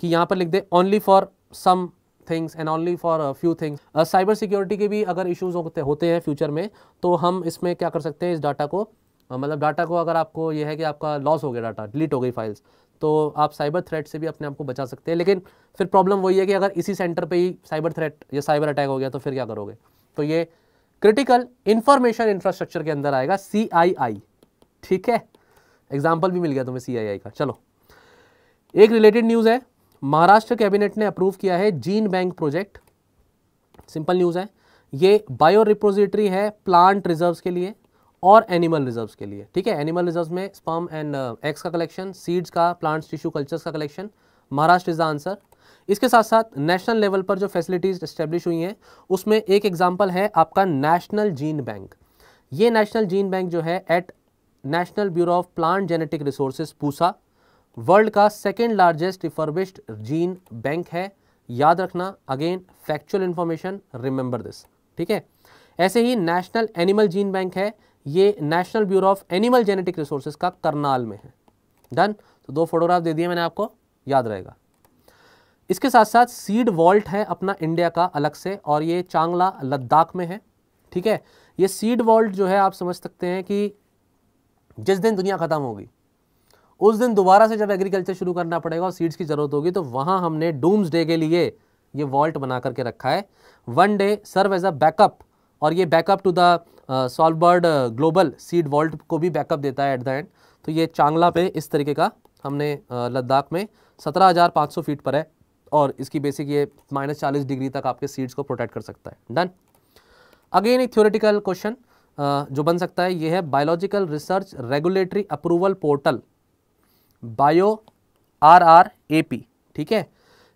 कि यहाँ पर लिख दे only for some things and only for few things cyber security के भी अगर इशूज होते होते हैं फ्यूचर में तो हम इसमें क्या कर सकते हैं इस डाटा को मतलब डाटा को अगर आपको ये है कि आपका लॉस हो गया डाटा डिलीट हो गई फाइल्स तो आप साइबर थ्रेट से भी अपने आप को बचा सकते हैं लेकिन फिर प्रॉब्लम वही है कि अगर इसी सेंटर पे ही साइबर थ्रेट या साइबर अटैक हो गया तो फिर क्या करोगे तो ये क्रिटिकल इंफॉर्मेशन इंफ्रास्ट्रक्चर के अंदर आएगा सी ठीक है एग्जाम्पल भी मिल गया तुम्हें सी का चलो एक रिलेटेड न्यूज़ है महाराष्ट्र कैबिनेट ने अप्रूव किया है gene bank project simple news है ये बायो रिपोजिटरी है प्लांट रिजर्व्स के लिए और एनिमल रिजर्व्स के लिए ठीक है एनिमल रिजर्व्स में स्पर्म एंड एग्स का कलेक्शन सीड्स का प्लांट्स टिश्यू कल्चर्स का collection Maharashtra is the answer इसके साथ साथ नेशनल लेवल पर जो फैसिलिटीज़ एस्टेब्लिश हुई हैं उसमें एक एग्जाम्पल है आपका नेशनल जीन बैंक ये नेशनल जीन बैंक जो है at national bureau of plant genetic resources Pusa world का second largest refurbished gene bank है याद रखना again factual information remember this ठीक है ऐसे ही नेशनल एनिमल जीन बैंक है ये national bureau of animal genetic resources का करनाल में है डन तो दो फोटोग्राफ दे दिए मैंने आपको याद रहेगा इसके साथ साथ सीड वॉल्ट है अपना इंडिया का अलग से और ये चांगला लद्दाख में है ठीक है ये सीड वॉल्ट जो है आप समझ सकते हैं कि जिस दिन दुनिया ख़त्म होगी उस दिन दोबारा से जब एग्रीकल्चर शुरू करना पड़ेगा और सीड्स की ज़रूरत होगी तो वहाँ हमने डूम्स डे के लिए ये वॉल्ट बना करके रखा है one day serve as a backup और ये backup to the Svalbard global seed vault को भी बैकअप देता है एट द एंड तो ये चांगला पे इस तरीके का हमने लद्दाख में 17,500 फीट पर है और इसकी बेसिक ये माइनस चालीस डिग्री तक आपके सीड्स को प्रोटेक्ट कर सकता है डन अगेन एक थ्योरेटिकल क्वेश्चन जो बन सकता है ये है biological research regulatory approval portal bio R R A P ठीक है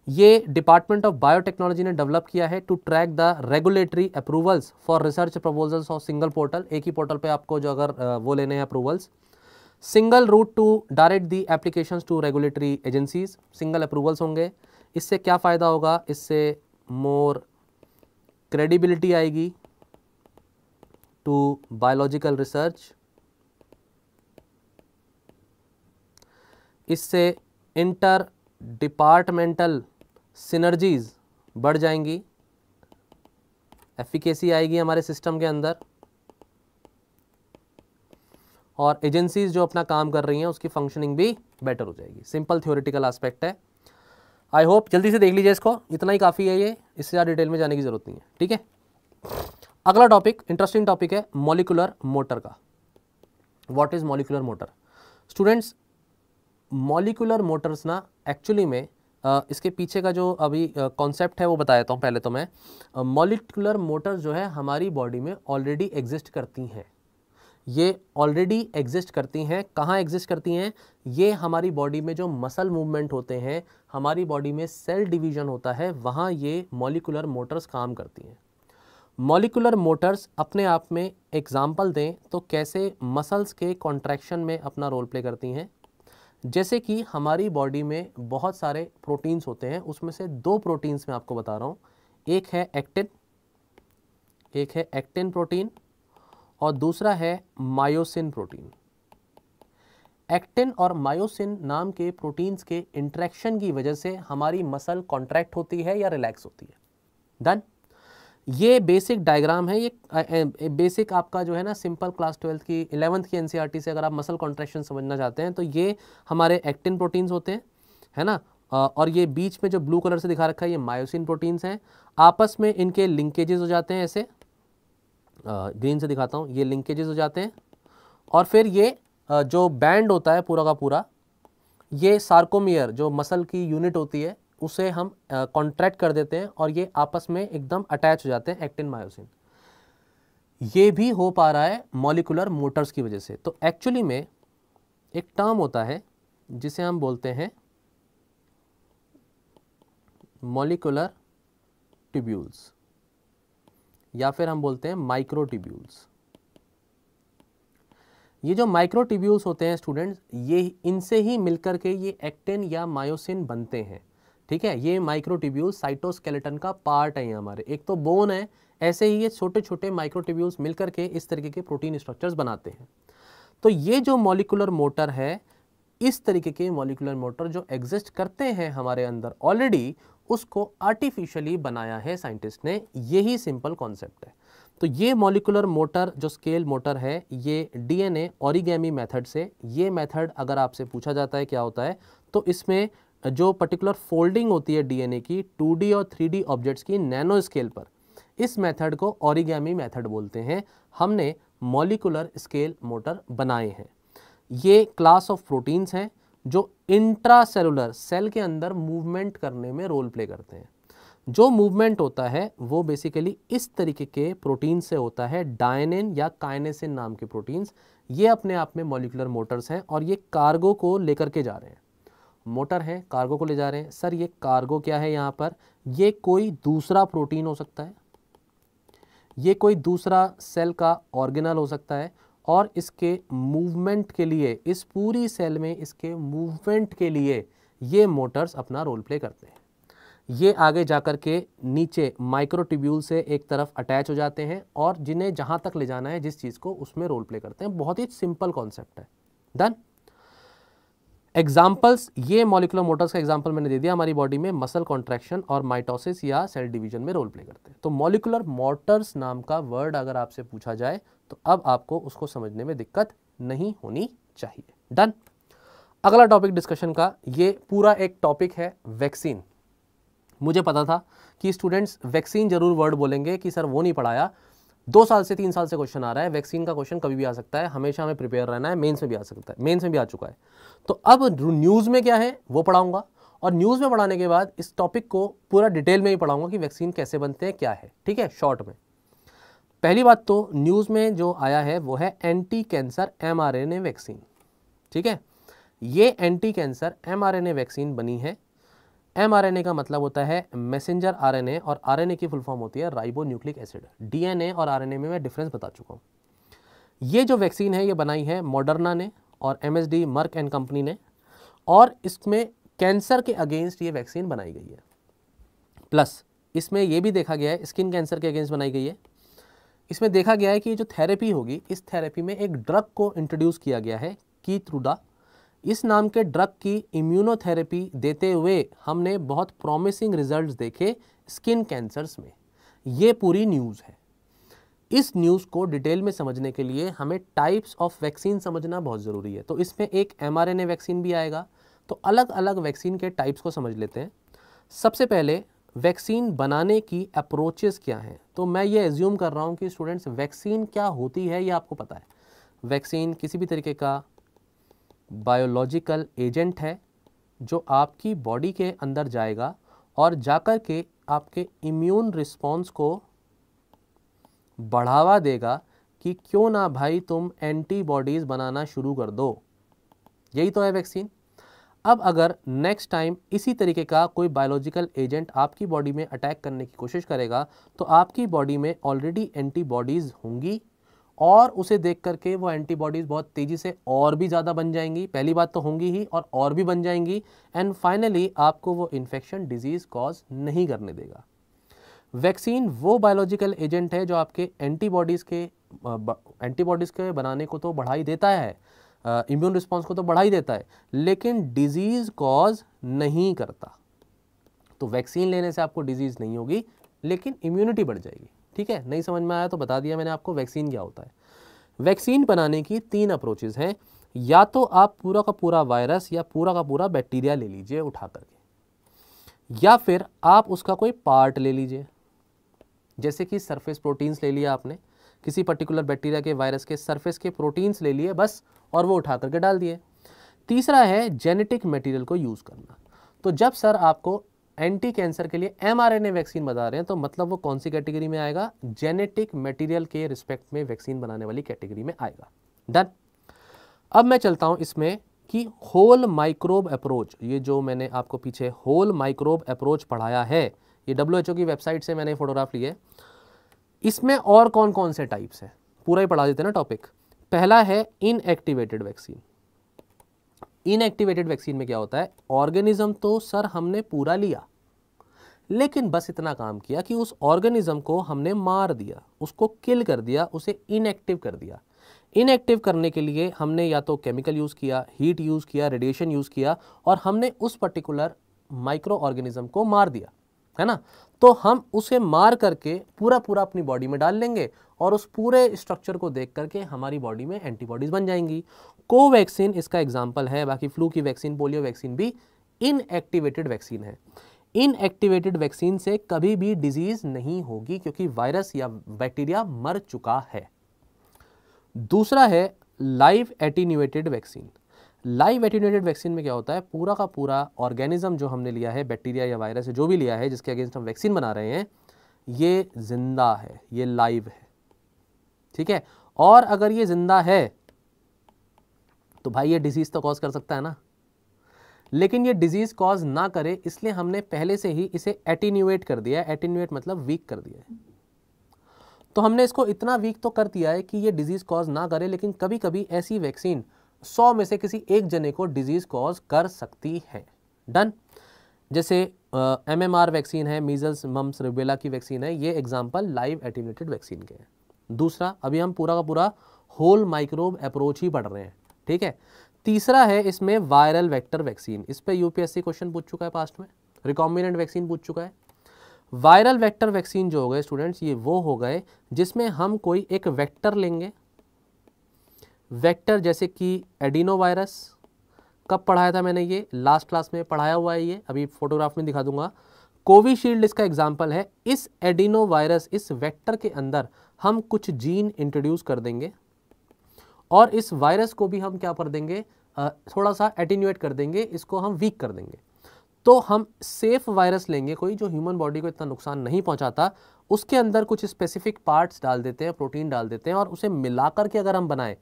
ये डिपार्टमेंट ऑफ बायोटेक्नोलॉजी ने डेवलप किया है to track the regulatory approvals for research proposals of single portal एक ही पोर्टल पे आपको जो अगर वो लेने हैं approvals single route to direct the application to regulatory agencies single approvals होंगे इससे क्या फ़ायदा होगा इससे मोर क्रेडिबिलिटी आएगी टू बायोलॉजिकल रिसर्च इससे इंटर डिपार्टमेंटल सिनर्जीज बढ़ जाएंगी एफिकेसी आएगी हमारे सिस्टम के अंदर और एजेंसीज जो अपना काम कर रही हैं उसकी फंक्शनिंग भी बेटर हो जाएगी सिंपल थ्योरेटिकल एस्पेक्ट है आई होप जल्दी से देख लीजिए इसको इतना ही काफ़ी है ये इससे ज़्यादा डिटेल में जाने की ज़रूरत नहीं है ठीक है अगला टॉपिक इंटरेस्टिंग टॉपिक है मॉलिकुलर मोटर का what is molecular motor students molecular motors ना एक्चुअली में इसके पीछे का जो अभी कॉन्सेप्ट है वो बता देता हूँ पहले तो मैं मोलिकुलर मोटर जो है हमारी बॉडी में ऑलरेडी एग्जिस्ट करती हैं ये ऑलरेडी एग्जिस्ट करती हैं कहाँ एग्जिस्ट करती हैं ये हमारी बॉडी में जो मसल मूवमेंट होते हैं हमारी बॉडी में सेल डिवीजन होता है वहाँ ये मोलिकुलर मोटर्स काम करती हैं मोलिकुलर मोटर्स अपने आप में एग्ज़ाम्पल दें तो कैसे मसल्स के कॉन्ट्रैक्शन में अपना रोल प्ले करती हैं जैसे कि हमारी बॉडी में बहुत सारे प्रोटीन्स होते हैं उसमें से दो प्रोटीन्स मैं आपको बता रहा हूँ एक है एक्टिन एक है एक्टिन प्रोटीन और दूसरा है मायोसिन प्रोटीन एक्टिन और मायोसिन नाम के प्रोटीन्स के इंट्रैक्शन की वजह से हमारी मसल कॉन्ट्रैक्ट होती है या रिलैक्स होती है डन ये बेसिक डायग्राम है ये बेसिक आपका जो है ना सिंपल क्लास ट्वेल्थ की इलेवंथ की एनसीईआरटी e से अगर आप मसल कॉन्ट्रेक्शन समझना चाहते हैं तो ये हमारे एक्टिन प्रोटीन्स होते हैं है ना और ये बीच में जो ब्लू कलर से दिखा रखा है ये मायोसिन प्रोटीन्स हैं आपस में इनके लिंकेजेस हो जाते हैं ऐसे ग्रीन से दिखाता हूँ ये लिंकेजेस हो जाते हैं और फिर ये जो बैंड होता है पूरा का पूरा ये सार्कोमियर जो मसल की यूनिट होती है उसे हम कॉन्ट्रैक्ट कर देते हैं और ये आपस में एकदम अटैच हो जाते हैं एक्टिन मायोसिन ये भी हो पा रहा है मॉलिकुलर मोटर्स की वजह से तो एक्चुअली में एक टर्म होता है जिसे हम बोलते हैं मॉलिकुलर ट्यूब्यूल्स या फिर हम बोलते हैं माइक्रो ट्यूब्यूल्स ये जो माइक्रो ट्यूब्यूल्स होते हैं स्टूडेंट्स ये इनसे ही मिलकर के ये एक्टिन या मायोसिन बनते हैं ठीक है ये माइक्रोटिब्यूल साइटोस्केलेटन का पार्ट है ये हमारे एक तो बोन है ऐसे ही ये छोटे छोटे माइक्रोटिब्यूल्स मिलकर के इस तरीके के प्रोटीन स्ट्रक्चर्स बनाते हैं तो ये जो मॉलिकुलर मोटर है इस तरीके के मॉलिकुलर मोटर जो एग्जिस्ट करते हैं हमारे अंदर ऑलरेडी उसको आर्टिफिशियली बनाया है साइंटिस्ट ने यही सिंपल कॉन्सेप्ट है तो ये मॉलिकुलर मोटर जो स्केल मोटर है ये डीएनए ओरिगेमी मेथड से ये मेथड अगर आपसे पूछा जाता है क्या होता है तो इसमें जो पर्टिकुलर फोल्डिंग होती है डीएनए की 2D और 3D ऑब्जेक्ट्स की नैनो स्केल पर इस मेथड को ओरिगैमी मेथड बोलते हैं हमने मॉलिकुलर स्केल मोटर बनाए हैं ये क्लास ऑफ प्रोटीन्स हैं जो इंट्रासेलुलर सेल के अंदर मूवमेंट करने में रोल प्ले करते हैं जो मूवमेंट होता है वो बेसिकली इस तरीके के प्रोटीन से होता है डायनिन या काइनेसिन नाम के प्रोटीन्स ये अपने आप में मॉलिकुलर मोटर्स हैं और ये कार्गो को लेकर के जा रहे हैं मोटर है कार्गो को ले जा रहे हैं सर ये कार्गो क्या है यहाँ पर ये कोई दूसरा प्रोटीन हो सकता है ये कोई दूसरा सेल का ऑर्गेनल हो सकता है और इसके मूवमेंट के लिए इस पूरी सेल में इसके मूवमेंट के लिए ये मोटर्स अपना रोल प्ले करते हैं ये आगे जा कर के नीचे माइक्रोटिब्यूल से एक तरफ अटैच हो जाते हैं और जिन्हें जहाँ तक ले जाना है जिस चीज़ को उसमें रोल प्ले करते हैं बहुत ही सिंपल कॉन्सेप्ट है डन एग्जाम्पल्स ये मॉलिकुलर मोटर्स का एग्जाम्पल मैंने दे दिया हमारी बॉडी में मसल कॉन्ट्रैक्शन और माइटोसिस या सेल डिवीजन में रोल प्ले करते हैं तो मॉलिकुलर मोटर्स नाम का वर्ड अगर आपसे पूछा जाए तो अब आपको उसको समझने में दिक्कत नहीं होनी चाहिए डन अगला टॉपिक डिस्कशन का ये पूरा एक टॉपिक है वैक्सीन मुझे पता था कि स्टूडेंट्स वैक्सीन जरूर वर्ड बोलेंगे कि सर वो नहीं पढ़ाया दो साल से तीन साल से क्वेश्चन आ रहा है वैक्सीन का क्वेश्चन कभी भी आ सकता है हमेशा हमें प्रिपेयर रहना है मेंस में भी आ सकता है मेंस में भी आ चुका है तो अब न्यूज़ में क्या है वो पढ़ाऊंगा और न्यूज़ में पढ़ाने के बाद इस टॉपिक को पूरा डिटेल में ही पढ़ाऊंगा कि वैक्सीन कैसे बनते हैं क्या है ठीक है शॉर्ट में पहली बात तो न्यूज़ में जो आया है वो है एंटी कैंसर एम वैक्सीन ठीक है ये एंटी कैंसर एम वैक्सीन बनी है एमआरएनए का मतलब होता है मैसेंजर आरएनए और आरएनए की फुल फॉर्म होती है राइबो न्यूक्लिक एसिड डीएनए और आरएनए में मैं डिफरेंस बता चुका हूँ ये जो वैक्सीन है ये बनाई है मॉडर्ना ने और एमएसडी मर्क एंड कंपनी ने और इसमें कैंसर के अगेंस्ट ये वैक्सीन बनाई गई है प्लस इसमें यह भी देखा गया है स्किन कैंसर के अगेंस्ट बनाई गई है इसमें देखा गया है कि ये जो थेरेपी होगी इस थेरेपी में एक ड्रग को इंट्रोड्यूस किया गया है की थ्रू द इस नाम के ड्रग की इम्यूनोथेरेपी देते हुए हमने बहुत प्रॉमिसिंग रिजल्ट्स देखे स्किन कैंसर्स में ये पूरी न्यूज़ है इस न्यूज़ को डिटेल में समझने के लिए हमें टाइप्स ऑफ वैक्सीन समझना बहुत ज़रूरी है तो इसमें एक एम वैक्सीन भी आएगा तो अलग अलग वैक्सीन के टाइप्स को समझ लेते हैं सबसे पहले वैक्सीन बनाने की अप्रोचेस क्या हैं तो मैं ये एज्यूम कर रहा हूँ कि स्टूडेंट्स वैक्सीन क्या होती है ये आपको पता है वैक्सीन किसी भी तरीके का बायोलॉजिकल एजेंट है जो आपकी बॉडी के अंदर जाएगा और जाकर के आपके इम्यून रिस्पॉन्स को बढ़ावा देगा कि क्यों ना भाई तुम एंटीबॉडीज़ बनाना शुरू कर दो यही तो है वैक्सीन अब अगर नेक्स्ट टाइम इसी तरीके का कोई बायोलॉजिकल एजेंट आपकी बॉडी में अटैक करने की कोशिश करेगा तो आपकी बॉडी में ऑलरेडी एंटीबॉडीज़ होंगी और उसे देख करके वो एंटीबॉडीज़ बहुत तेज़ी से और भी ज़्यादा बन जाएंगी पहली बात तो होंगी ही और और भी बन जाएंगी एंड फाइनली आपको वो इन्फेक्शन डिजीज़ कॉज नहीं करने देगा वैक्सीन वो बायोलॉजिकल एजेंट है जो आपके एंटीबॉडीज़ के एंटीबॉडीज़ के बनाने को तो बढ़ाई देता है इम्यून रिस्पॉन्स को तो बढ़ाई देता है लेकिन डिजीज़ कॉज नहीं करता तो वैक्सीन लेने से आपको डिजीज़ नहीं होगी लेकिन इम्यूनिटी बढ़ जाएगी ठीक है नहीं समझ में आया तो बता दिया मैंने आपको वैक्सीन क्या होता है वैक्सीन बनाने की तीन अप्रोचेज़ हैं या तो आप पूरा का पूरा वायरस या पूरा का पूरा बैक्टीरिया ले लीजिए उठा करके या फिर आप उसका कोई पार्ट ले लीजिए जैसे कि सरफेस प्रोटीन्स ले लिया आपने किसी पर्टिकुलर बैक्टीरिया के वायरस के सरफेस के प्रोटीन्स ले लिए बस और वो उठा करके डाल दिए तीसरा है जेनेटिक मटेरियल को यूज़ करना तो जब सर आपको एंटी कैंसर के लिए एमआरएनए वैक्सीन बता रहे हैं तो मतलब वो कौन सी कैटेगरी में आएगा जेनेटिक मटेरियल के रिस्पेक्ट में वैक्सीन बनाने वाली कैटेगरी में आएगा डन अब मैं चलता हूं इसमें कि होल माइक्रोब अप्रोच ये जो मैंने आपको पीछे होल माइक्रोब अप्रोच पढ़ाया है ये डब्ल्यू की वेबसाइट से मैंने फोटोग्राफ लिए है इसमें और कौन कौन से टाइप्स हैं पूरा ही पढ़ा देते हैं ना टॉपिक पहला है इनएक्टिवेटेड वैक्सीन इनएक्टिवेटेड वैक्सीन में क्या होता है ऑर्गेनिज्म तो सर हमने पूरा लिया लेकिन बस इतना काम किया कि उस ऑर्गेनिज्म को हमने मार दिया उसको किल कर दिया उसे इनएक्टिव कर दिया इनएक्टिव करने के लिए हमने या तो केमिकल यूज़ किया हीट यूज़ किया रेडिएशन यूज़ किया और हमने उस पर्टिकुलर माइक्रो ऑर्गेनिज्म को मार दिया है ना तो हम उसे मार करके पूरा पूरा अपनी बॉडी में डाल लेंगे और उस पूरे स्ट्रक्चर को देख करके हमारी बॉडी में एंटीबॉडीज़ बन जाएंगी कोवैक्सीन इसका एग्जाम्पल है बाकी फ्लू की वैक्सीन पोलियो वैक्सीन भी इनएक्टिवेटेड वैक्सीन है इनएक्टिवेटेड वैक्सीन से कभी भी डिजीज नहीं होगी क्योंकि वायरस या बैक्टीरिया मर चुका है दूसरा है live attenuated vaccine live attenuated vaccine में क्या होता है पूरा का पूरा ऑर्गेनिज्म जो हमने लिया है बैक्टीरिया या वायरस जो भी लिया है जिसके अगेंस्ट हम वैक्सीन बना रहे हैं ये जिंदा है ये लाइव है ठीक है और अगर ये जिंदा है तो भाई ये डिजीज़ तो कॉज कर सकता है ना लेकिन ये डिजीज़ कॉज ना करे इसलिए हमने पहले से ही इसे एटीन्यूएट कर दिया एटीन्यूएट मतलब वीक कर दिया है तो हमने इसको इतना वीक तो कर दिया है कि ये डिजीज़ कॉज ना करे लेकिन कभी कभी ऐसी वैक्सीन सौ में से किसी एक जने को डिजीज़ कॉज कर सकती है डन जैसे एम एम आर वैक्सीन है मीजल्स मम्स रिबेला की वैक्सीन है ये एग्जाम्पल लाइव एटीनेटेड वैक्सीन के हैं दूसरा अभी हम पूरा का पूरा होल माइक्रोब अप्रोच ही पढ़ रहे हैं ठीक है तीसरा है इसमें वायरल वेक्टर वैक्सीन इस पर यूपीएससी क्वेश्चन पूछ चुका है पास्ट में रिकॉम्बिनेंट वैक्सीन पूछ चुका है वायरल वेक्टर वैक्सीन जो हो गए स्टूडेंट्स ये वो हो गए जिसमें हम कोई एक वेक्टर लेंगे वेक्टर जैसे कि एडिनो वायरस कब पढ़ाया था मैंने ये लास्ट क्लास में पढ़ाया हुआ है ये अभी फोटोग्राफ में दिखा दूंगा कोविशील्ड इसका एग्जाम्पल है इस एडिनो वायरस इस वैक्टर के अंदर हम कुछ जीन इंट्रोड्यूस कर देंगे और इस वायरस को भी हम क्या कर देंगे थोड़ा सा एटीन्यूएट कर देंगे इसको हम वीक कर देंगे तो हम सेफ वायरस लेंगे कोई जो ह्यूमन बॉडी को इतना नुकसान नहीं पहुंचाता उसके अंदर कुछ स्पेसिफिक पार्ट्स डाल देते हैं प्रोटीन डाल देते हैं और उसे मिलाकर के अगर हम बनाएं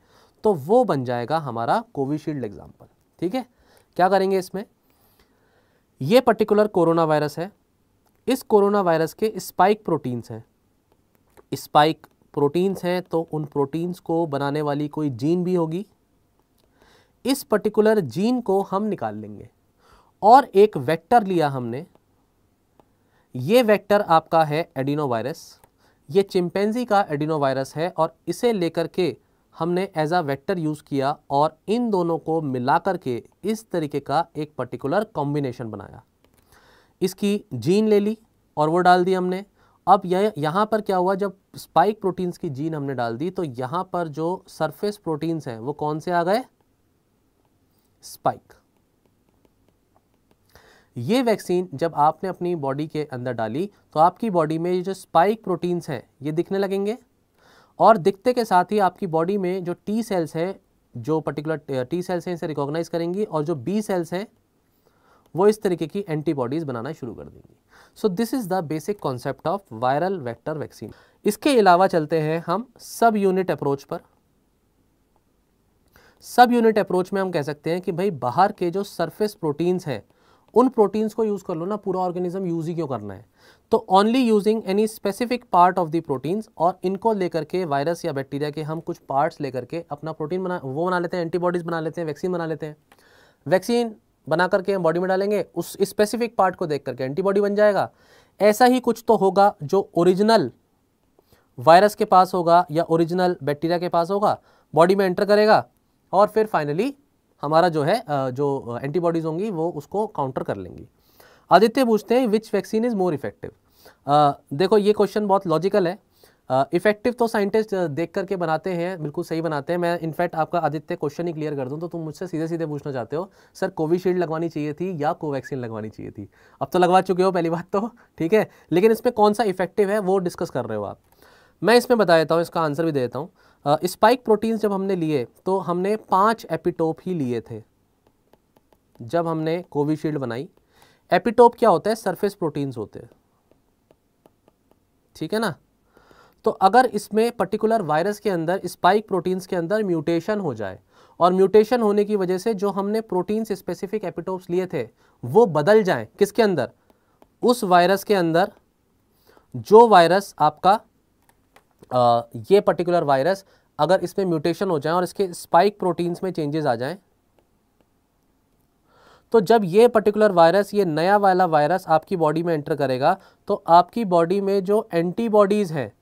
तो वो बन जाएगा हमारा कोविशील्ड एग्जाम्पल ठीक है क्या करेंगे इसमें ये पर्टिकुलर कोरोना वायरस है इस कोरोना वायरस के स्पाइक प्रोटीन्स हैं स्पाइक प्रोटीन्स हैं तो उन प्रोटीन्स को बनाने वाली कोई जीन भी होगी इस पर्टिकुलर जीन को हम निकाल लेंगे और एक वेक्टर लिया हमने ये वेक्टर आपका है एडिनोवायरस ये चिंपेंजी का एडिनोवायरस है और इसे लेकर के हमने एज आ वेक्टर यूज़ किया और इन दोनों को मिला कर के इस तरीके का एक पर्टिकुलर कॉम्बिनेशन बनाया इसकी जीन ले ली और वो डाल दी हमने अब यह यहाँ पर क्या हुआ जब स्पाइक प्रोटीन्स की जीन हमने डाल दी तो यहाँ पर जो सरफेस प्रोटीन्स हैं वो कौन से आ गए स्पाइक ये वैक्सीन जब आपने अपनी बॉडी के अंदर डाली तो आपकी बॉडी में ये जो स्पाइक प्रोटीन्स हैं ये दिखने लगेंगे और दिखते के साथ ही आपकी बॉडी में जो टी सेल्स हैं जो पर्टिकुलर टी सेल्स हैं इसे रिकॉग्नाइज करेंगी और जो बी सेल्स हैं वो इस तरीके की एंटीबॉडीज़ बनाना शुरू कर देंगी so this is the basic concept of viral vector vaccine इसके अलावा चलते हैं हम सब यूनिट अप्रोच पर सब यूनिट अप्रोच में हम कह सकते हैं कि भाई बाहर के जो सरफेस प्रोटीन्स हैं उन प्रोटीन्स को यूज़ कर लो ना पूरा ऑर्गेनिज्म यूज़ ही क्यों करना है तो only using any specific part of the proteins और इनको लेकर के वायरस या बैक्टीरिया के हम कुछ पार्ट्स लेकर के अपना प्रोटीन बना वो बना लेते हैं एंटीबॉडीज़ बना लेते हैं वैक्सीन बना लेते हैं वैक्सीन बना करके हम बॉडी में डालेंगे उस स्पेसिफिक पार्ट को देख करके एंटीबॉडी बन जाएगा ऐसा ही कुछ तो होगा जो ओरिजिनल वायरस के पास होगा या ओरिजिनल बैक्टीरिया के पास होगा बॉडी में एंटर करेगा और फिर फाइनली हमारा जो है जो एंटीबॉडीज़ होंगी वो उसको काउंटर कर लेंगी आदित्य पूछते हैं which vaccine is more effective देखो ये क्वेश्चन बहुत लॉजिकल है इफेक्टिव तो साइंटिस्ट देख करके बनाते हैं बिल्कुल सही बनाते हैं मैं इनफैक्ट आपका आदित्य क्वेश्चन ही क्लियर कर दूं तो तुम मुझसे सीधे सीधे पूछना चाहते हो सर कोविशील्ड लगवानी चाहिए थी या कोवैक्सीन लगवानी चाहिए थी अब तो लगवा चुके हो पहली बात तो *laughs* ठीक है लेकिन इसमें कौन सा इफेक्टिव है वो डिस्कस कर रहे हो आप मैं इसमें बता देता हूँ इसका आंसर भी दे देता हूँ स्पाइक प्रोटीन्स जब हमने लिए तो हमने पाँच एपिटोप ही लिए थे जब हमने कोविशील्ड बनाई एपिटोप क्या होता है सरफेस प्रोटीन्स होते हैं ठीक है ना तो अगर इसमें पर्टिकुलर वायरस के अंदर स्पाइक प्रोटीन्स के अंदर म्यूटेशन हो जाए और म्यूटेशन होने की वजह से जो हमने प्रोटीन्स स्पेसिफिक एपिटोप्स लिए थे वो बदल जाए किसके अंदर उस वायरस के अंदर जो वायरस आपका आ, ये पर्टिकुलर वायरस अगर इसमें म्यूटेशन हो जाए और इसके स्पाइक प्रोटीन्स में चेंजेस आ जाएं तो जब ये पर्टिकुलर वायरस ये नया वाला वायरस आपकी बॉडी में एंटर करेगा तो आपकी बॉडी में जो एंटीबॉडीज़ हैं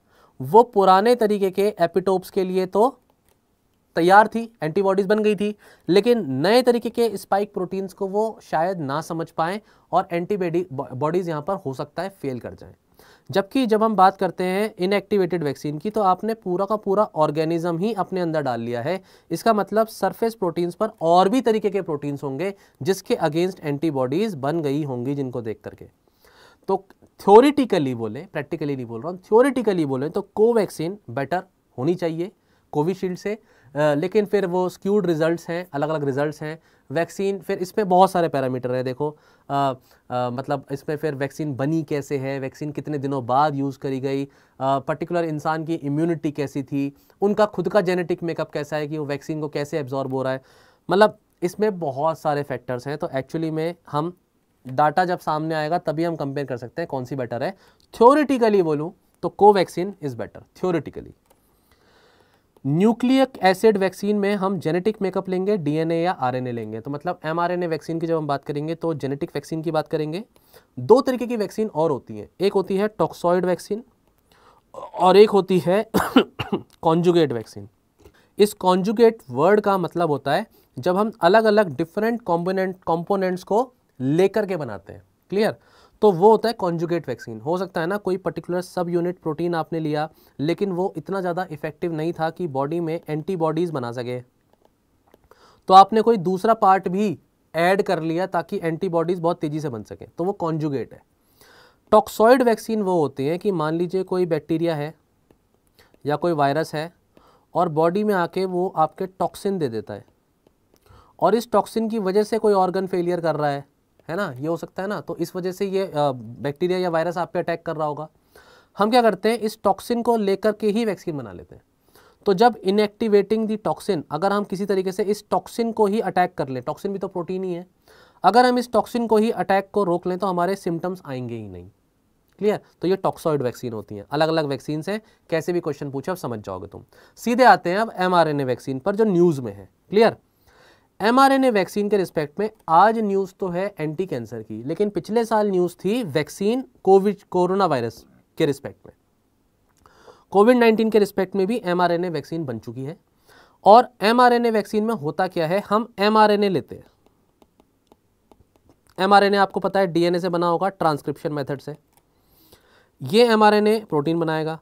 वो पुराने तरीके के एपिटोप्स के लिए तो तैयार थी एंटीबॉडीज़ बन गई थी लेकिन नए तरीके के स्पाइक प्रोटीन्स को वो शायद ना समझ पाए और एंटीबॉडी बॉडीज़ यहाँ पर हो सकता है फेल कर जाए जबकि जब हम बात करते हैं इनएक्टिवेटेड वैक्सीन की तो आपने पूरा का पूरा ऑर्गेनिज्म ही अपने अंदर डाल लिया है इसका मतलब सरफेस प्रोटीन्स पर और भी तरीके के प्रोटीन्स होंगे जिसके अगेंस्ट एंटीबॉडीज़ बन गई होंगी जिनको देख करके तो थ्योरिटिकली बोले प्रैक्टिकली नहीं बोल रहा हूँ थ्योरिटिकली बोले तो कोवैक्सीन बेटर होनी चाहिए कोविशील्ड से लेकिन फिर वो स्क्यूड रिजल्ट्स हैं अलग अलग रिजल्ट्स हैं वैक्सीन फिर इसमें बहुत सारे पैरामीटर हैं देखो आ, आ, मतलब इसमें फिर वैक्सीन बनी कैसे है वैक्सीन कितने दिनों बाद यूज़ करी गई पर्टिकुलर इंसान की इम्यूनिटी कैसी थी उनका खुद का जेनेटिक मेकअप कैसा है कि वो वैक्सीन को कैसे एब्जॉर्ब हो रहा है मतलब इसमें बहुत सारे फैक्टर्स हैं तो एक्चुअली में हम डाटा जब सामने आएगा तभी हम कंपेयर कर सकते हैं कौन सी बेटर है थ्योरिटिकली बोलूँ तो Covaxin is better theoretically nucleic acid vaccine में हम जेनेटिक मेकअप लेंगे डीएनए या आरएनए लेंगे तो मतलब एमआरएनए वैक्सीन की जब हम बात करेंगे तो जेनेटिक वैक्सीन की बात करेंगे दो तरीके की वैक्सीन और होती हैं एक होती है टॉक्सॉइड वैक्सीन और एक होती है कॉन्जुगेट *coughs* वैक्सीन इस कॉन्जुगेट वर्ड का मतलब होता है जब हम अलग अलग डिफरेंट कॉम्पोनेंट कॉम्पोनेंट्स को लेकर के बनाते हैं क्लियर तो वो होता है कॉन्जुगेट वैक्सीन हो सकता है ना कोई पर्टिकुलर सब यूनिट प्रोटीन आपने लिया लेकिन वो इतना ज़्यादा इफेक्टिव नहीं था कि बॉडी में एंटीबॉडीज़ बना सके तो आपने कोई दूसरा पार्ट भी ऐड कर लिया ताकि एंटीबॉडीज़ बहुत तेज़ी से बन सकें तो वो कॉन्जुगेट है टॉक्सॉइड वैक्सीन वो होती हैं कि मान लीजिए कोई बैक्टीरिया है या कोई वायरस है और बॉडी में आके वो आपके टॉक्सिन दे देता है और इस टॉक्सिन की वजह से कोई ऑर्गन फेलियर कर रहा है है ना ये हो सकता है ना तो इस वजह से ये बैक्टीरिया या वायरस आप पे अटैक कर रहा होगा हम क्या करते हैं इस टॉक्सिन को लेकर के ही वैक्सीन बना लेते हैं तो जब इनएक्टिवेटिंग दी टॉक्सिन अगर हम किसी तरीके से इस टॉक्सिन को ही अटैक कर लें टॉक्सिन भी तो प्रोटीन ही है अगर हम इस टॉक्सिन को ही अटैक को रोक लें तो हमारे सिम्टम्स आएंगे ही नहीं क्लियर तो ये टॉक्सॉइड वैक्सीन होती हैं अलग अलग वैक्सीन हैं कैसे भी क्वेश्चन पूछे अब समझ जाओगे तुम सीधे आते हैं अब एमआरएनए वैक्सीन पर जो न्यूज़ में है क्लियर एमआरएनए वैक्सीन के रिस्पेक्ट में आज न्यूज़ तो है एंटी कैंसर की लेकिन पिछले साल न्यूज़ थी वैक्सीन कोविड कोरोना वायरस के रिस्पेक्ट में कोविड नाइन्टीन के रिस्पेक्ट में भी एमआरएनए वैक्सीन बन चुकी है और एमआरएनए वैक्सीन में होता क्या है हम एमआरएनए लेते हैं एमआरएनए आपको पता है डीएनए से बना होगा ट्रांसक्रिप्शन मेथड से ये एमआरएनए प्रोटीन बनाएगा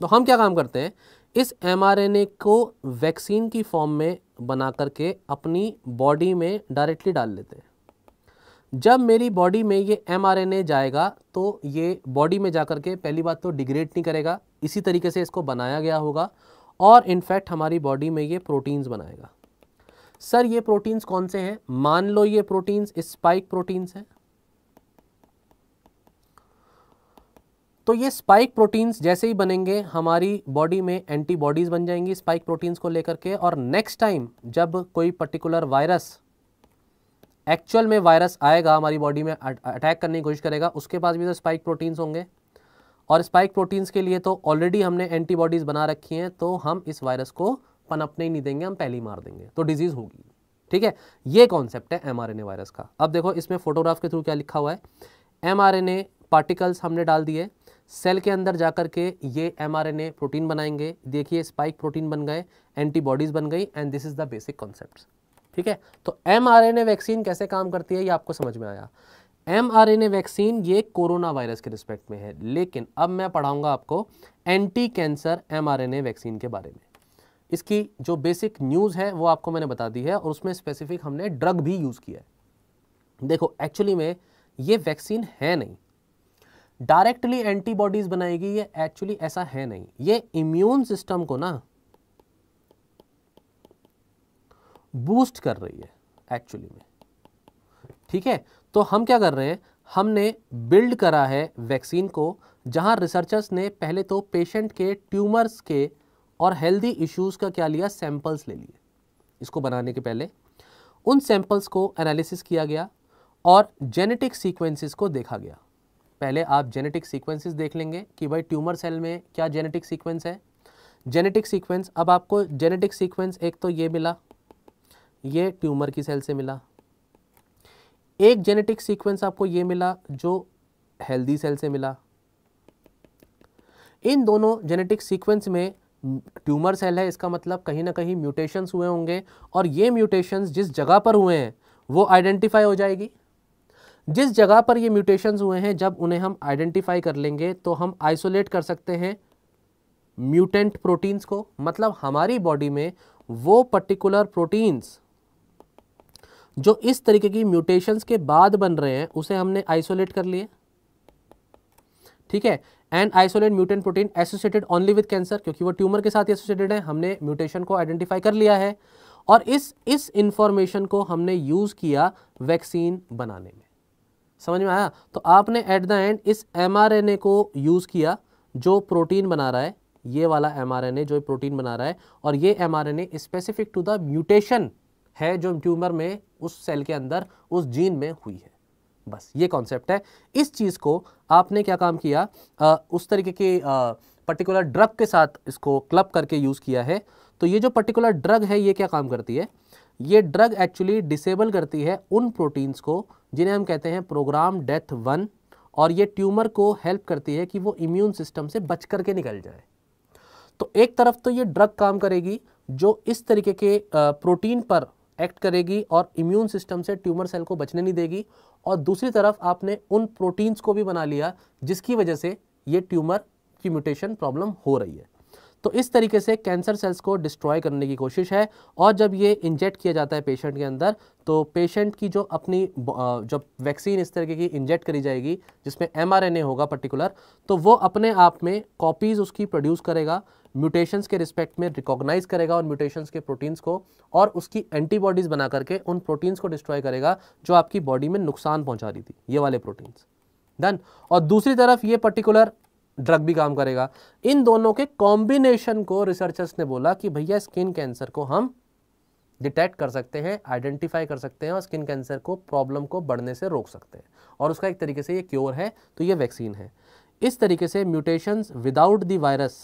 तो हम क्या काम करते हैं इस एमआरएनए को वैक्सीन की फॉर्म में बना करके अपनी बॉडी में डायरेक्टली डाल लेते हैं जब मेरी बॉडी में ये एम जाएगा तो ये बॉडी में जा कर के पहली बात तो डिग्रेड नहीं करेगा इसी तरीके से इसको बनाया गया होगा और इनफैक्ट हमारी बॉडी में ये प्रोटीन्स बनाएगा सर ये प्रोटीन्स कौन से हैं मान लो ये प्रोटीन्स स्पाइक प्रोटीन्स हैं तो ये स्पाइक प्रोटीन्स जैसे ही बनेंगे हमारी बॉडी में एंटीबॉडीज़ बन जाएंगी स्पाइक प्रोटीन्स को लेकर के और नेक्स्ट टाइम जब कोई पर्टिकुलर वायरस एक्चुअल में वायरस आएगा हमारी बॉडी में अटैक करने की कोशिश करेगा उसके पास भी तो स्पाइक प्रोटीन्स होंगे और स्पाइक प्रोटीन्स के लिए तो ऑलरेडी हमने एंटीबॉडीज़ बना रखी हैं तो हम इस वायरस को पनपने ही नहीं देंगे हम पहले ही मार देंगे तो डिजीज़ होगी ठीक है ये कॉन्सेप्ट है एम वायरस का अब देखो इसमें फोटोग्राफ के थ्रू क्या लिखा हुआ है एम पार्टिकल्स हमने डाल दिए सेल के अंदर जाकर के ये एम प्रोटीन बनाएंगे देखिए स्पाइक प्रोटीन बन गए एंटीबॉडीज़ बन गई and this is the basic concept ठीक है तो एम वैक्सीन कैसे काम करती है ये आपको समझ में आया एम वैक्सीन ये कोरोना वायरस के रिस्पेक्ट में है लेकिन अब मैं पढ़ाऊंगा आपको एंटी कैंसर एम वैक्सीन के बारे में इसकी जो बेसिक न्यूज़ है वो आपको मैंने बता दी है और उसमें स्पेसिफिक हमने ड्रग भी यूज़ किया है देखो एक्चुअली में ये वैक्सीन है नहीं डायरेक्टली एंटीबॉडीज बनाएगी ये एक्चुअली ऐसा है नहीं ये इम्यून सिस्टम को ना बूस्ट कर रही है एक्चुअली में ठीक है तो हम क्या कर रहे हैं हमने बिल्ड करा है वैक्सीन को जहां रिसर्चर्स ने पहले तो पेशेंट के ट्यूमर्स के और हेल्दी इश्यूज का क्या लिया सैंपल्स ले लिए इसको बनाने के पहले उन सैंपल्स को एनालिसिस किया गया और जेनेटिक सीक्वेंसेस को देखा गया पहले आप जेनेटिक सीक्वेंसेस देख लेंगे कि भाई ट्यूमर सेल में क्या जेनेटिक सीक्वेंस है जेनेटिक सीक्वेंस अब आपको जेनेटिक सीक्वेंस एक तो ये मिला ये ट्यूमर की सेल से मिला एक जेनेटिक सीक्वेंस आपको ये मिला जो हेल्दी सेल से मिला इन दोनों जेनेटिक सीक्वेंस में ट्यूमर सेल है इसका मतलब कहीं ना कहीं म्यूटेशंस हुए होंगे और ये म्यूटेशंस जिस जगह पर हुए हैं वो आइडेंटिफाई हो जाएगी जिस जगह पर ये म्यूटेशंस हुए हैं जब उन्हें हम आइडेंटिफाई कर लेंगे तो हम आइसोलेट कर सकते हैं म्यूटेंट प्रोटीन्स को मतलब हमारी बॉडी में वो पर्टिकुलर प्रोटीन्स जो इस तरीके की म्यूटेशंस के बाद बन रहे हैं उसे हमने आइसोलेट कर लिए ठीक है and isolate mutant protein associated only with cancer क्योंकि वो ट्यूमर के साथ एसोसिएटेड है हमने म्यूटेशन को आइडेंटिफाई कर लिया है और इस इस इंफॉर्मेशन को हमने यूज़ किया वैक्सीन बनाने में समझ में आया तो आपने एट द एंड इस एमआरएनए को यूज़ किया जो प्रोटीन बना रहा है ये वाला एमआरएनए जो प्रोटीन बना रहा है और ये mRNA specific to the mutation है जो ट्यूमर में उस सेल के अंदर उस जीन में हुई है बस ये कॉन्सेप्ट है इस चीज़ को आपने क्या काम किया आ, उस तरीके के पर्टिकुलर ड्रग के साथ इसको क्लब करके यूज़ किया है तो ये जो पर्टिकुलर ड्रग है ये क्या काम करती है ये ड्रग एक्चुअली डिसेबल करती है उन प्रोटीन्स को जिन्हें हम कहते हैं प्रोग्राम डेथ वन और ये ट्यूमर को हेल्प करती है कि वो इम्यून सिस्टम से बच करके निकल जाए तो एक तरफ तो ये ड्रग काम करेगी जो इस तरीके के प्रोटीन पर एक्ट करेगी और इम्यून सिस्टम से ट्यूमर सेल को बचने नहीं देगी और दूसरी तरफ आपने उन प्रोटीन्स को भी बना लिया जिसकी वजह से ये ट्यूमर की म्यूटेशन प्रॉब्लम हो रही है तो इस तरीके से कैंसर सेल्स को डिस्ट्रॉय करने की कोशिश है और जब ये इंजेक्ट किया जाता है पेशेंट के अंदर तो पेशेंट की जो अपनी जब वैक्सीन इस तरीके की इंजेक्ट करी जाएगी जिसमें एम होगा पर्टिकुलर तो वो अपने आप में कॉपीज़ उसकी प्रोड्यूस करेगा म्यूटेशंस के रिस्पेक्ट में रिकॉग्नाइज करेगा और म्यूटेशंस के प्रोटीन्स को और उसकी एंटीबॉडीज़ बना करके उन प्रोटीन्स को डिस्ट्रॉय करेगा जो आपकी बॉडी में नुकसान पहुंचा रही थी ये वाले प्रोटीन्स डन और दूसरी तरफ ये पर्टिकुलर ड्रग भी काम करेगा इन दोनों के कॉम्बिनेशन को रिसर्चर्स ने बोला कि भैया स्किन कैंसर को हम डिटेक्ट कर सकते हैं आइडेंटिफाई कर सकते हैं और स्किन कैंसर को प्रॉब्लम को बढ़ने से रोक सकते हैं और उसका एक तरीके से ये क्योर है तो ये वैक्सीन है इस तरीके से mutations without the virus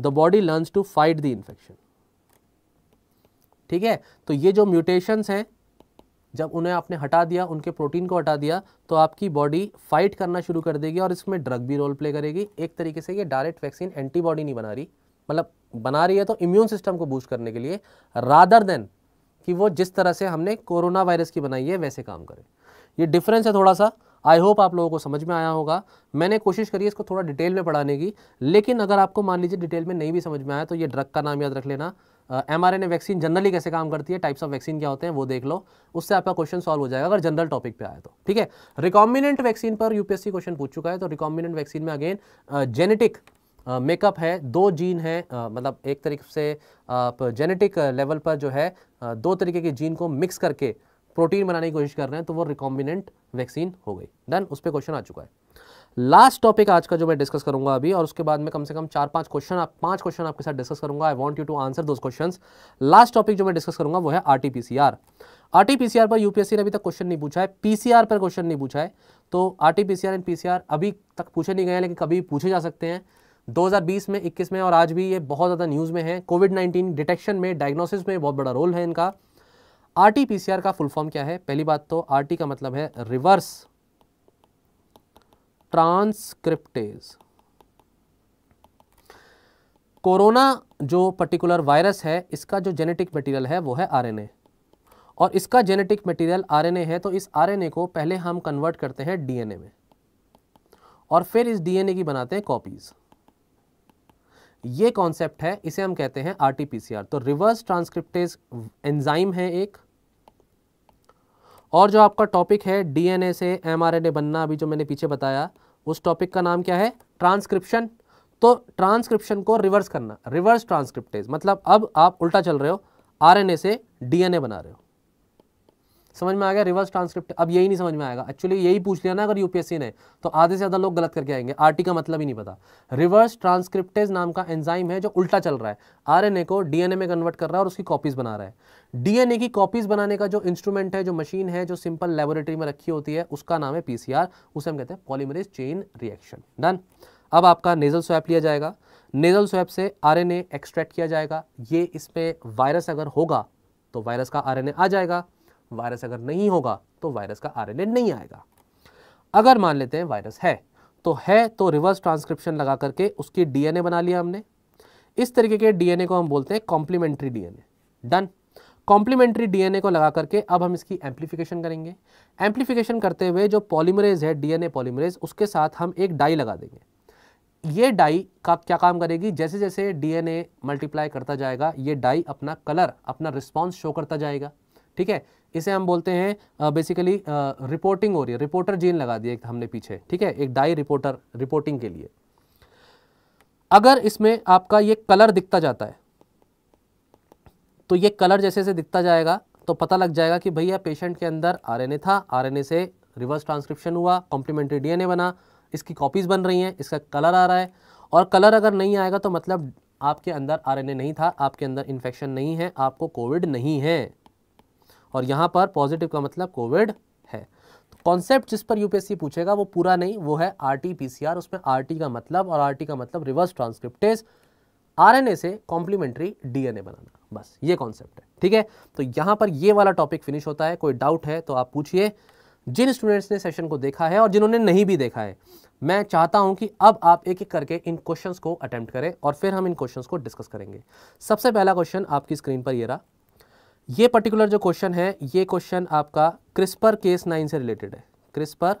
the body learns to fight the infection ठीक है तो ये जो म्यूटेशंस हैं जब उन्हें आपने हटा दिया उनके प्रोटीन को हटा दिया तो आपकी बॉडी फाइट करना शुरू कर देगी और इसमें ड्रग भी रोल प्ले करेगी एक तरीके से ये डायरेक्ट वैक्सीन एंटीबॉडी नहीं बना रही मतलब बना रही है तो इम्यून सिस्टम को बूस्ट करने के लिए रादर देन कि वो जिस तरह से हमने कोरोना वायरस की बनाई है वैसे काम करें ये डिफरेंस है थोड़ा सा आई होप आप लोगों को समझ में आया होगा मैंने कोशिश करी इसको थोड़ा डिटेल में पढ़ाने की लेकिन अगर आपको मान लीजिए डिटेल में नहीं भी समझ में आया तो ये ड्रग का नाम याद रख लेना एम आर वैक्सीन जनरली कैसे काम करती है टाइप्स ऑफ वैक्सीन क्या होते हैं वो देख लो उससे आपका क्वेश्चन सॉल्व हो जाएगा अगर जनरल टॉपिक पे आए तो ठीक है रिकॉम्बिनेंट वैक्सीन पर यूपीएससी क्वेश्चन पूछ चुका है तो रिकॉम्बिनेंट वैक्सीन में अगेन जेनेटिक मेकअप है दो जीन है मतलब एक तरीके से आप जेनेटिक लेवल पर जो है दो तरीके के जीन को मिक्स करके प्रोटीन बनाने की कोशिश कर रहे हैं तो वो रिकॉम्बिनेंट वैक्सीन हो गई डन उस पर क्वेश्चन आ चुका है लास्ट टॉपिक आज का जो मैं डिस्कस करूंगा अभी और उसके बाद में कम से कम चार पांच क्वेश्चन आप पांच क्वेश्चन आपके साथ डिस्कस करूंगा I want you to answer those questions last topic जो मैं डिस्कस करूंगा वो है आरटीपीसीआर आरटीपीसीआर पर यूपीएससी ने अभी तक क्वेश्चन नहीं पूछा है पीसीआर पर क्वेश्चन नहीं पूछा है तो आर एंड आर अभी तक पूछे नहीं गए हैं लेकिन कभी पूछे जा सकते हैं 2020 में 21 में और आज भी ये बहुत ज़्यादा न्यूज़ में है कोविड 19 डिटेक्शन में डायग्नोसिस में बहुत बड़ा रोल है इनका आर का फुल फॉर्म क्या है पहली बात तो आर का मतलब है रिवर्स ट्रांसक्रिप्टेज कोरोना जो पर्टिकुलर वायरस है इसका जो जेनेटिक मटेरियल है वो है आरएनए और इसका जेनेटिक मटेरियल आरएनए है तो इस आरएनए को पहले हम कन्वर्ट करते हैं डीएनए में और फिर इस डीएनए की बनाते हैं कॉपीज़ ये कॉन्सेप्ट है इसे हम कहते हैं आरटीपीसीआर तो रिवर्स ट्रांसक्रिप्टेज एंजाइम है एक और जो आपका टॉपिक है डीएनए से एमआरएनए बनना अभी जो मैंने पीछे बताया उस टॉपिक का नाम क्या है ट्रांसक्रिप्शन तो ट्रांसक्रिप्शन को रिवर्स करना रिवर्स ट्रांसक्रिप्टेज मतलब अब आप उल्टा चल रहे हो आरएनए से डीएनए बना रहे हो समझ में आ गया रिवर्स ट्रांसक्रिप्ट अब यही नहीं समझ में आएगा एक्चुअली यही पूछ लिया ना अगर यूपीएससी ने तो आधे से ज़्यादा लोग गलत करके आएंगे आरटी का मतलब ही नहीं पता रिवर्स ट्रांसक्रिप्टेज नाम का एंजाइम है जो उल्टा चल रहा है आरएनए को डीएनए में कन्वर्ट कर रहा है और उसकी कॉपीज़ बना रहा है डीएनए की कॉपीज़ बनाने का जो इंस्ट्रूमेंट है जो मशीन है जो सिंपल लेबोरेटरी में रखी होती है उसका नाम है पीसीआर उसे हम कहते हैं पॉलीमरेज चेन रिएक्शन डन अब आपका नेजल स्वैप लिया जाएगा नेजल स्वैप से आरएनए एक्सट्रैक्ट किया जाएगा ये इसमें वायरस अगर होगा तो वायरस का आरएनए आ जाएगा वायरस अगर नहीं होगा तो वायरस का आर नहीं आएगा अगर मान लेते हैं वायरस है तो है तो रिवर्स ट्रांसक्रिप्शन लगा करके उसकी डीएनए बना लिया हमने इस तरीके के डीएनए को हम बोलते हैं complementary DNA done complementary DNA को लगा करके अब हम इसकी एम्प्लीफिकेशन करेंगे एम्प्लीफिकेशन करते हुए जो पॉलीमरेज है डीएनए पॉलीमरेज उसके साथ हम एक डाई लगा देंगे ये डाई का क्या काम करेगी जैसे जैसे डीएनए मल्टीप्लाई करता जाएगा ये डाई अपना कलर अपना रिस्पॉन्स शो करता जाएगा ठीक है इसे हम बोलते हैं बेसिकली रिपोर्टिंग हो रही है रिपोर्टर जीन लगा दिया हमने पीछे ठीक है एक डाई रिपोर्टर रिपोर्टिंग के लिए अगर इसमें आपका ये कलर दिखता जाता है तो ये कलर जैसे जैसे दिखता जाएगा तो पता लग जाएगा कि भैया पेशेंट के अंदर आरएनए था आरएनए से रिवर्स ट्रांसक्रिप्शन हुआ कॉम्प्लीमेंट्री डीएनए बना इसकी कॉपीज़ बन रही हैं इसका कलर आ रहा है और कलर अगर नहीं आएगा तो मतलब आपके अंदर आरएनए नहीं था आपके अंदर इन्फेक्शन नहीं है आपको कोविड नहीं है और यहाँ पर पॉजिटिव का मतलब कोविड है कॉन्सेप्ट तो जिस पर यूपीएससी पूछेगा वो पूरा नहीं वो है आर टी उसमें आर का मतलब और आर का मतलब रिवर्स ट्रांसक्रिप्टेज आरएनए से कॉम्प्लीमेंट्री डीएनए बनाना बस ये कॉन्सेप्ट है ठीक है तो यहाँ पर ये वाला टॉपिक फिनिश होता है कोई डाउट है तो आप पूछिए जिन स्टूडेंट्स ने सेशन को देखा है और जिन्होंने नहीं भी देखा है मैं चाहता हूं कि अब आप एक एक करके इन क्वेश्चंस को अटेम्प्ट करें और फिर हम इन क्वेश्चंस को डिस्कस करेंगे सबसे पहला क्वेश्चन आपकी स्क्रीन पर ये रहा ये पर्टिकुलर जो क्वेश्चन है ये क्वेश्चन आपका क्रिस्पर केस नाइन से रिलेटेड है क्रिस्पर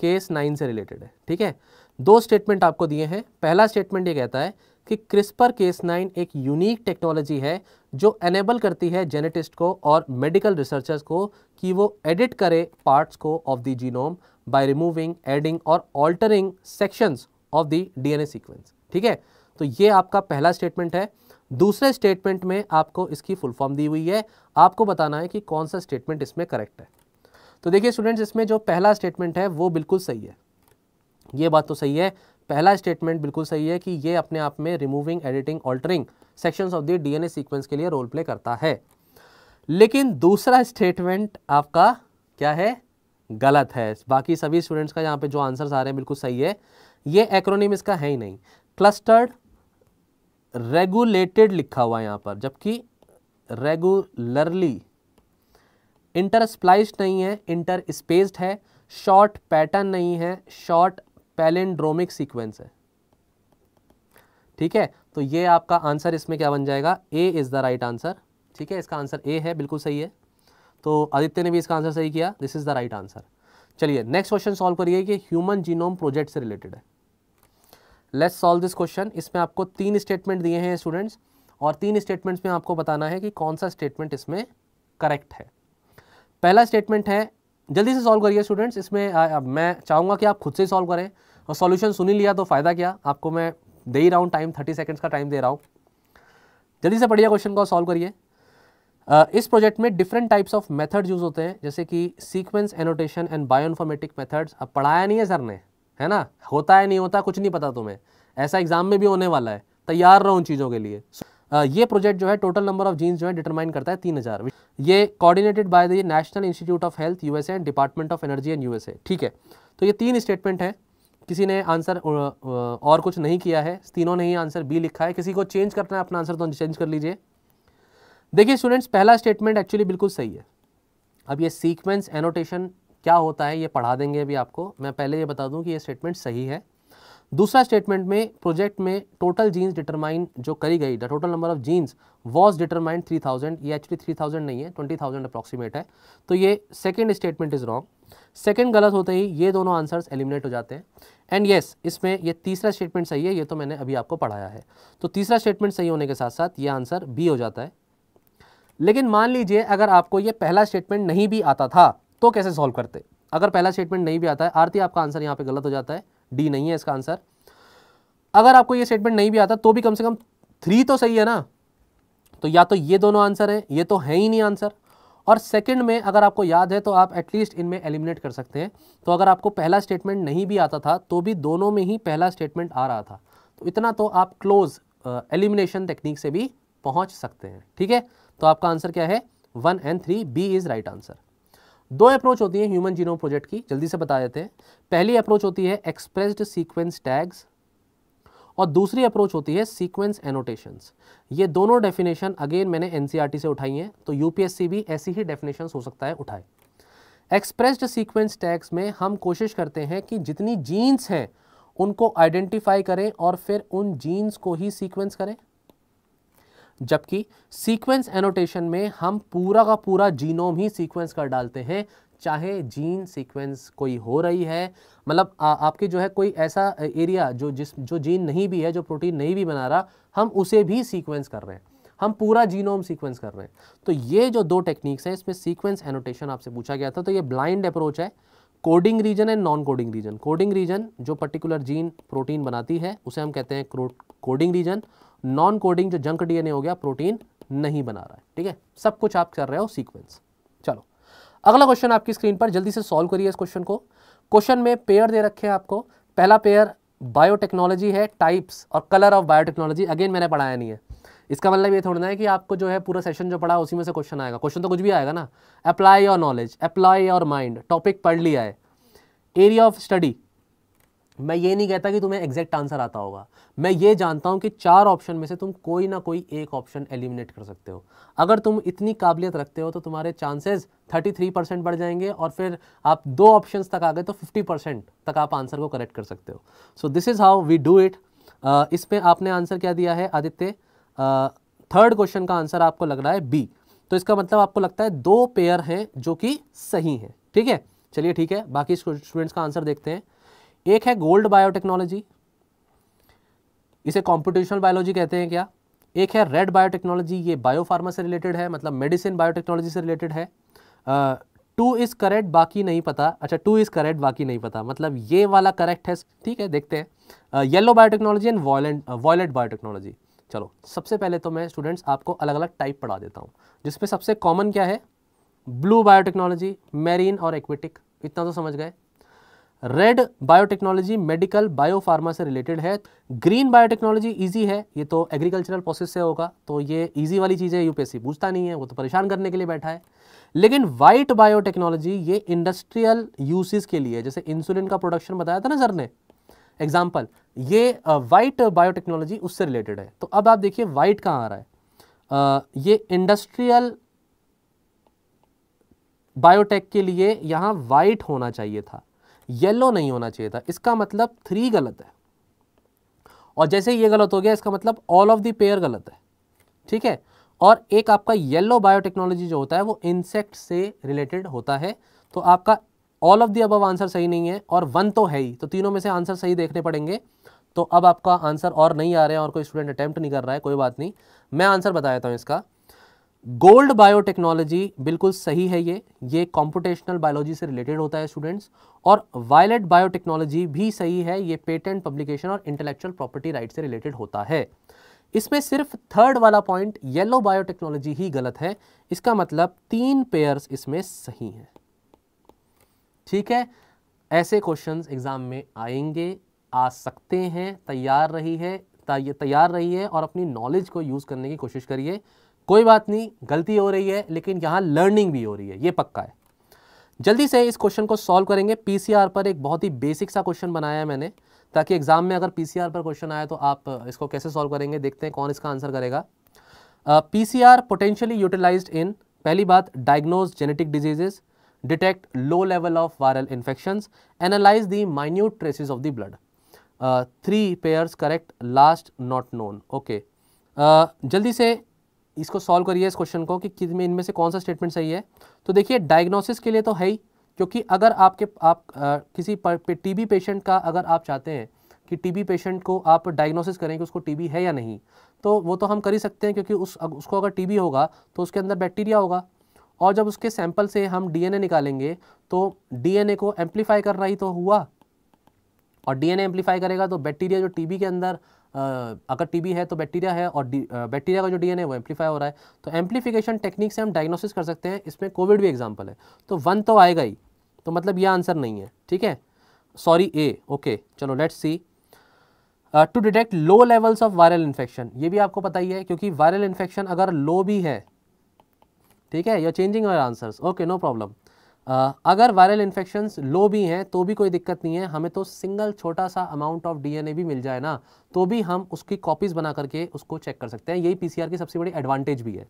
केस नाइन से रिलेटेड है ठीक है दो स्टेटमेंट आपको दिए हैं पहला स्टेटमेंट ये कहता है कि क्रिस्पर केस नाइन एक यूनिक टेक्नोलॉजी है जो एनेबल करती है जेनेटिस्ट को और मेडिकल रिसर्चर्स को कि वो एडिट करे पार्ट्स को of the genome by removing adding और altering sections of the DNA sequence ठीक है तो ये आपका पहला स्टेटमेंट है दूसरे स्टेटमेंट में आपको इसकी फुल फॉर्म दी हुई है आपको बताना है कि कौन सा स्टेटमेंट इसमें करेक्ट है तो देखिए स्टूडेंट्स इसमें जो पहला स्टेटमेंट है वो बिल्कुल सही है ये बात तो सही है पहला स्टेटमेंट बिल्कुल सही है कि ये अपने आप में removing editing altering sections of the DNA sequence के लिए रोल प्ले करता है लेकिन दूसरा स्टेटमेंट आपका क्या है गलत है बाकी सभी स्टूडेंट्स का यहाँ पे जो आंसर्स आ रहे हैं बिल्कुल सही है ये एक्रोनिम इसका है ही नहीं क्लस्टर्ड रेगुलेटेड लिखा हुआ है यहाँ पर जबकि रेगुलरली इंटर स्प्लाइस्ड नहीं है इंटर स्पेस्ड है शॉर्ट पैटर्न नहीं है शॉर्ट पैलेंड्रोमिक सीक्वेंस है ठीक है तो ये आपका आंसर इसमें क्या बन जाएगा A is the right answer ठीक है इसका आंसर ए है बिल्कुल सही है तो आदित्य ने भी इसका आंसर सही किया this is the right answer चलिए नेक्स्ट क्वेश्चन सॉल्व करिए कि ह्यूमन जीनोम प्रोजेक्ट से रिलेटेड है लेट्स सॉल्व दिस क्वेश्चन इसमें आपको तीन स्टेटमेंट दिए हैं स्टूडेंट्स और तीन स्टेटमेंट्स में आपको बताना है कि कौन सा स्टेटमेंट इसमें करेक्ट है पहला स्टेटमेंट है जल्दी से सॉल्व करिए स्टूडेंट्स इसमें आ, आ, मैं चाहूँगा कि आप खुद से ही सॉल्व करें और सॉल्यूशन सुन ही लिया तो फ़ायदा क्या आपको मैं दे ही रहा हूँ टाइम थर्टी सेकेंड्स का टाइम दे रहा हूँ जल्दी से पढ़िए क्वेश्चन को सॉल्व करिए इस प्रोजेक्ट में different types of method use होते हैं जैसे कि sequence annotation and bio methods अब पढ़ाया नहीं है सर ने है ना होता है नहीं होता कुछ नहीं पता तुम्हें ऐसा एग्जाम में भी होने वाला है तैयार रहो उन चीज़ों के लिए ये प्रोजेक्ट जो है टोटल नंबर ऑफ जीन्स जो है डिटरमाइन करता है तीन हज़ार ये coordinated by the National institute of health USA and Department of Energy and USA ठीक है तो ये तीन स्टेटमेंट हैं किसी ने आंसर और कुछ नहीं किया है तीनों ने ही आंसर बी लिखा है किसी को चेंज करना है अपना आंसर तो चेंज कर लीजिए देखिए स्टूडेंट्स पहला स्टेटमेंट एक्चुअली बिल्कुल सही है अब ये सीक्वेंस एनोटेशन क्या होता है ये पढ़ा देंगे अभी आपको मैं पहले ये बता दूं कि ये स्टेटमेंट सही है दूसरा स्टेटमेंट में प्रोजेक्ट में टोटल जीन्स डिटरमाइन जो करी गई the total number of genes was determined three thousand ये एक्चुअली थ्री थाउजेंड नहीं है ट्वेंटी थाउजेंड अप्रॉक्सीमेट है तो ये second statement is wrong second गलत होते ही ये दोनों आंसर्स एलिमिनेट हो जाते हैं एंड येस yes, इसमें ये तीसरा स्टेटमेंट सही है ये तो मैंने अभी आपको पढ़ाया है तो तीसरा स्टेटमेंट सही होने के साथ साथ ये आंसर बी हो जाता है लेकिन मान लीजिए अगर आपको ये पहला स्टेटमेंट नहीं भी आता था तो कैसे सॉल्व करते अगर पहला स्टेटमेंट नहीं भी आता है आरती आपका आंसर यहाँ पे गलत हो जाता है डी नहीं है इसका आंसर अगर आपको ये स्टेटमेंट नहीं भी आता तो भी कम से कम थ्री तो सही है ना तो या तो ये दोनों आंसर हैं ये तो है ही नहीं आंसर और सेकंड में अगर आपको याद है तो आप एटलीस्ट इनमें एलिमिनेट कर सकते हैं तो अगर आपको पहला स्टेटमेंट नहीं भी आता था तो भी दोनों में ही पहला स्टेटमेंट आ रहा था तो इतना तो आप क्लोज एलिमिनेशन टेक्निक से भी पहुंच सकते हैं ठीक है तो आपका आंसर क्या है one and three B is right answer दो अप्रोच होती है ह्यूमन जीनोम प्रोजेक्ट की जल्दी से बता देते हैं पहली अप्रोच होती है एक्सप्रेस्ड सीक्वेंस टैग्स और दूसरी अप्रोच होती है सीक्वेंस एनोटेशंस ये दोनों डेफिनेशन अगेन मैंने एन e से उठाई हैं तो यूपीएससी भी ऐसी ही डेफिनेशन हो सकता है उठाए एक्सप्रेस्ड सीक्वेंस टैग्स में हम कोशिश करते हैं कि जितनी जीन्स हैं उनको आइडेंटिफाई करें और फिर उन जीन्स को ही सीक्वेंस करें जबकि सीक्वेंस एनोटेशन में हम पूरा का पूरा जीनोम ही सीक्वेंस कर डालते हैं चाहे जीन सीक्वेंस कोई हो रही है मतलब आपके जो है कोई ऐसा एरिया जो जिस जो जीन नहीं भी है जो प्रोटीन नहीं भी बना रहा हम उसे भी सीक्वेंस कर रहे हैं हम पूरा जीनोम सीक्वेंस कर रहे हैं तो ये जो दो टेक्निक्स हैं इसमें सीक्वेंस एनोटेशन आपसे पूछा गया था तो ये ब्लाइंड अप्रोच है coding region and non coding region coding region जो पर्टिकुलर जीन प्रोटीन बनाती है उसे हम कहते हैं कोडिंग रीजन नॉन कोडिंग जो जंक डीएनए हो गया प्रोटीन नहीं बना रहा है ठीक है सब कुछ आप कर रहे हो सीक्वेंस चलो अगला क्वेश्चन आपकी स्क्रीन पर जल्दी से सॉल्व करिए इस क्वेश्चन को क्वेश्चन में पेयर दे रखे हैं आपको पहला पेयर बायोटेक्नोलॉजी है टाइप्स और कलर ऑफ बायोटेक्नोलॉजी अगेन मैंने पढ़ाया नहीं है इसका मतलब ये थोड़ा ना है कि आपको जो है पूरा सेशन जो पढ़ा उसी में से क्वेश्चन आएगा क्वेश्चन तो कुछ भी आएगा ना apply your knowledge apply your mind topic पढ़ लिया है एरिया ऑफ स्टडी मैं ये नहीं कहता कि तुम्हें एग्जैक्ट आंसर आता होगा मैं ये जानता हूँ कि चार ऑप्शन में से तुम कोई ना कोई एक ऑप्शन एलिमिनेट कर सकते हो अगर तुम इतनी काबिलियत रखते हो तो तुम्हारे चांसेस 33 परसेंट बढ़ जाएंगे और फिर आप दो ऑप्शन तक आ गए तो 50 परसेंट तक आप आंसर को करेक्ट कर सकते हो so this is how we do it इसमें आपने आंसर क्या दिया है आदित्य थर्ड क्वेश्चन का आंसर आपको लग रहा है बी तो इसका मतलब आपको लगता है दो पेयर हैं जो कि सही हैं ठीक है चलिए ठीक है बाकी स्टूडेंट्स का आंसर देखते हैं एक है गोल्ड बायोटेक्नोलॉजी इसे कॉम्पिटिशनल बायोलॉजी कहते हैं क्या एक है रेड बायोटेक्नोलॉजी ये बायोफार्मा से रिलेटेड है मतलब मेडिसिन बायोटेक्नोलॉजी से रिलेटेड है टू इज़ करेक्ट बाकी नहीं पता अच्छा टू इज़ करेक्ट बाकी नहीं पता मतलब ये वाला करेक्ट है ठीक है देखते हैं yellow biotechnology and violent violet biotechnology चलो सबसे पहले तो मैं स्टूडेंट्स आपको अलग अलग टाइप पढ़ा देता हूँ जिसमें सबसे कॉमन क्या है ब्लू बायोटेक्नोलॉजी मेरीन और एक्वेटिक इतना तो समझ गए रेड बायोटेक्नोलॉजी मेडिकल बायोफार्मा से रिलेटेड है ग्रीन बायोटेक्नोलॉजी इजी है ये तो एग्रीकल्चरल प्रोसेस से होगा तो ये इजी वाली चीज़ है यूपीएससी पूछता नहीं है वो तो परेशान करने के लिए बैठा है लेकिन वाइट बायोटेक्नोलॉजी ये इंडस्ट्रियल यूसेस के लिए जैसे इंसुलिन का प्रोडक्शन बताया था ना सर ने एग्जाम्पल ये वाइट बायोटेक्नोलॉजी उससे रिलेटेड है तो अब आप देखिए वाइट कहाँ आ रहा है आ, ये इंडस्ट्रियल बायोटेक के लिए यहाँ वाइट होना चाहिए था येलो नहीं होना चाहिए था इसका मतलब थ्री गलत है और जैसे ये गलत हो गया इसका मतलब ऑल ऑफ द पेयर गलत है ठीक है और एक आपका येलो बायोटेक्नोलॉजी जो होता है वो इंसेक्ट से रिलेटेड होता है तो आपका all of the above answer सही नहीं है और वन तो है ही तो तीनों में से आंसर सही देखने पड़ेंगे तो अब आपका आंसर और नहीं आ रहे हैं और कोई स्टूडेंट अटैम्प्ट नहीं कर रहा है कोई बात नहीं मैं आंसर बताया था इसका गोल्ड बायोटेक्नोलॉजी बिल्कुल सही है ये ये कॉम्पुटेशनल बायोलॉजी से रिलेटेड होता है स्टूडेंट्स और वायलेट बायोटेक्नोलॉजी भी सही है ये पेटेंट पब्लिकेशन और इंटेलेक्चुअल प्रॉपर्टी राइट से रिलेटेड होता है इसमें सिर्फ थर्ड वाला पॉइंट येलो बायोटेक्नोलॉजी ही गलत है इसका मतलब तीन पेयर इसमें सही हैं ठीक है ऐसे क्वेश्चन एग्ज़ाम में आएंगे आ सकते हैं तैयार रही है तैयार रही है और अपनी नॉलेज को यूज़ करने की कोशिश करिए कोई बात नहीं गलती हो रही है लेकिन यहाँ लर्निंग भी हो रही है ये पक्का है जल्दी से इस क्वेश्चन को सॉल्व करेंगे पीसीआर पर एक बहुत ही बेसिक सा क्वेश्चन बनाया है मैंने ताकि एग्जाम में अगर पीसीआर पर क्वेश्चन आया तो आप इसको कैसे सॉल्व करेंगे देखते हैं कौन इसका आंसर करेगा पीसीआर पोटेंशियली यूटिलाइज इन पहली बात diagnose genetic diseases detect low level of viral infection analyse the minute traces of the blood three pairs correct last not known okay जल्दी से इसको सॉल्व करिए इस क्वेश्चन को कि किस में इनमें से कौन सा स्टेटमेंट सही है तो देखिए डायग्नोसिस के लिए तो है ही क्योंकि अगर आपके आप आ, किसी टीबी पेशेंट का अगर आप चाहते हैं कि टीबी पेशेंट को आप डायग्नोसिस करें कि उसको टीबी है या नहीं तो वो तो हम कर ही सकते हैं क्योंकि उस उसको अगर टीबी होगा तो उसके अंदर बैक्टीरिया होगा और जब उसके सैंपल से हम डीएनए निकालेंगे तो डीएनए को एम्पलीफाई करना ही तो हुआ और डीएनए एम्पलीफाई करेगा तो बैक्टीरिया जो टीबी के अंदर अगर टीबी है तो बैक्टीरिया है और बैक्टीरिया का जो डीएनए वो एम्पलीफाई हो रहा है तो एम्पलीफिकेशन टेक्निक से हम डायग्नोसिस कर सकते हैं इसमें कोविड भी एग्जाम्पल है तो वन तो आएगा ही तो मतलब यह आंसर नहीं है ठीक है सॉरी ए ओके चलो let's see to detect low levels of viral infection ये भी आपको पता ही है क्योंकि वायरल इन्फेक्शन अगर लो भी है ठीक है you changing answers okay no problem अगर वायरल इन्फेक्शन लो भी हैं तो भी कोई दिक्कत नहीं है हमें तो सिंगल छोटा सा अमाउंट ऑफ डीएनए भी मिल जाए ना तो भी हम उसकी कॉपीज़ बना करके उसको चेक कर सकते हैं यही पीसीआर की सबसे बड़ी एडवांटेज भी है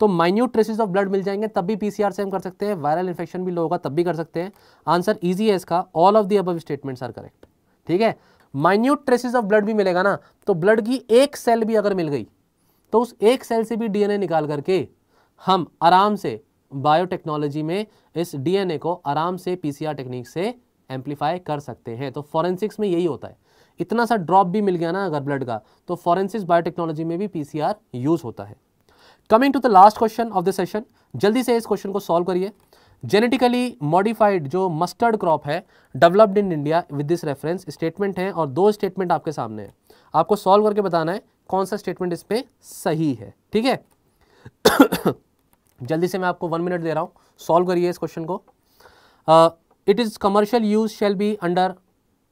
तो माइन्यूट ट्रेसेस ऑफ ब्लड मिल जाएंगे तब भी पीसीआर से हम कर सकते हैं वायरल इन्फेक्शन भी लो होगा तब भी कर सकते हैं आंसर ईजी है इसका ऑल ऑफ दी अब स्टेटमेंट्स आर करेक्ट ठीक है माइन्यूट ट्रेसिस ऑफ ब्लड भी मिलेगा ना तो ब्लड की एक सेल भी अगर मिल गई तो उस एक सेल से भी डीएनए निकाल करके हम आराम से बायोटेक्नोलॉजी में इस डीएनए को आराम से पीसीआर टेक्निक से एम्पलीफाई कर सकते हैं तो फॉरेंसिक्स में यही होता है इतना सा ड्रॉप भी मिल गया ना अगर ब्लड का तो फॉरेंसिक्स बायोटेक्नोलॉजी में भी पीसीआर यूज़ होता है coming to the last question of the session जल्दी से इस क्वेश्चन को सॉल्व करिए जेनेटिकली मॉडिफाइड जो मस्टर्ड क्रॉप है developed in India with this reference statement है और दो स्टेटमेंट आपके सामने हैं आपको सॉल्व करके बताना है कौन सा स्टेटमेंट इसमें सही है ठीक है जल्दी से मैं आपको वन मिनट दे रहा हूँ सॉल्व करिए इस क्वेश्चन को it is commercial use shall be under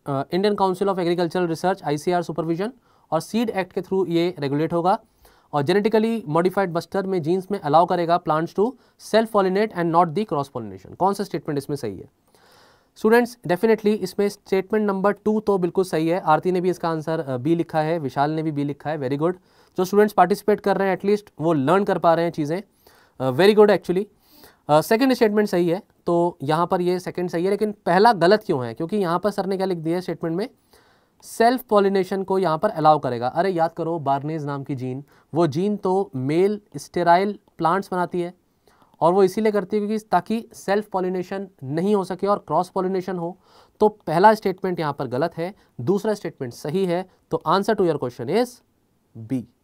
Indian council of agricultural research ICR supervision और सीड एक्ट के थ्रू ये रेगुलेट होगा और जेनेटिकली मॉडिफाइड बस्टर में जीन्स में अलाउ करेगा plants to self pollinate and not the cross pollination कौन सा स्टेटमेंट इसमें सही है स्टूडेंट्स डेफिनेटली इसमें स्टेटमेंट नंबर टू तो बिल्कुल सही है आरती ने भी इसका आंसर बी uh, लिखा है विशाल ने भी बी लिखा है वेरी गुड जो स्टूडेंट्स पार्टिसिपेट कर रहे हैं एटलीस्ट वो लर्न कर पा रहे हैं चीज़ें very good actually second statement सही है तो यहाँ पर ये सेकंड सही है लेकिन पहला गलत क्यों है क्योंकि यहाँ पर सर ने क्या लिख दिया है स्टेटमेंट में सेल्फ पॉलिनेशन को यहाँ पर अलाउ करेगा अरे याद करो बार्नेज नाम की जीन वो जीन तो मेल स्टेराइल प्लांट्स बनाती है और वो इसीलिए करती है क्योंकि ताकि सेल्फ पॉलिनेशन नहीं हो सके और क्रॉस पॉलिनेशन हो तो पहला स्टेटमेंट यहाँ पर गलत है दूसरा स्टेटमेंट सही है तो answer to your question is B